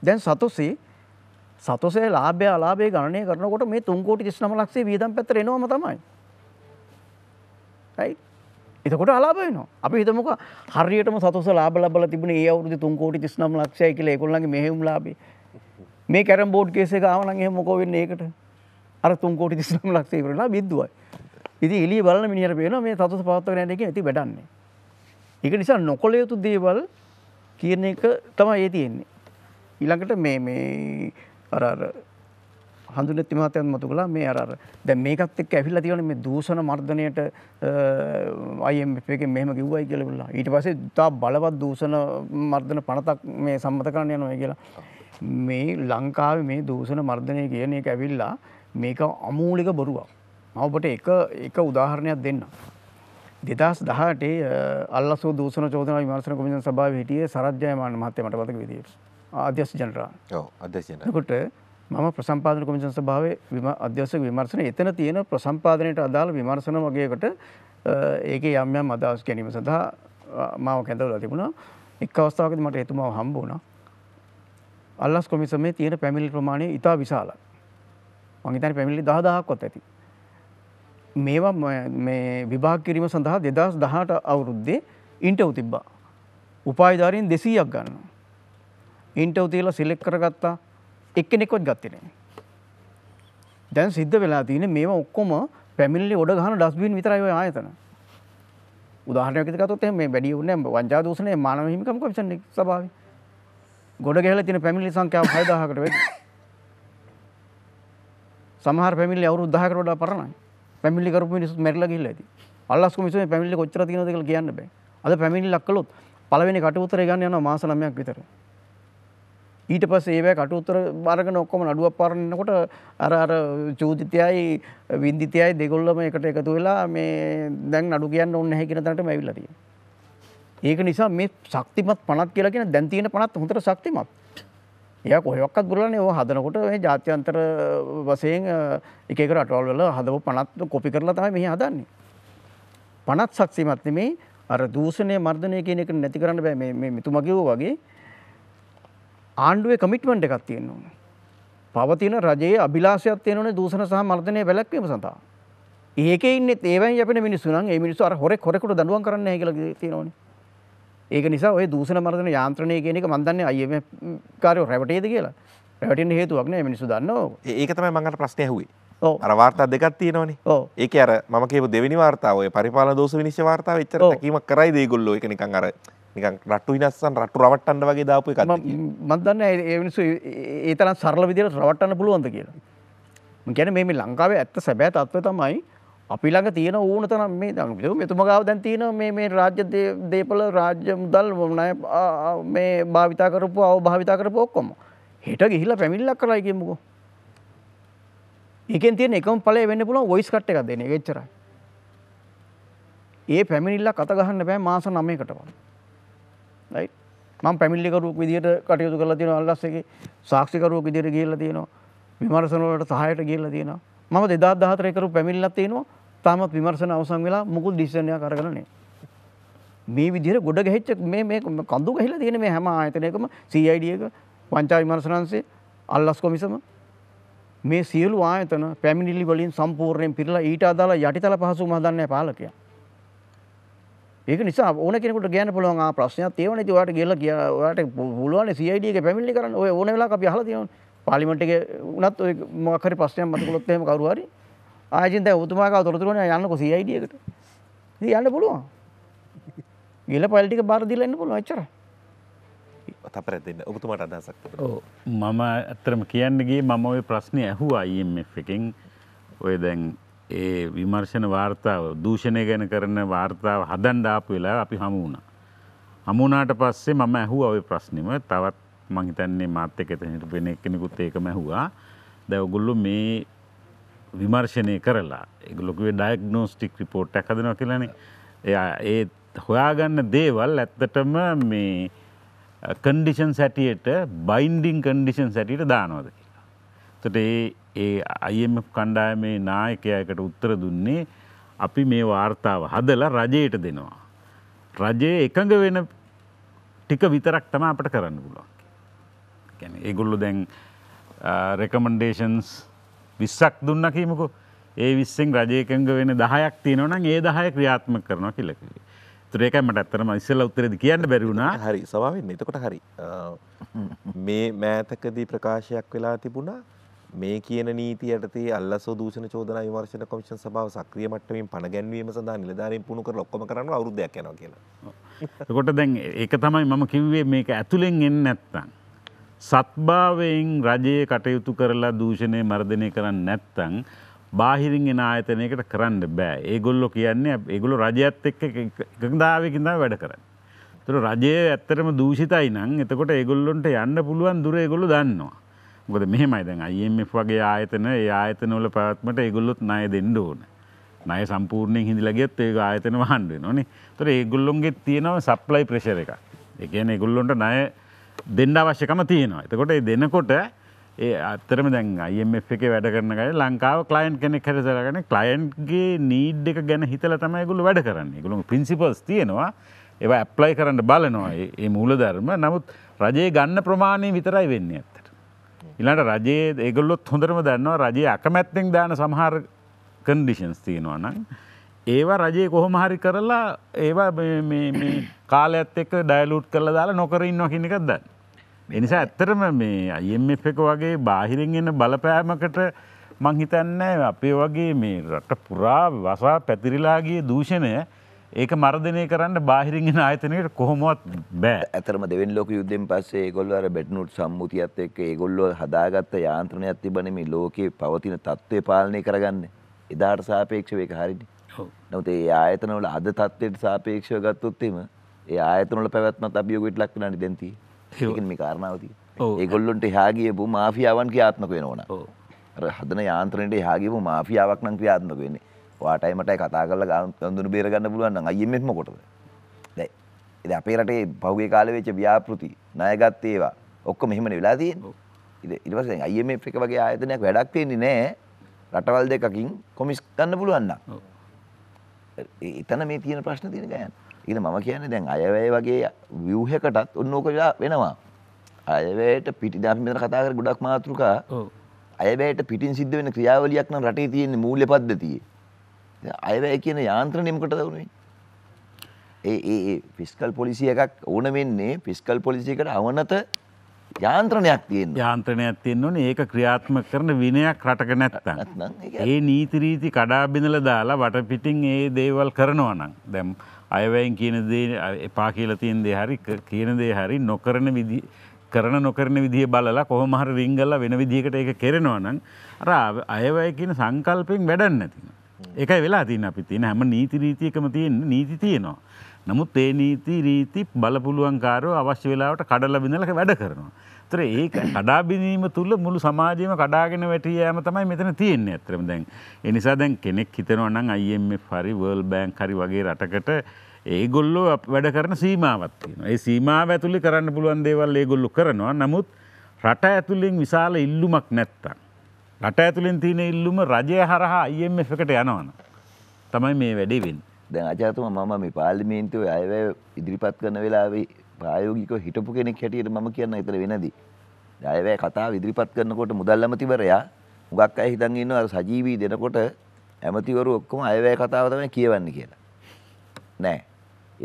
දැන් සතොසේ සතොසේ ලාභය අලාභය ගණනය කරනකොට මේ 3 කෝටි 39 ලක්ෂයේ වියදම් පැත්තට එනවම තමයි. right එතකොට අලාභ වෙනවා. අපි හිතමුකෝ හරියටම සතොස ලාභ ලබලා තිබුණේ ඒ අවුරුදු 3 කෝටි 39 ලක්ෂයයි කියලා ඒගොල්ලන්ගේ මෙහෙයුම් ලාභේ මේ කැරම් බෝඩ් කේසේ ගාවන එහ මොකෝ වෙන්න ඒකට අර තුන්කෝටි දිසිනම් ලක්සේ කරලා බිද්දුවයි ඉති එලි බලන මිනිර පේන මේ තතු පවත්ව නෑක ඇති වැඩන්නේ එක නිසා නොකොළ යුතු දේවල් කියන එක තමයි ඒ තියෙන්නේ ඊළඟට මේ මේ අරර හඳුන තිමාතයන් මතු කලා මේ අර දැ මේකත් එක් ඇවිල්ලා තියන මේ දූෂණ මර්ධනයට අයම් එක මෙම කිව්වයි කියලවෙලා ඊට පසේ තා බලවත් දූෂණ මර්ධන පනතක් මේ සම්මත කරණය නොය කියලා මේ ලංකාව මේ දූෂණ මර්ධනය කියන එක ඇවිල්ලා මේක අමූලික බොරුවක්. මඔබට එක එක උදාහරණයක් දෙන්න. දෙදස් දහටේ අල්ලස දූසන චෝදන විමර්ශන කොමිසන් සභාව හිටියේ සරජ්‍යයමාන මහත්තමට පතක විදිට අධ්‍යස් ජනරා අදශනකොට මම ප්‍රසම්පාදන කොමිසන් සභාව විම අධ්‍යසක විමර්ශන එතන තියෙන ප්‍රසම්පාදනයට අදාළ විමර්ශන වගේකට ඒක යම්යම් අදහස් ගැනීම සඳහා මාව කැඳවලා තිබුණා එක් අවස්ථාවකද මට එතුමාව හම්බුණා අල්ලස් කොමිසමේ තියෙන පැමිලි ප්‍රමාණය ඉතා විශාල මංහිතන පැමිලි දහදහක්කොත් ඇති. මේවා විභාග කිරීම සඳහා දෙදස් දහට අවුරුද්දේ ඉන්ටව් තිබ්බා. උපායිධාරීන් දෙසීයක් ගන්න. ඉන්ටව් තියලා සිලෙක් කරගත්තා එක්කෙනෙකොත් ගත්තිනේ. දැන් සිද්ධ වෙලා තියෙන මේ ඔක්කොම පැමිල්ලි ඔඩ ගහන ඩස්බින් විතරයි ආයතන උදාහරණයක් ගතොත් එහෙනම් මේ වැඩි උනේ වංචා දූෂණය මානව හිමිකම් කොමිෂන් සභාවේ ගොඩ ගැහලා තියෙන ෆැමිලි සංඛ්‍යාව 6000කට වැඩි. සමහර ෆැමිලි අවුරුදු 10කට වඩා පරණයි. ෆැමිලි කරපු මිනිස්සුත් මැරිලා ගිහිල්ලා ඇති. අල්ලස්කු මිනිස්සු මේ ෆැමිලි කොච්චර තියෙනවද කියලා කියන්න බෑ. අද ෆැමිලි ලක් කළොත් පළවෙනි කට උතරේ ගන්න යනවා මාස 9ක් විතර. ඊට පස්සේ ඒවැ කට උතර බාරගෙන ඔක්කොම නඩුවක් පාරන යනකොට අර අර චූදිතයයි වින්දිතයයි දෙගොල්ලම එකට එකතු වෙලා මේ දැන් නඩු කියන්න ඕනේ නැහැ කියන තැනටම ඇවිල්ලා තියෙනවා. ඒක නිසා මේ ශක්තිමත් පනත් කියලා කියන දැන් තියෙන පනත් හොඳට ශක්තිමත්. එයා කොහෙවත් බුරලන්නේ ඕවා හදනකොට මේ ජාත්‍යන්තර වශයෙන් එක එක රටවල් වල හදපු පනත් කොපි කරලා තමයි මෙහි හදන්නේ. පනත් ශක්තිමත් නෙමේ අර දූෂණය මර්ධනය කියන එක නැති කරන්න බෑ මේ මේ මෙතුමා කිව්වා වගේ ආණ්ඩුවේ කමිට්මන්ට් එකක් තියෙන්න ඕනේ. පවතින රජයේ අභිලාෂයක් තියෙන්න ඕනේ දූෂණ සහ මර්ධනය වැළැක්වීම සඳහා. ඒකේ ඉන්නේ ඒවයින් යපෙන මිනිස්සු නම් ඒ මිනිස්සු අර හොරෙක් හොරෙකුට දඬුවම් කරන්න නැහැ කියලා තියෙනෝනේ. ඒක නිසා ඔය දූෂණ මර්ධන යාන්ත්‍රණය කියන එක මන් දන්නේ IMF කාරයෝ රැවටේද කියලා. රැවටෙන්න හේතුවක් නෑ මිනිස්සු දන්නව. ඒක තමයි මම අර ප්‍රශ්නේ ඇහුවේ. අර වාර්තා දෙකක් තියෙනවනේ. ඒක අර මම කියපු දෙවෙනි වාර්තාව ඔය පරිපාලන දෝෂ විනිශ්චය වාර්තාව එච්චර තැකීමක් කරයිද ඒගොල්ලෝ ඒක නිකන් අර නිකන් රට්ටු විනාශසන් රට්ටු රවට්ටන්න වගේ දාපු එකක්. මම දන්නේ ඒ මිනිස්සු ඒ තරම් සරල විදිහට රවට්ටන්න පුළුවන්ද කියලා. මම කියන්නේ මේ මේ ලංකාවේ ඇත්ත සැබෑ තත්ත්වය තමයි අපි ළඟ තියෙන ඕන තරම් මේ දැන් මෙතුම ගාව දැන් තියෙන මේ මේ රාජ්‍ය දේපල රාජ්‍ය මුදල් ණය මේ භාවිතා කරපු අව භාවිතා කරපු ඔක්කොම හෙට ගිහිල්ලා පැමිණිල්ලක් කරලා කියමුකෝ. ඒකෙන් තියෙන එකම ඵලය වෙන්න පුළුවන් වොයිස් කට් එකක් දෙන එක එච්චරයි. ඒ පැමිණිල්ලක් අත ගහන්න බෑ මාස 9කටවත්. right මම පැමිණිලි කරුවෙක් විදිහට කටයුතු කරලා තියෙනවා අල්ලස් එකේ සාක්ෂි කරුවෙක් විදිහට ගිහිල්ලා තියෙනවා විමර්ශන වලට සහායට ගිහිල්ලා තියෙනවා මම 2014 කරු පැමිණිල්ලක් තියෙනවා තාමත් විමර්ශන අවසන් වෙලා මොකුත් ඩිසිෂන්යක් අරගෙන නැහැ. මේ විදිහට ගොඩ ගැහිච්ච මේ මේ කඳු ගහලා තියෙන මේ හැම ආයතනයකම CID එක වංචා විමර්ශන අංශය අල්ලස් කොමිසම මේ සියලු ආයතන පැමිණිලි වලින් සම්පූර්ණයෙන් පිරලා ඊට අදාළ යටිතල පහසුකම් හදන්නේ පාලකයා. ඒක නිසා ඕන කෙනෙකුට කියන්න පුළුවන් ආ ප්‍රශ්නයක් තියෙනවා ඉතින් ඔයාලට ගිහලා කිය ඔයාලට පුළුවන් CID එකේ පැමිණිලි කරන්න ඔය ඕන වෙලාවක අපි අහලා තියෙනවා. පාර්ලිමේන්තුවේ උනත් ඔය මොකක් හරි ප්‍රශ්නයක් මතක කළොත් එහෙම කවුරු හරි ආයතින් දැන් ඔබතුමාගාව තොරතුරු ඕනේ යන්නකො CID එකට. ඉතින් යන්න පුළුවන්. ගිහලා ෆයිල් ටික බාර දීලා එන්න පුළුවන් එච්චරයි. තපර දෙන්න ඔබතුමාට අදහසක් මම ඇත්තරම කියන්නගේ මම ඔය ප්‍රශ්නය ඇහු අයිම් එකින් ඔය දැන් ඒ විමර්ශණ වාර්තාව දූෂණය ගැන කරන වාර්තාව හදන්ඩාපු වෙලා අපි හමු වුණ. හමුණට පස්සේ මම ඇහු ඔය ප්‍රශ්නිම තවත් මහිතන්නේ මාත්‍යක එත හිටපෙන එකෙනෙකුත් ඒක මැහුවා දැවගුල්ලු මේ විමර්ශනය කරලා එක ලොකුවේ ඩයික්නෝස්ටික් රිපෝට් එක දෙනවා කියලන ඒ හොයාගන්න දේවල් ඇත්තටම මේ කන්ඩිෂන් සැටියට බයින්ඩිං කන්ඩිෂන් සැටියට දානවද කියලා. තොට ඒ ඒ අයම කණ්ඩායමේ නායකයකට උත්තර දුන්නේ අපි මේ වාර්තාව හදලා රජයට දෙනවා. රජය එකඟ වෙන ටික විතරක් තම අපට කරන්න පුළුවන්. ඒගොල්ලු දැන් රෙකමන්ඩේෂන්ස් විස්සක් දුන්න කීමකු ඒ විස්සෙන් රජයකංග වෙන දහයක් තියෙනවනම් ඒ දහය ක්‍රියාත්ම කරනවා කියලකිලේ තුරේකයි මට ඇත්තරම ඉස්සල උත්තරද කියන්න බැරිවුණා හරි සවාවෙන්න එතකොට හරි මේ මෑතකදී ප්‍රකාශයක් වෙලා තිබුණා මේ කියන නීති යටතේ අල්ලසෝ දූෂණ චෝදනා විමර්ශන කොමිෂන් සභාව සක්‍රිය මට්ටමින් පණ ගැන්වීම සඳහා නිලධාරීන් පුහුණු කරලා ඔක්කොම කරන්න අවුරුද්දයක් යනවා කියලා. එතකොට දැන් ඒක තමයි මම කිව්වේ මේක ඇතුලෙන් එන්නේ නැත්තම්. සත්භාවයෙන් රජයේ කටයුතු කරලා දූෂණය මර්ධනය කරන්න නැත්තං බාහිරින් එන ආයතනයකට කරන්න බෑ ඒගොල්ලො කියන්නේ ඒගොලු රජයත් එක්ක එකදාවකින්දා වැඩ කරන්න. තුර රජයේ ඇත්තරම දූෂිතයි නං එතකොට ඒගොල්ලොන්ට යන්න පුළුවන් දුර ඒගොලු දන්නවා. ගොද මෙහෙමයි දැන් අයිF වගේ ආයතන ඒ ආයතනවල පැවත්මට ඒගොල්ලොත් ණය දෙන්න ඕන. ණය සම්පූර්ණයෙන් හිඳිලගෙත් ඒ ආයතන වහන්ඩ නොනේ තොර ඒගොල්ලොන්ගේ තියෙනව සප්ලයි ප්‍රශර එක. එකන ඒගොල්ලොන්ට නෑ දෙන්න අවශ්‍යකම තියෙනවා එතකොට ඒ දෙනකොට ඒ අත්තරම දැන් අයම් එක වැඩ කරනකට ලංකාව කලයින් කෙනෙක් හැරසරගෙන කලයින්ගේ නීඩ් එක ගැන හිතල තමයි ගුළු වැඩ කරන්නේ ගුළුම පින්සිපල්ස් තියෙනවා ඒව ඇප්ලයි කරන්න බලනවා ඒ මූලධර්ම නමුත් රජයේ ගන්න ප්‍රමාණය විතරයි වෙන්න ඇත්තට. ඉලාට රජයේ ඒගොල්ලොත් හොඳරම දන්නවා රජයේ අකමැත්තෙන් දාන සමහර කන්ඩිෂන්ස් තියෙනවා නම්. ඒවා රජයේ කොහොම හරි කරලා ඒවා කාලඇත් එක් ඩයිලුට් කරල දාලා නොකරන්න නොකිනිකක්ද. එනිසා ඇත්තරම මේ අයම්F එක වගේ බාහිරෙන් එන්න බලපෑමකට මංහිතන්න අපේ වගේ මේ රට පුරා වසා පැතිරිලාගේ දූෂණය ඒක මර්ධනය කරන්න බාහිරගෙන ආයතනයට කොහොමත් බෑ ඇතරම දෙවෙන් ලෝක යුද්ධෙන් පස්සේ ගොල්වර බෙට්නුට් සම්මුතියත් එක් ඒගොල්ලො හදාගත්ත යාන්ත්‍රණයක් තිබන මේ ලෝකයේ පවතින තත්ත්වය පාලනය කරගන්න එදාට සාපේක්ෂව එක හරිනි නමුත් ඒ ආයතන වල අද තත්ත්වයට සාපේක්ෂව ගත්තොත් එම ඒ ආයතන වල පැවැත්මත් අභියෝගයට ලක් වෙනානේ දැන් තියෙන්නේ. ඒක මේ කාරණාව තියෙන්නේ. ඒගොල්ලන්ට එහා ගියපු මාෆියාවන් ක්‍රියාත්මක වෙනවන ะ. අර හදන යාන්ත්‍රණයට එහා ගියපු මාෆියාවක් නම් ක්‍රියාත්මක වෙන්නේ. ඔයාටයි මටයි කතා කරලා ගඳුණු බේර ගන්න පුළුවන් නම් IMF මොකටද? දැන් ඉතින් අපේ රටේ පහුගිය කාලේ වෙච්ච ව්‍යාපෘති ණයගත් ඒවා ඔක්කොම එහෙමනේ වෙලා තියෙන්නේ. ඊට පස්සේ IMF එක වගේ ආයතනයක් වැඩක් වෙන්නේ නැහැ. රටවල් දෙකකින් කොමිස් ගන්න පුළුවන් නම්. එතන මේ තියෙන ප්‍රශ්න තියෙන ගයන් ඉතින් මම කියන්නේ දැන් අයවැය වගේ ව්‍යුහයකටත් ඔන්න ඕක වෙනවා අයවැයට පිටි දැන් අපි මෙතන කතා කර ගොඩක් මාතෘකා අයවැයට පිටින් සිද්ධ වෙන ක්‍රියාවලියක් නම් රටේ තියෙන මූල්‍ය පද්ධතියේ දැන් අයවැය කියන යාන්ත්‍රණය මොකටද උනේ ඒ ඒ ෆිස්කල් පොලිසිය එකක් ඕන වෙන්නේ ෆිස්කල් පොලිසියකට අවනත යාන්ත්‍රණයක් තියෙන් යාන්ත්‍රණයක් තියෙන්න්නවන ඒක ක්‍රියාත්ම කරන විනයක් රටක නැත්තන් ඒ නීතිරීති කඩාබිඳල දාලා වටපිටින් ඒ දේවල් කරනවනම් දැම් අයවැයින් කියන දේ එපා කියලතියන් දේ හරි කියන දේ හරි නොකරන විදි කරන නොකරන විදිහ බලලා කොහොමහර රිංගල්ල වෙන විදිහකට ඒ කෙරෙනවනම් අර අයවැය කියන සංකල්පයෙන් වැඩන්න ඇතින එකයි වෙලා තින් අපි තියෙන හැම නීතිරීතියකම තියෙන නීති තියෙනවා නමුත් ඒ නීති රීති බලපුළුවන්කාරෝ අවශ්‍ය වෙලාවට කඩල බිඳලක වැඩ කරනවා. තර ඒ කඩාබිනීම තුළ මුළු සමාජයම කඩාගෙන වැටියෑම තමයි මෙතන තියෙන්නේ ඇතරම දැන්. එනිසා දැන් කෙනෙක් හිතනවනං අයිම පරි වර්ල් බෑන්ක් හරි වගේ රටකට ඒගොල්ලෝ වැඩ කරන සීමාවත් තියෙනවා. ඒ සීමාව ඇතුළි කරන්න පුළුවන් දේවල් ඒගොල්ලු කරනවා. නමුත් රට ඇතුළින් විශාල ඉල්ලුමක් නැත්තම්. රට ඇතුළින් තියෙන ඉල්ලුම රජය හරහා අයිම එකට යනවන. තමයි මේ වැඩේ වෙන්න. දැන් අජාතම මම මේ පාර්ලිමේන්තුව අයවැය ඉදිරිපත් කරන වෙලාවේ ප්‍රායෝගික හිටපු කෙනෙක් හැටියට මම කියන්න එතන වෙනදී. අයවැය කතාව ඉදිරිපත් කරනකොට මුදල් ඇමතිවරයා හුඟක් අය හිතන් ඉන්නවා අර සජීවී දෙනකොට ඇමතිවරු ඔක්කොම අයවැය කතාව තමයි කියවන්නේ කියලා. නෑ.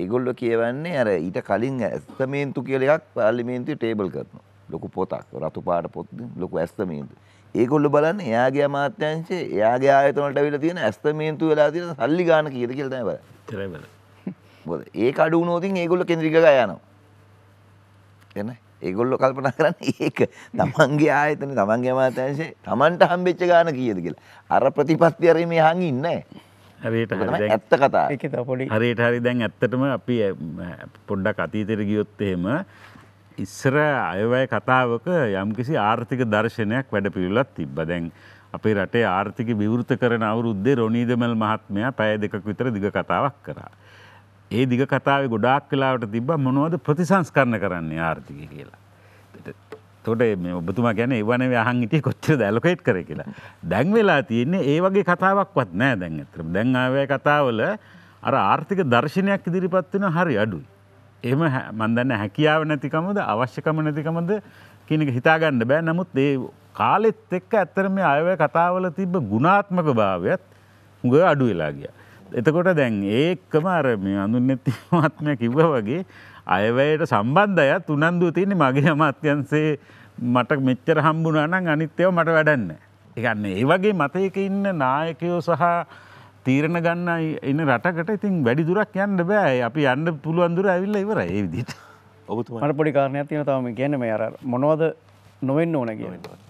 ඒගොල්ලෝ කියවන්නේ අර ඊට කලින් ඇස්තමේන්තු කියලා එකක් පාර්ලිමේන්තුවේ ටේබල් කරනවා. ලොකු පොතක් රතු පාට පොත් ලොකු ඇස්තමේන්තු. ඒකොල්ල බලන්න එයාගේ අමාත්‍යංශේ එයාගේ ආයතනවලට ඇවිල්ලා තියෙන ඇස්තමේන්තු වෙලා තියෙන සල්ලි ගන්න කීයද කියලා තමයි බලන්නේ. කරේ බලන්න. මොකද ඒක අඩු වුණොත් ඒගොල්ලෝ කේන්ද්‍රික ගා යනවා. එනේ ඒගොල්ලෝ කල්පනා කරන්නේ ඒක තමන්ගේ ආයතනේ තමන්ගේ අමාත්‍යංශේ තමන්ට හම්බෙච්ච ගාන කීයද කියලා. අර ප්‍රතිපත්ති අරේ මේ හංගින්නේ නැහැ. හරියට හරි ඇත්ත කතා. ඒක පොඩි. හරියට හරි දැන් ඇත්තටම අපි පොඩ්ඩක් අතීතයට ගියොත් එහෙම ඉස්සර අයවැය කතාවක යම්කිසි ආර්ථික දර්ශනයක් වැඩපිළිවෙලක් තිබ්බ. දැන් අපේ රටේ ආර්ථික විවෘත කරන අවුරුද්දේ රොනීදමල් මහත්මයා පැය දෙකක් විතර දිග කතාවක් කරා. ඒ දිග කතාවේ ගොඩාක් වෙලාවට තිබ්බා මොනවද ප්‍රතිසංස්කරණ කරන්නේ ආර්ථිකය කියලා. එතකොට මේ ඔබතුමා කියන්නේ ඒවනේ අහන් හිටියේ කොච්චරද ඇලොකේට් කරේ කියලා. දැන් වෙලා තියෙන්නේ ඒ වගේ කතාවක්වත් නැහැ දැන් අතට. දැන් ආවේ කතාවල අර ආර්ථික දර්ශනයක් ඉදිරිපත් වෙන හරි අඩුයි. එම මන්දන්න හැකියාව නැතිකමද අවශ්‍යකම නැතිකමද කියනක හිතාගන්න බෑ නමුත් ඒ කාලෙත් එක්ක ඇත්තර මේ අයවය කතාවල තිබ ගුණාත්මක භාවයත් හුඟ අඩු වෙලා ගිය. එතකොට දැන් ඒකම අර මේ අඳුන්නැතිමාත්මය <laughs> කිව්ව වගේ අයවයට සම්බන්ධයත් උනන්දුව තියන්නේ මගේ අමාත්‍යන්සේ මට මෙච්චර හම්බුණනං අනිත්‍යව මට වැඩන්න. එකන්න ඒ වගේ මතයක ඉන්න නායකයෝ සහ තීරණ ගන්න එන්න රටකට ඉතින් වැඩි දුරක් යන්න බෑ අපි යන්න පුළුවන්දුර ඇවිල්ල ඉවර ඒවිදිට ඔබතුමට පොඩි කාරණයක් තියෙන තම ගැන මේ අර මොනවද නොවෙන්න ඕන කියවට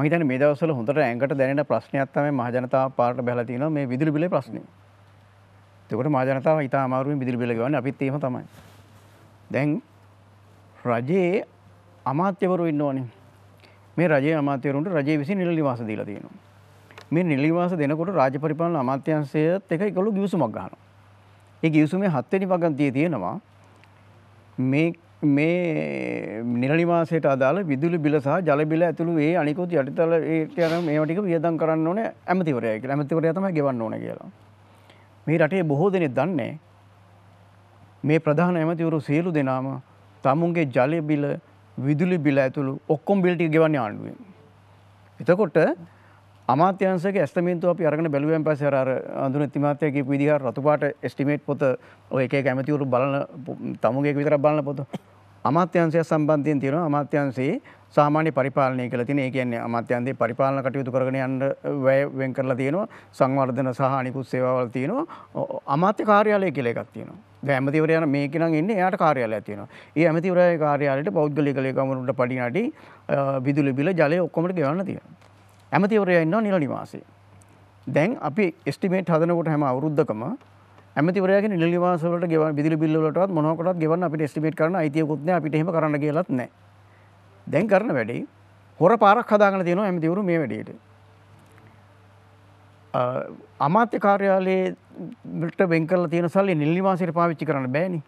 මහිතන මේ දවසල හොඳට ඇඟට දැනට ප්‍රශ්නයක්ත්තම මහජනතාව පාට බැලතින මේ විදුලි බිල ප්‍රශ්න තකට මජනතාව ඉතා අමාරුවෙන් විදිලි බිලගවන්න අපිත් ඒම තමයි දැන් රජයේ අමාත්‍යවරු ඉන්න ඕනේ මේ රජ අමාතයරුන්ට රජය විසි නිල නිවාස දීලා තියෙනවා මේ නිලිවාස දෙනකොට රාජ්‍ය පරිපාලන අමාත්‍යංශයත් එක ඒගොල්ලෝ ගිවිසුමක් ගන්නවා. ඒ ගිවිසුමේ හත්වෙනි පගන්තියේ තියෙනවා මේ මේ නිරනිවාසයට අදාළ විදුලි බිල සහ ජල බිල ඇතුළු ඒ අනිකුත් යටිතල ඒට යන මේවා ටික වියදම් කරන්න ඕනේ ඇමතිවරයා කියලා. ඇමතිවරයා තමයි ගෙවන්න ඕනේ කියලා. මේ රටේ බොහෝ දෙනෙක් දන්නේ මේ ප්‍රධාන ඇමතිවරු සියලු දෙනාම තමුන්ගේ ජල බිල, විදුලි බිල ඇතුළු ඔක්කොම බිල් ටික ගෙවන්නේ ආණ්ඩුවෙන්. එතකොට අමාත්‍යන්සක ඇස්තමින්තු අප අරගෙන බැලුවෙන් පසර අඳුන තිමාත්‍යය කිය විදිහ රතුපාට ස්ටිමේට් පොත ඔය එක කැමතිවරු බලන තමුගේ විතර බලන පොත අමාත්‍යන්සය සම්බන්ධයෙන් තියෙන අමාත්‍යන්සේ සාමාන්‍ය පරිපාලනය කළ තින ඒ කියන්නේ අමාත්‍යන්තේ පරිපාලන කටයුතු කරගෙන යන්න වැය වෙන් කරලා තියෙනවා සංවර්ධන සහ අනිකුත් සේවාවල් තියෙනවා අමාත්‍ය කාර්යාලය කියලා එකක් තියෙනවා දැන් ඇමතිවරයා මේක නම් ඉන්නේ එයාට කාර්යාලයක් තියෙනවා. ඒ ඇමතිවරයාගේ කාර්යාලයට පෞද්ගලික ලේකම්වරුන්ට පඩි නඩි විදුලි බිල ජලය ඔක්කොම ගෙවන්න තියෙනවා. ඇමතිවරය ඉන්න නිල නිවාසේ. දැන් අපි ස්ටිමේට් හදනකොට හැම අවුද්ධකම ඇමතිවරගේ නිලවාසලට ගෙව බිදි බිල්ලට මොනකට ගෙවන්න අපි ස්ටිමේට් කරන අයිතියකුත්න අපිට හෙම කරන්න කියලත් නෑ. දැන් කරන වැඩි හොර පාරක් හදාගන තියෙනවා ඇමතිවරු මේ වැඩියට. අමාත්‍ය කාර්යාලයේ ට බෙන්කල තියෙන සල්ලි නිල්නිවාසයට පාවිච්චි කරන්න බෑනි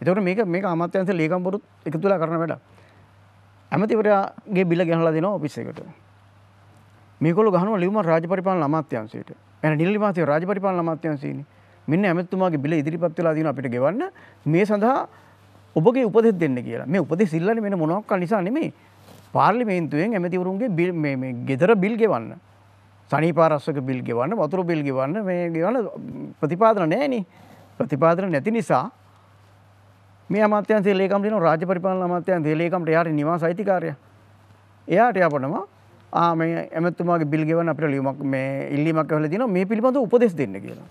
එතකට මේක මේ අමාත්‍යන්ස ලේකම්බොරුත් එකතුලා කරන වැඩ ඇමතිවරයාගේ බිල ගැහලා දෙනවා ඔපිස්සකට මේකොල ගහනුව ලිවම රාජපරිපාලන අමාත්‍යංශයට එන නිල්ලි මාසේ රාජපරිපාලන අමාත්‍යංශයනේ මෙන්න ඇමතුමාගේ බිල ඉදිරිපත් වෙලා තියෙනවා අපිට ගෙවන්න මේ සඳහා ඔබගේ උපදෙස් දෙන්න කියලා මේ උපදෙස් ඉල්ලන්නේ මෙන්න මොනවාක් නිසා නෙමෙයි පාර්ලිමේන්තුවෙන් ඇමතිවරුන්ගේ බිල් මේ ගෙදර බිල් ගෙවන්න සනීපාරස්සක බිල් ගෙවන්න වතුර බිල් ගෙවන්න මේ ගෙවන්න ප්‍රතිපාදන නෑන ප්‍රතිපාදන නැති නිසා මේ අමාත්‍යන්සේ ලේකම්ටින රාජ පරිපාල අමාත්‍යන් දේලේකම්ට යාට නිවාස අයිතිකාරය එයාට යපනවා මේ ඇමතුමාගේ බිල් ගෙවන්න අපිට ලියුමක් මේ ඉල්ලීමක් කළ දින මේ පිළිබඳ උපදෙස් දෙන්න කියලා.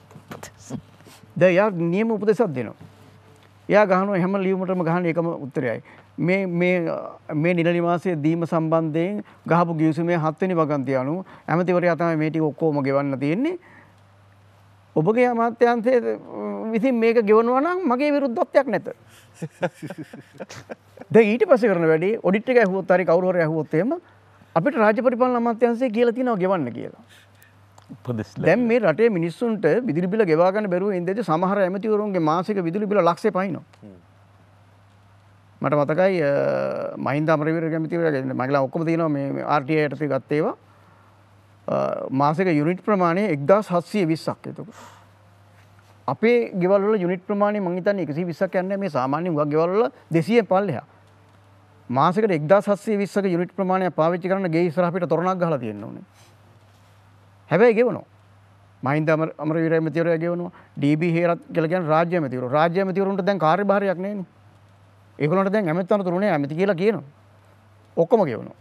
ද යා නියම උපදෙසක් දෙනවා. එයා ගහනුව හැම ලියීමටම ගහන එකම උත්තරයයි. මේ නිලනිවාසය දීම සම්බන්ධයෙන් ගහපු ගියසුමේ හත්වනි වගන්තිය අනු ඇමතිවර අතම මේටි ඔක්කෝම ගෙවන්න තියෙන්නේ. ඔබගේ අමාත්‍යන්තය විසින් මේක ගෙවනවනම් මගේ විරුද්ධත්වයක් නැත. <laughs> ද ඊට පස කරන වැඩි ඔඩිට්ික ඇහුවොත් අරි කවරුවර ඇහුවොත්තේම අපිට රාජ පරිපාලන අමාත්‍යන්සේ කියලා තිනව ගෙවන්න කියලා. දැම් මේ රටේ මිනිස්සුන්ට විදිරිබිල ගෙවාගන්න බැරුව ඉදද සමහර ඇමතිවරුන්ගේ මාසික විදුලිබිල ලක්ෂ පයිනවා. මට මතකයි මහින්දමරවිර ගැමතිවර මගලා ඔක්කම තියන මේ ආර්ටියයටති ගත්තේවා මාසක යුනිට් ප්‍රමාණය එක්දස් හත්සිය විස්සක් එතක. අපේ ගෙවල යුනිට ප්‍රමාණය මංහිතන් එකසි විස්සක් යන්න මේ සාමාන්‍යෙන් ගෙවල්ල දෙසිය පල්ලෙහා මාසෙකට 1720ක යුනිට් ප්‍රමාණයක් පාවිච්චි කරන්න ගේ ඉස්සරහ පිට තොරණක් ගහලා තියෙන්න ඕනේ. හැබැයි ගෙවනවා. මහින්ද අමරවීර ඇමතිවරයා ගෙවනවා. ඩී.බී. හේරත් කියලා කියන රාජ්‍ය ඇමතිවරු. රාජ්‍ය ඇමතිවරුන්ට දැන් කාර්යභාරයක් නැහැනේ. ඒගොල්ලන්ට දැන් ඇමති තනතුරු නැහැ ඇමති කියලා කියනවා. ඔක්කොම ගෙවනවා.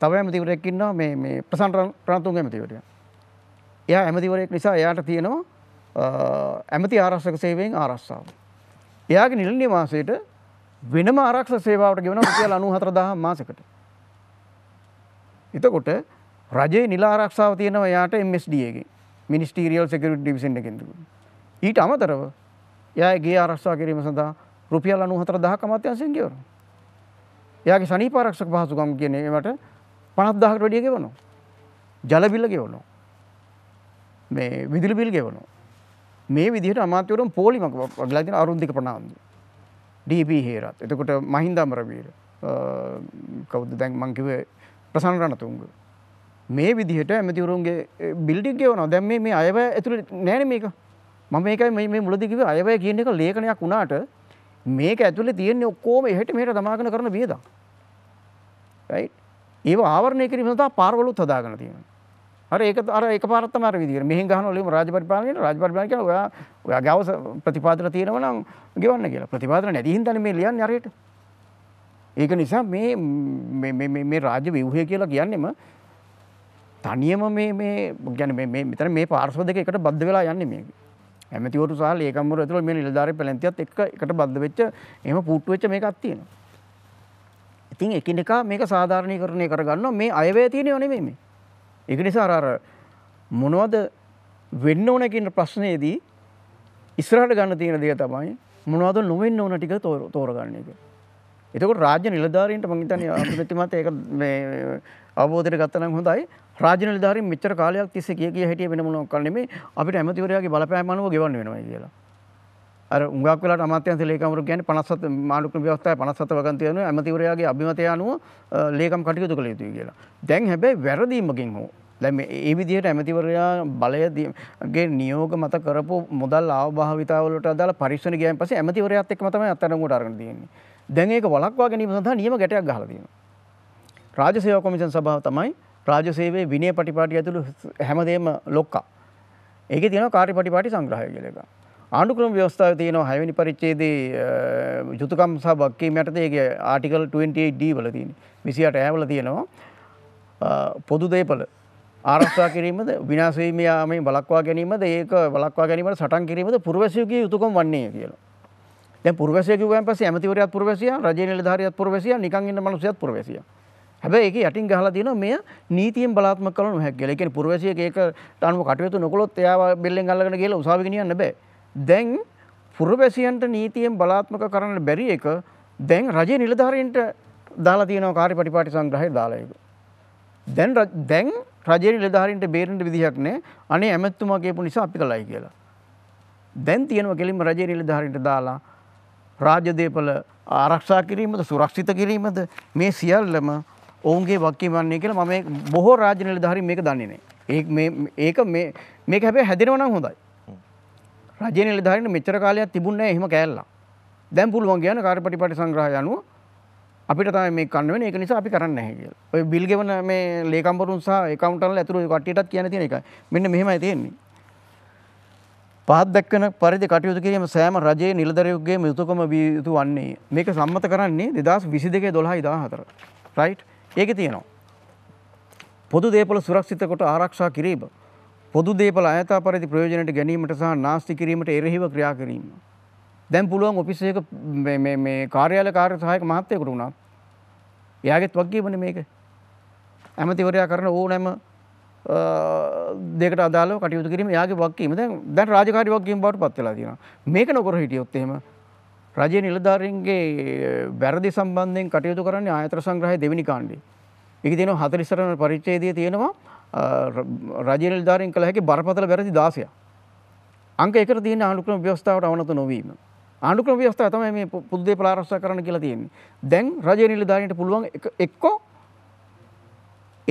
තව ඇමතිවරයෙක් ඉන්නවා මේ මේ ප්‍රසන්න රණතුංග ඇමතිවරයා. එයා ඇමතිවරයෙක් නිසා එයාට තියෙනවා ඇමති ආරක්ෂක සේවයෙන් ආරක්ෂාව. එයාගේ නිල නිවාසයේට වෙනම ආරක්ෂ සේවාවට ගෙවන රුපියල් 94000 මාසෙකට. එතකොට රජයේ නිල ආරක්ෂාව තියෙනවා එයාට MSD එකේ මිනිස්ටීරියල් සෙකියුරිටි ඩිවිෂන් එකෙන් තිබුණා. ඊට අමතරව එයාගේ ගේ ආරක්ෂා කිරීම සඳහා රුපියල් 94000ක් අමාත්‍යාංශයෙන් ගෙවනවා. එයාගේ සනීප ආරක්ෂක පහසුකම් කියන ඒවට 50000කට වැඩිය ගෙවනවා. ජල බිල ගෙවනවා. මේ විදුලි බිල් ගෙවනවා. මේ විදිහට අමාත්‍යවරුන් පොලිමක් වගලා තියෙන අරුන්දික ප්‍රනාන්දු. ඩීබී හේරත් එතකොට මහින්දමරවීර කවුද දැන් මංකිව ප්‍රසන් රණතුන්ග මේ විදිහට ඇමතිවරුන්ගේ බිල්ඩික් ගෙවනවා දැම් මේ අයව ඇතුළ නෑන මේක මම මේකයි මේ මුලදිකිව අයවය කියන එක ලේඛනයක් වුණාට මේක ඇතුළේ තියෙන්නේ ඔක්කෝම එහට මෙහට දමාගෙන කරන වියදම්. ඒව ආවරණය කිරීම සඳහා පාරවලුත් හදාගෙන තියෙනවා. හරි ඒක අර එකපාරක් තමයි අර විදිහට. මෙහෙන් ගහනවා ලියමු රාජපරිපාලන කියන රාජපරිපාලන කියන ඔයා ඔයා ගාව ප්‍රතිපාදන තියෙනව නම් ගෙවන්න කියලා. ප්‍රතිපාදන නැති හින්දානේ මේ ලියන්නේ හරියට. ඒක නිසා මේ මේ මේ මේ රාජ්‍ය ව්‍යුහය කියලා කියන්නේම තනියම මේ මේ يعني මේ මේ මෙතන මේ පාර්ශ්ව දෙක එකට බද්ධ වෙලා යන්නේ මේක. ඇමතිවරු සහ ලේකම්වරු ඇතුළු මේ නිලධාරී පැලැන්තියත් එක්ක එකට බද්ධ වෙච්ච එහෙම පුට්ටු වෙච්ච මේකක් තියෙනවා. ඉතින් එකිනෙකා මේක සාධාරණීකරණය කරගන්නවා මේ අයවැය තියෙනව නෙමෙයි මේ. ඉගනිසා අරර මොනවද වෙන්න ඕනකින්න ප්‍රශ්නයේදී ඉස්රහට ගන්න තියෙන දේ තමයි මොනවද නොවෙන්න ඕන ටික තෝරගන්න එක. එතකොට රාජ්‍ය නිලධාරීන්ට මංහිතන ප්‍රතිමත ඒක අවබෝධයට ගත්තනම් හොඳයි රාජ නිලධාරින් මෙච්චර කාලයක් තිස්සේ කිය කිය හිටිය වෙන මොනක් කරන්නේ අපිට ඇමතිවරයාගේ බලපෑමනුව ගෙවන්න වෙනවා කියලා. අර උඟක් වෙලාට අමාත්‍යංශ ලේකම්වරු කියන්නේ 57 මානුක්‍රම ව්‍යවස්ථාවේ 57 වගන්ති වෙනවා ඇමතිවරයාගේ අභිමතය අනුව ලේකම් කටයුතු කළ යුතුයි කියලා. දැන් හැබැයි වැරදීමකින් හෝ දැන් ඒ විදිහට ඇමතිවරයා බලයගේ නියෝග මත කරපු මුදල් ආවභාවිතාවලට අදාළ පරික්ෂණ ගියන් පස්සේ ඇමතිවරයාත් එක්කම තමයි අත්අඩංගුවට අරගෙන තියෙන්නේ. දැන් ඒක වළක්වා ගැනීම සඳහා නියම ගැටයක් ගහලා තියෙනවා. රාජ්‍ය සේවා කොමිෂන් සභාව තමයි රාජ්‍ය සේවයේ විනය පටිපාටි ඇතුළු හැමදේම ලොක්කා. ඒකේ තියෙනවා කාර්යපටිපාටි සංග්‍රහය කියලා එකක්. ආණ්ඩුක්‍රම ව්‍යවස්ථාව තියෙනවා හැවැනි පරිච්චේදේ යුතුකම් සහ වක්කීම් යටතේ ඒකේ ආටිකල් 28D වල තියෙන. 28 ඈවල තියෙනවා පොදු දේපල ආරක්ෂා කිරීමද විනාශ වීම යාමේ වළක්වා ගැනීමද ඒක වළක්වා ගැනීමට සටන් කිරීමද පුරවැසියෙකුගේ යුතුයකම වන්නේ කියලා. දැන් පුරවැසියා කිව්වම පස්සේ ඇමතිවරයාත් පුරවැසියා, රජයේ නිලධාරියාත් පුරවැසියා, නිකන් ඉන්න මිනිස්සුත් පුරවැසියා. හැබැයි ඒක යටින් ගහලා දිනවා මෙය නීතියෙන් බලාත්මක කරන නොහැකි කියලා. ඒ කියන්නේ පුරවැසියෙක් ඒකට අනුව කටයුතු නොකළොත් එයා බෙල්ලෙන් අල්ලගෙන ගිහලා උසාවිය ගෙනියන්න බෑ. දැන් පුරවැසියන්ට නීතියෙන් බලාත්මක කරන්න බැරි එක දැන් රජයේ නිලධාරීන්ට දාලා තියෙනවා කාර්යපටිපාටි සංග්‍රහය දාලා ඒක. දැන් දැන් රජයේ නිලධාරීන්ට බේරෙන්න විදිහක් නැහැ. අනේ ඇමැතුමා කියපු නිසා අපි කළයි කියලා. දැන් තියෙනවා කෙලින්ම රජයේ නිලධාරීන්ට දාලා රාජ්‍ය දේපල ආරක්ෂා කිරීමද සුරක්ෂිත කිරීමද මේ සියල්ලම ඔවුන්ගේ වක්කීමන්නේ කියලා මම බොහෝ රාජ්‍ය නිලධාරීන් මේක දන්නේ නැහැ. ඒක මේ මේක මේ මේක හැබැයි හැදෙනවා නම් හොඳයි. රජයේ නිලධාරීන් මෙච්චර කාලයක් තිබුණේ නැහැ එහෙම කෑල්ලක්. දැන් පුළුවන් කියන කාර්යපටිපාටි සංග්‍රහය අනුව අපිට තමයි මේ කන්න වෙන්නේ ඒක නිසා අපි කරන්නේ නැහැ කියලා. ඔය බිල් ගෙවන මේ ලේකම්වරුන් සහ ඇකවුන්ටන්ලා ඇතුළු කට්ටියටත් කියන්න තියෙන එකයි. මෙන්න මෙහෙමයි තියෙන්නේ. පහත් දැක්වෙන පරිදි කටයුතු කිරීම සෑම රජයේ නිලධාරියෙකුගේ යුතුකම විය යුතු වන්නේ. මේක සම්මත කරන්නේ 2022 12 14. රයිට්? ඒකේ තියෙනවා. පොදු දේපොළ සුරක්ෂිත කොට ආරක්ෂා කිරීම පොදු දේපල අයතා පරිදි ප්‍රයෝජනයට ගැනීමට සහ නාස්ති කිරීමට එරෙහිව ක්‍රියා කිරීම. දැන් පුළුවන් ඔෆිස් එක මේ කාර්යාල කාර්ය සහායක මහත්තයෙකුට වුණත් එයාගෙත් වගකීමනේ මේක. ඇමතිවරයා කරන ඕනෑම දෙකට අදාළව කටයුතු කිරීම එයාගේ වගකීම. දැන් දැන් රාජකාරී වගකීම් බවට පත් වෙලා තියෙනවා. මේක නොකර හිටියොත් එහෙම රජයේ නිලධාරීන්ගේ වැරදි සම්බන්ධයෙන් කටයුතු කරන්නේ ආයතන සංග්‍රහයේ දෙවෙනි කාණ්ඩේ. ඒකේ තියෙනවා 40 වෙනි පරිච්ඡේදයේ තියෙනවා රජ නිලධාරීන් කළ හැකි බරපතල වැරදි 16ක්. අංක 1ට තියෙන ආණ්ඩුක්‍රම ව්‍යවස්ථාවට අවනත නොවීම. ආණ්ඩුක්‍රම ව්‍යවස්ථාව තමයි මේ පොදු දේපල ආරක්ෂා කරන්න කියලා තියෙන්නේ. දැන් රජ නිලධාරීන්ට පුළුවන් එක්කෝ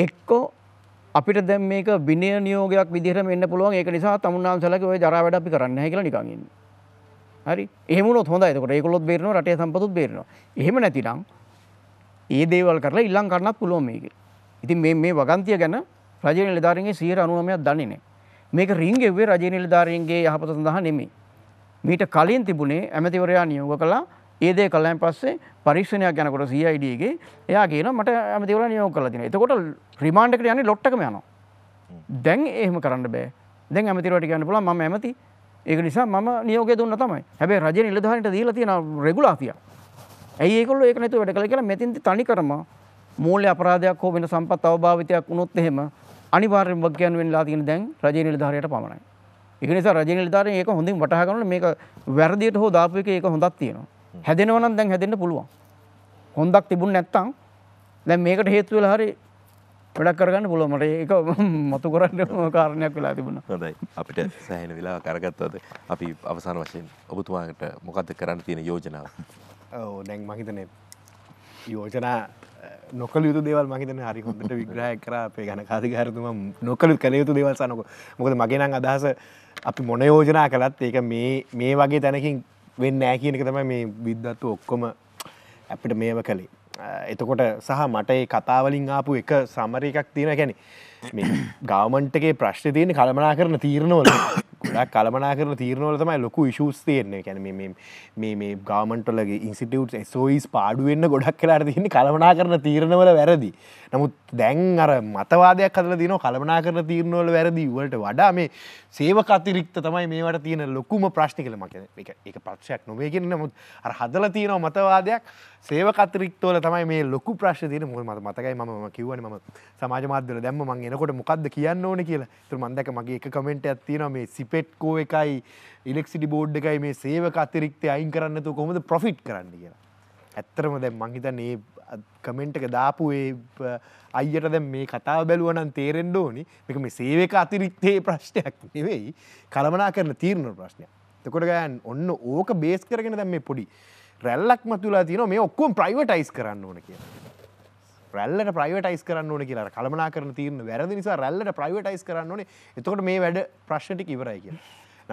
එක්කෝ අපිට දැන් මේක විනය නියෝගයක් විදිහට මෙන්න පුළුවන් ඒක නිසා තමුන්නාන්සලගේ ඔය ජරා වැඩ අපි කරන්නේ නැහැ කියලා නිකන් ඉන්නේ. හරි. එහෙම වුණොත් හොඳයි. එතකොට ඒගොල්ලොත් බේරෙනවා රටේ සම්පතුත් බේරෙනවා. එහෙම නැතිනම් ඒ දේවල් කරලා ඊළඟ කරන්නත් පුළුවන් මේකේ. ඉතින් මේ මේ වගන්තිය ගැන රජ නිලධාරීන්ගේ 99ක් දන්නේ නැහැ. මේක රින් ගෙව්වේ රජ නිලධාරීන්ගේ යහපත සඳහා නෙමෙයි. මීට කලින් තිබුණේ ඇමතිවරයා නියෝග කළා ඒ දේ කළාන් පස්සේ පරීක්ෂණයක් යනකොට CID එකේ එයා කියනවා මට ඇමතිවරයා නියෝග කළා දිනේ. එතකොට රිමාන්ඩ් එකට යන්නේ ලොට් එකම යනවා. දැන් එහෙම කරන්න බෑ. දැන් ඇමතිවරයාට කියන්න පුළුවන් මම ඇමති. ඒක නිසා මම නියෝගය දුන්න තමයි. හැබැයි රජ නිලධාරීන්ට දීලා තියෙන රෙගුලාසිය. ඇයි ඒගොල්ලෝ ඒක නැතුව වැඩ කළේ කියලා මෙතින් තනි කරම මූල්‍ය අපරාධයක් හෝ වෙන සම්පත් අවභාවිතයක් වුණොත් එහෙම අනිවාර්යෙන් බක් කියන්න වෙන්නලා තියෙන දැන් රජයේ නිලධාරියට පමණයි. ඒක නිසා රජයේ නිලධාරිය මේක හොඳින් වටහා ගන්නොත් මේක වැරදියට හෝ දාපු එකේ ඒක හොඳක් තියෙනවා. හැදෙනවා නම් දැන් හැදෙන්න පුළුවන්. හොඳක් තිබුණ නැත්තම් දැන් මේකට හේතු වෙලා හරි වැඩක් කරගන්න පුළුවන් මට ඒක <laughs> මතු කරන්න කාරණයක් වෙලා තිබුණා. හොඳයි. අපිට සෑහෙන වෙලාවක් අරගත්තොත් අපි අවසාන වශයෙන් ඔබතුමාට මොකද්ද කරන්න තියෙන යෝජනාව? ඔව් දැන් මම හිතන්නේ යෝජනා නොකළ යුතු දේවල් මහිතන හරිකොටට විග්‍රහ කර අපේ ගන කාධකාරතුම නොකළ කළ යුතු දේවල්සනක මොකද මගෙනම් අදහස අපි මොන යෝජනා කළත් ඒක මේ මේ වගේ තැනකින් වෙන්න ෑ කියනක තම මේ විද්ධත්තු ඔක්කොම අපිට මේව කළේ එතකොට සහ මට ඒ කතාවලින් ආපු එක සමර එකක් තියෙන ගැන මේ ගාමන්ටගේ ප්‍රශ්්‍ය තියෙන කළමනා කරන තීරණවල ගොඩක් කලමනා කරන තීරණවල තමයි ලොකු විශෂූස් තේරන කැන මේ ගාමන්ටලගේ ඉන්සිටියුට් සෝයිස් පාඩුවෙන්න්න ගොඩක් කලාට තින්න කලමනා කරන තීරණවල වැරදි. නමුත් දැන් අර මතවාදයක් කදල දින කලමනා කරන තීරණවල වැරදි වලට වඩා මේ සේවකතිරික්ත තමයි මේවට තියෙන ලොකුම ප්‍රශ්නි කළ මක එක පක්ෂයක් නොවේගෙන නමුත් අර හදල තියෙනව මතවාදයක් සේවකතරික්තවල තමයි මේ ලොකු ප්‍රශ් තින මුල් මත මතකයි ම කිවන ම සමාජමාදල දැම මං එනකොට මොකක්ද කියන්න ඕන කියලා තුර මන්දක මගේ එක කමෙන්ට ඇත්තින මේ සිපෙට්කෝ එකයි ඉලෙක්සිටි බෝඩ් එකයි මේ සේවකතරික්තය අයින් කරන්නතු කොමද ප්‍රොෆිට් කරන්න කියලා ඇත්තරම දැ මංහිත නේ කමෙන්ට් එක දාපු ඒ අයියට දැ මේ කතා බැලුවනන් තේරෙන්ඩ ඕනි එක මේ සේවක අතිරිත්තේ ප්‍රශ්නයක් නෙවෙයි කළමනා කරන තීරණ ප්‍රශ්නය තකොට ගයන් ඔන්න ඕක බේස් කරගෙන දැම් මේ පොඩි රැල්ලක් මතුලා තියන මේ ඔක්කොම් ප්‍රයිවටයිස් කරන්න ඕන කිය රැල්ලට ප්‍රයිවටයිස් කරන්න ඕන කියලා කළමනා කරන තිීරන වැරදි නිසා රැල්ලට ප්‍රයිවටයිස් කරන්න ඕනේ එතකොට මේ වැඩ ප්‍රශ්නටි ඉවරයි කිය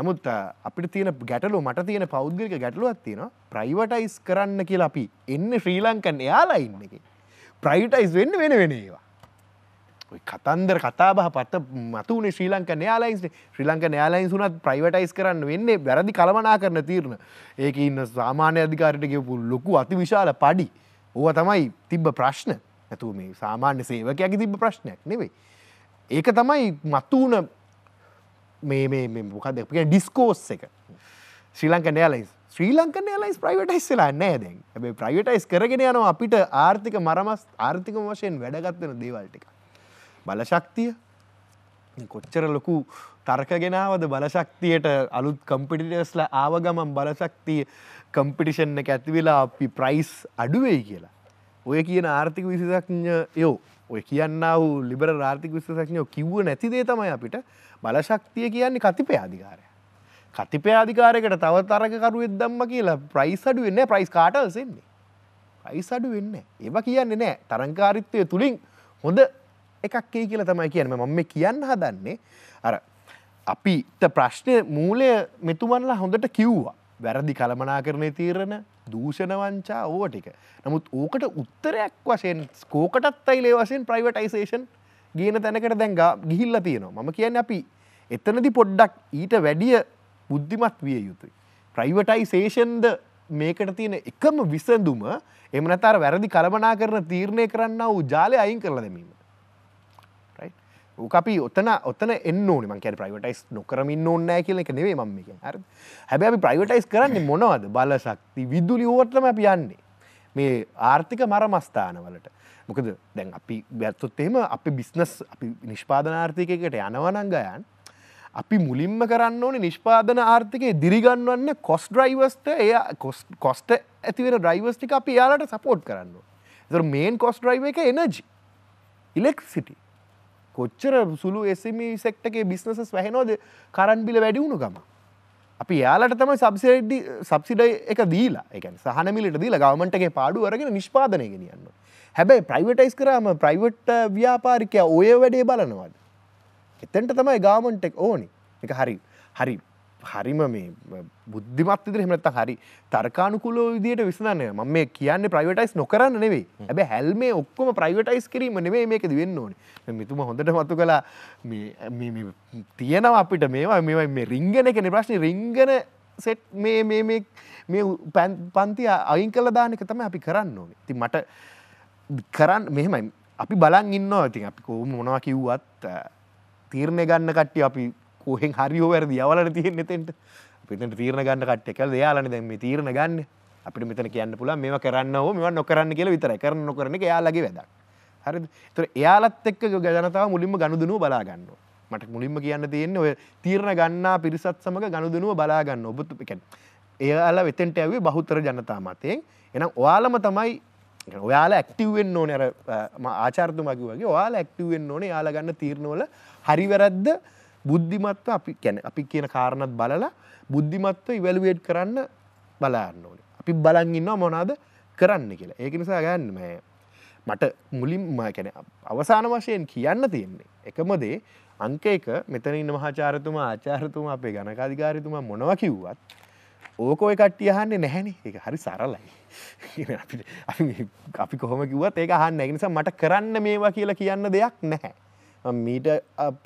නමුත් අපිට තියෙන ගැටලු මට තියෙන පෞද්ගලික ගැටලුවත් තියෙන ප්‍රයිවටයිස් කරන්න කියලා අපි එන්න ශ්‍රී ලංකන් එයාලා ඉන්න එක ප්‍රයිවටයිස් වෙන්න වෙන වෙනේවා කතන්දර කතාබහ පත්ත මතුනේ ශ්‍රී ලංක නයාලයින්ස් ශ්‍රී ලංක නයාලයින්ස් වනත් ප්‍රයිවටයිස් කරන්න වෙන්නේ වැරදි කළමනා කරන තීරණ ඒක ඉන්න සාමාන්‍ය අධිකාරයට ගෙපු ලොකු අති විශාල පඩි ඕව තමයි තිබ්බ ප්‍රශ්න ඇතු මේ සාමාන්‍ය සේවකයක් තිබ ප්‍රශ්නයක් නෙවෙයි. ඒක තමයි මත්තුූන මොකද ඩිස්කෝස් එක ශ්‍රී ලංක නෑලයිස් ශ්‍රී ලංක නෑලයිස් ප්‍රයිවටයිස් වෙලා නෑ දැන් ඇබේ ප්‍රයිවටයිස් කරගෙන යනවා අපිට ආර්ථික මරමස් ආර්ථික වශයෙන් වැඩගත්වෙන දේවල්ටික බලශක්තිය කොච්චර ලොකු තර්ක ගෙනාවද බලශක්තියට අලුත් කම්පිටිටස්ල ආව ගමන් බලශක්තිය කම්පිටිෂන් එක ඇතිවෙලා අපි ප්‍රයිස් අඩුවෙයි කියලා. ඔය කියන ආර්ථික විසිසඥ යෝ ඔය කියන්න වූ ලිබර ආර්ථික විශසඥෝ කිව්ව නැතිදේ තමයි අපිට බලශක්තිය කියන්නේ කතිපය අධිකාරය. කතිපය අධිකාරයකට තව තරකරුවෙත් දම්ම කියලා ප්‍රයිස් අඩු වෙන්න ප්‍රයිස් කාටල් සෙන්නේ. ප්‍රයිස් අඩු වෙන්න ඒව කියන්නේ නෑ තරංකාරිත්වය තුළින් හොඳ එකක්කේ කියල තමයි කියන මම කියන්න හදන්නේ අර අපිට ප්‍රශ්නය මූලය මෙතුමන්ලා හොඳට කිව්වා වැරදි කළමනා කරණය තීරණ දූෂණ වංචා ඕව ටික නමුත් ඕකට උත්තරයක් වශයෙන් ස්කෝකටත් අයිලේ වශයෙන් ප්‍රයිවටයිසේෂන් ගන තැනකට දැන්ගා ගිහිල්ල තියෙනවා මම කියන්න අපි එතනදි පොඩ්ඩක් ඊට වැඩිය බුද්ධිමත් විය යුතුයි. ප්‍රයිවටයිසේෂන්ද මේකට තියෙන එකම විසඳුම එමනතර වැරදි කළමනා කරන තීරණය කරන්න වූ ජාලය අයින් කරලා දෙමීම. ඕකපි ඔතන ඔතන එන්න ඕන මංකැ ප්‍රයිවටයිස් නොකරමින් ඕන්න කියල එක නෙවේ මම්මක හර හැබැ ප්‍රයිවටයිස් කරන්නේ මොනවද බලශක්ති විදුලි ඕටම පියන්නේ මේ ආර්ථික මරමස්ථානවලට මොකද දැන් අපි බැත්තුත්තේම අපි බිස්නස් අපි නිෂ්පාදන ආර්ථිකයකට යනවනංගයන් අපි මුලින්ම කරන්න ඕනේ නිෂ්පාදන ආර්ථිකය දිරිගන්නවන්න කොස් ඩ්‍රයිවස්ට එය කොස්ට ඇතිවෙන ඩ්‍රයිවස්ටික අපි යාලට සපෝට් කරන්න. දර මේන් කොස් ඩ්‍රයිව එක එනජි ඉලෙක් සිටි කොච්චර සුළු එසමි සෙක්ටගේ බිස්නසස් වැහෙනෝද කරන් බිල වැඩි වුණු ගම අපි යාලට තමයි සබ්සිඩ් සබ්සිඩයි එක දීලා එක සහනමිලට දීලා ගවමන්ටගේ පාඩු අරගෙන නිෂ්පාදනය ගෙනියන්න හැබැයි ප්‍රයිවටයිස් කරාම ප්‍රයිවට් ව්‍යාපාරිකය ඔය වැඩේ බලනවාද එතැන්ට තමයි ගාමන්ටෙක් ඕනි එක හරි හරි හරිම මේ බුද්ධිමත් ඉදිරි හමනත්ත හරි තර්කානුකුලෝ විදියට විසඳන්න ම මේ කියන්න ප්‍රයිවටයිස් නොකරන්න නෙවේ ඇබ හැල්මේ ඔක්කොම ප්‍රයිවටයිස් කිරීම නෙවේ මේකද වෙන්න ඕනේ මිතුම හොඳට මතු කලා තියෙනවා අපිට මේවා මේ මේ රිංගන කෙන ප්‍රශ්න රිංගන සෙට් මේ මේ පන්ති අයින් කල දානක තම අපි කරන්න ඕනේ ති මට කරන්න මෙහෙමයි අපි බලන් ඉන්න ඉතින් අපි කෝම මොනවා කිව්වත් තීරණය ගන්න කට්ටිය අපි කොහෙන් හරිෝ වැරදි අවලට තියෙන් එතෙන්ට පිතට තීරණ ගන්න කට්ට එකල් යාලන දැම තීරණ ගන්න අපිට මෙතන කියන්න පුල මෙම කරන්න හෝ මෙ නොකරන්න කියල විතර කරන කරන යාලගේ වැදක් හරි තර එයාලත් එක්ක ගජනතාව මුලින්ම ගණුදනුව බලාගන්න මට මුලින්ම කියන්න තියෙන් ඔය තීරණ ගන්නා පිරිසත් සමඟ ගණුදනුව බලාගන්න ඔබත් එකැන් එයාලා වෙතෙන්ට ඇවේ බහුතර ජනතා මතයෙන් එනම් ඔයාලම තමයි ඔයාල ඇක්ටවෙන් ඕන අර ආචාර්තුමකි වගේ ඔයාල ඇක්ටවෙන් ඕන යාලගන්න තීරණවල හරිවැරද්ද බුද්ධිමත්ව අපි කැන අපි කියන කාරණත් බලලා බුද්ධිමත්ව ඉවැලුවේට් කරන්න බලාන්න ඕන අපි බලන්ගන්න මොනාද කරන්න කියලා ඒක නිසා ගන්න මේ මට මුලින්ම කැන අවසාන වශයෙන් කියන්න තියෙන්නේ එකම දේ අංක එක මෙතන ඉන්න මහාචාරතුමා ආචාරතුමා අපේ ගණකාධිකාරතුමා මොනව කිව්වත් ඕකෝය කට්ටිය අහන්නේ නැහැනේ එක හරි සරලයි අපි කොහොම කිවත් ඒක අහන්න එකනිසා මට කරන්න මේවා කියලා කියන්න දෙයක් නැහැ මීට අප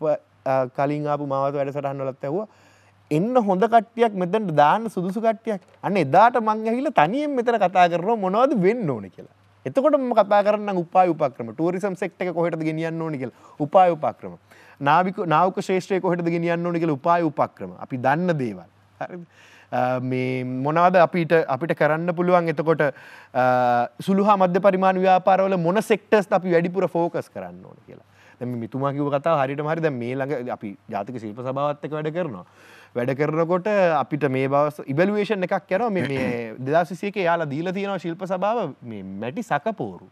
කලින් ආපු මාවත වැඩසටහන් වලත් ඇහුවා එන්න හොඳ කට්ටියක් මෙතනට දාන්න සුදුසු කට්ටියක් අන්න එදාට මං ඇහිලා තනියෙන් මෙතන කතා කරනවා මොනවද වෙන්න ඕන කියලා. එතකොට මම කතා කරන්න උපාය උපක්‍රම ටුවරිසම් සෙක්ටර් එක කොහෙටද ගෙනියන්න ඕන කියලා උපාය උපක්‍රම. නාවික නාවක ශේෂ්ත්‍රය කොහෙටද ගෙනියන්න ඕන කියලා උපාය උපක්‍රම. අපි දන්න දේවල්. හරිද? මේ මොනවද අපිට අපිට කරන්න පුළුවන් එතකොට සුළුහා මධ්‍ය පරිමාණ ව්‍යාපාරවල මොන සෙක්ටර්ස් අපි වැඩිපුර ෆෝකස් කරන්න ඕන කියලා. දැම මිතුමා කිව කතා හරිට හරි දැ මේ ළඟ අපි ජාතික ශිල්ප සභාවත්තක වැඩ කරනවා. වැඩ කරනකොට අපිට මේ බව ඉබලුවේෂන් එකක් කැන මේ <clears throat> දෙදසිසියක යාලා දීල තියෙනවා ශිල්ප සභාව මැටි සකපෝරු.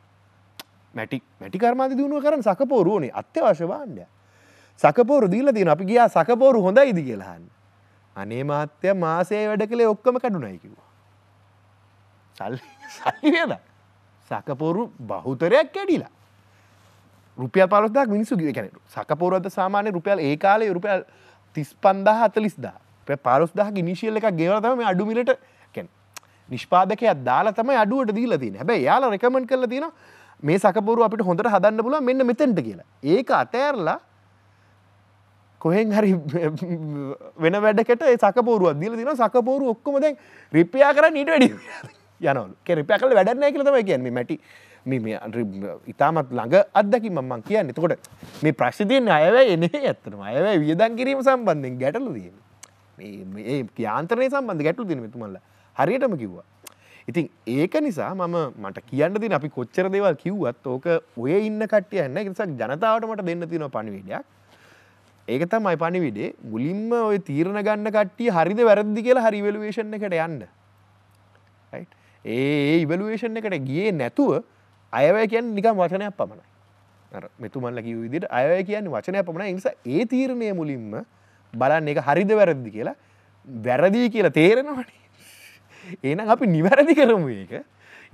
මැටි මැටි කර්මාධ දියුණුව කරන සකපෝරුවනේ අත්‍යවශ්‍ය වාන්ඩ. සකපෝරු දීල තියෙන අපි ගියා සකපෝරු හොඳයිදි කියලාහන්න. අනේ මාත්‍ය මාසේ වැඩ කළේ ඔක්කම කඩුනයි කිව්වා. සල්ලි <laughs> සල්ලි වේද සකපොරු බහුතරයක් කැඩිලා රුපියල් පලොස්දක් මිනිසු ගැන සකපෝරද සාමානය රුපියල් ඒ කාලේ රුපියල් තිස් පන්දා හතලිස්දා ප්‍ර පලොස්දහ නිශියල් එක ගේවතම මේ අඩුමිලට කැන් නිෂ්පාදකයක් දාලා තමයි අඩුවට දීල තින හැබ යාල රකමන් කල තින මේ සකපුරු අපිට හොඳට හදන්න පුල මෙන්න මෙතෙන්ට කියලා ඒක අතඇරලා කොහෙන් හරි වෙන වැඩකට සකපෝරුව දිල තින සකපෝරු ඔක්කොම දැන් රිපියා කර නීට වැඩි යනවල කෙරිපිය කල වැඩන්න කියලතම කියන්නේ මැටි ඉතාමත් ළඟ අදකි මං කියන්න එතකොට මේ ප්‍රශ්තියෙන් අයවැ එන ඇත්තනම අයවැ වියදන් කිරීම සම්බන්ධෙන් ගැටලු දීම ඒ ්‍යාන්තරය සම්බන්ධ ගැටලු දින තුමල්ල හරියටම කිව්වා ඉතින් ඒක නිසා මම මට කියන්න දින අපි කොච්චර දෙවල් කිව්වත් ඕක ඔය ඉන්න කට්ටිය න්න නිසක් ජනතාවට මට දෙන්න තින පණිවිඩයක් ඒක තමයි පණිවිඩේ මුලින්ම ඔය තීරණ ගන්න කට්ටිය හරිද වැරදි කියලා හරිවලුවේෂණ එකට යන්න ඒ ඉවලුවේෂණ එකට ගියේ නැතුව අයවැය කියන් නිකම් වචනයක් පමණයි මෙතුමල්ල කිව විදිට අයවැය කියන්නේ වචනය පමණ නිසා ඒ තීරණය මුලින්ම බලන්න එක හරිද වැරදි කියලා වැරදිී කියලා තේරෙනවට ඒනම් අපි නිවැරදි කරමු ඒක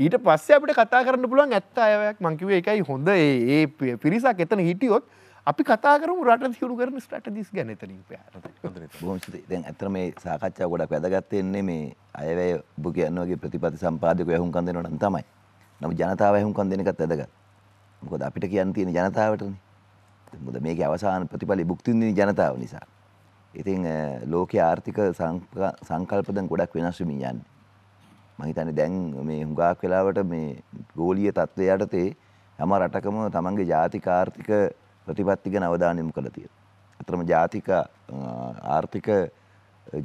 ඊට පස්ස අපට කතා කරන්න පුළුවන් ඇත්ත අයවයක් මංකිව එකයි හොඳ ඒ පිරිසක් එතන හිටියොත් අපි කතාකරම රට සිරු කරන ස්ටටදිස් ගැනතනින් ප දැන් ඇතර මේ සාකච්ඡා ගොඩක් වැදගත්තෙන්නේ මේ අයවැය බු කියන්නගේ ප්‍රතිපති සම්පාධක යහුන් කන්දනොටන් තමයි නම ජනතාව ඇහුම්කන් දෙනකත් ඇදගත් මොකද අපිට කියන්න තියෙන ජනතාවටන මුද මේක අවසාන ප්‍රතිඵලි බුක්තින්දින ජනතාව නිසා. ඉතිං ලෝක ආර්ථික සංකල්පදන් ගොඩක් වෙනස්වමින් යන්න. මහිතන දැන් මේ හුඟාක් වෙලාවට මේ ගෝලිය තත්ත්වය යටතේ හැම රටකම තමන්ගේ ජාතිකාර්ථික ප්‍රතිපත්තික නවධානයම් කළ තිය. අතරම ජාතික ආර්ථික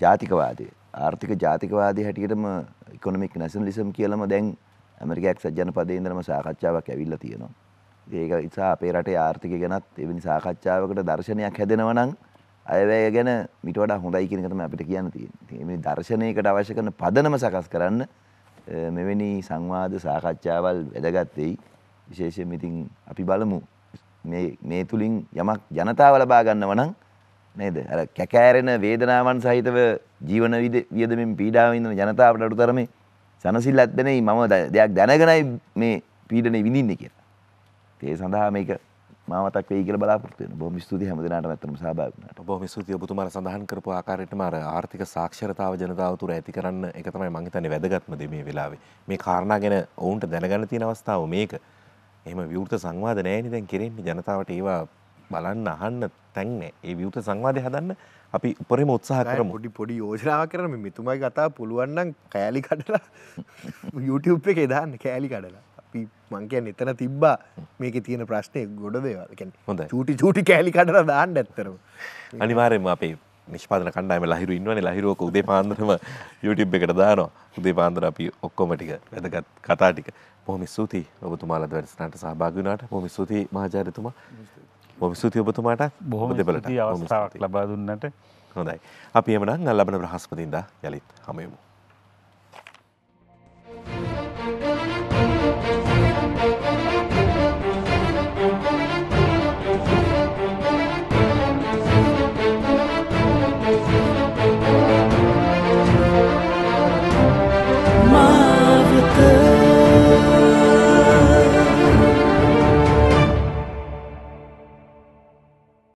ජාතිකවාදය ආර්ථික ජාතිකවාදී හැටියටම ඉකොනමික් නැසන් ලිසම් කියලම දැන් ඇමරිකක් සජ්ජන පදේ ඉදරම සාකච්ඡාවක් ඇවිල්ල තියෙනවා. ඒක ඉසා අපේ රටේ ආර්ථික ගැනත් එවැනි සාකච්ඡාවකට දර්ශනයක් හැදෙනවනං අයවැය ගැන මිටවට හොඳයි කියනකතම අපිට කියන්න තියෙන දර්ශනයකට අවශ්‍ය කරන පදනම සකස් කරන්න මෙවැනි සංවාද සාකච්ඡාවල් වැදගත්තෙයි විශේෂයෙන් ඉතින් අපි බලමු මේ තුළින් යමක් ජනතාව ලබා ගන්නව නම් නේද අර කැකෑරෙන වේදනාවන් සහිතව ජීවන වියදමින් පීඩාව ඉන්න ජනතාවට අඩුතරමේ සනසිල්ලත් නෙයි මම දෙයක් දැනගෙනයි මේ පීඩනේ විඳින්නේ කියලා. ඒ සඳහා මේක මාමතක් වෙයි කියලා බලාපොරොත්තු වෙනවා. බොහොම ස්තුතියි හැම දිනකටම ඇත්තටම සහභාගී වුණාට. බොහොම ස්තුතියි ඔබතුමාර සඳහන් කරපු ආකාරයටම අර ආර්ථික සාක්ෂරතාව ජනතාව තුර ඇති කරන්න ඒක තමයි මම හිතන්නේ වැදගත්ම දේ මේ වෙලාවේ. මේ කාරණා ගැන ඔවුන්ට දැනගන්න තියෙන අවස්ථාව මේක. එහෙම විවෘත සංවාද නැහැ නේ දැන් කෙරෙන්නේ ජනතාවට ඒවා බලන්න අහන්න තැන් නැහැ. ඒ විවෘත සංවාදය හදන්න අපි උපරම උත්සාහ කරම ොඩි පොඩි යෝජනාව කරම මිතුමයි කතා පුළුවන්න්න කෑලි කඩලා <laughs> YouTube එක එදාන්න කෑලි කඩලා අපි මංකයන් එතන තිබ්බා මේක තියෙන ප්‍රශ්නය ගොඩ දේවල්ැන හොඳ චටි චටි කෑලි කඩලා දාන්න ඇත්තරම <laughs> අනිවාරෙන්ම අපේ නිෂ්පාන කණ්ඩායම ලහිරු ඉන්නවන ලහිරුවක උදේ පාන්දරම YouTube එකට දානවා උදේ පාන්දර අපි ඔක්කොම ටික වැදගත් කතා ටික පොහොමි ස්තුතියි ඔබතුමාලද වැඩසනට සහභාගනාට පොමි ස්තුතියි මාජාරතුමා බොම සූති ඔබතුමාට බොහොම දෙබලට අවස්ථාවක් ලබා දුන්නට හොඳයි අපි එමනම් ලබන බ්‍රහස්පතින්ද යළිත් හමයමු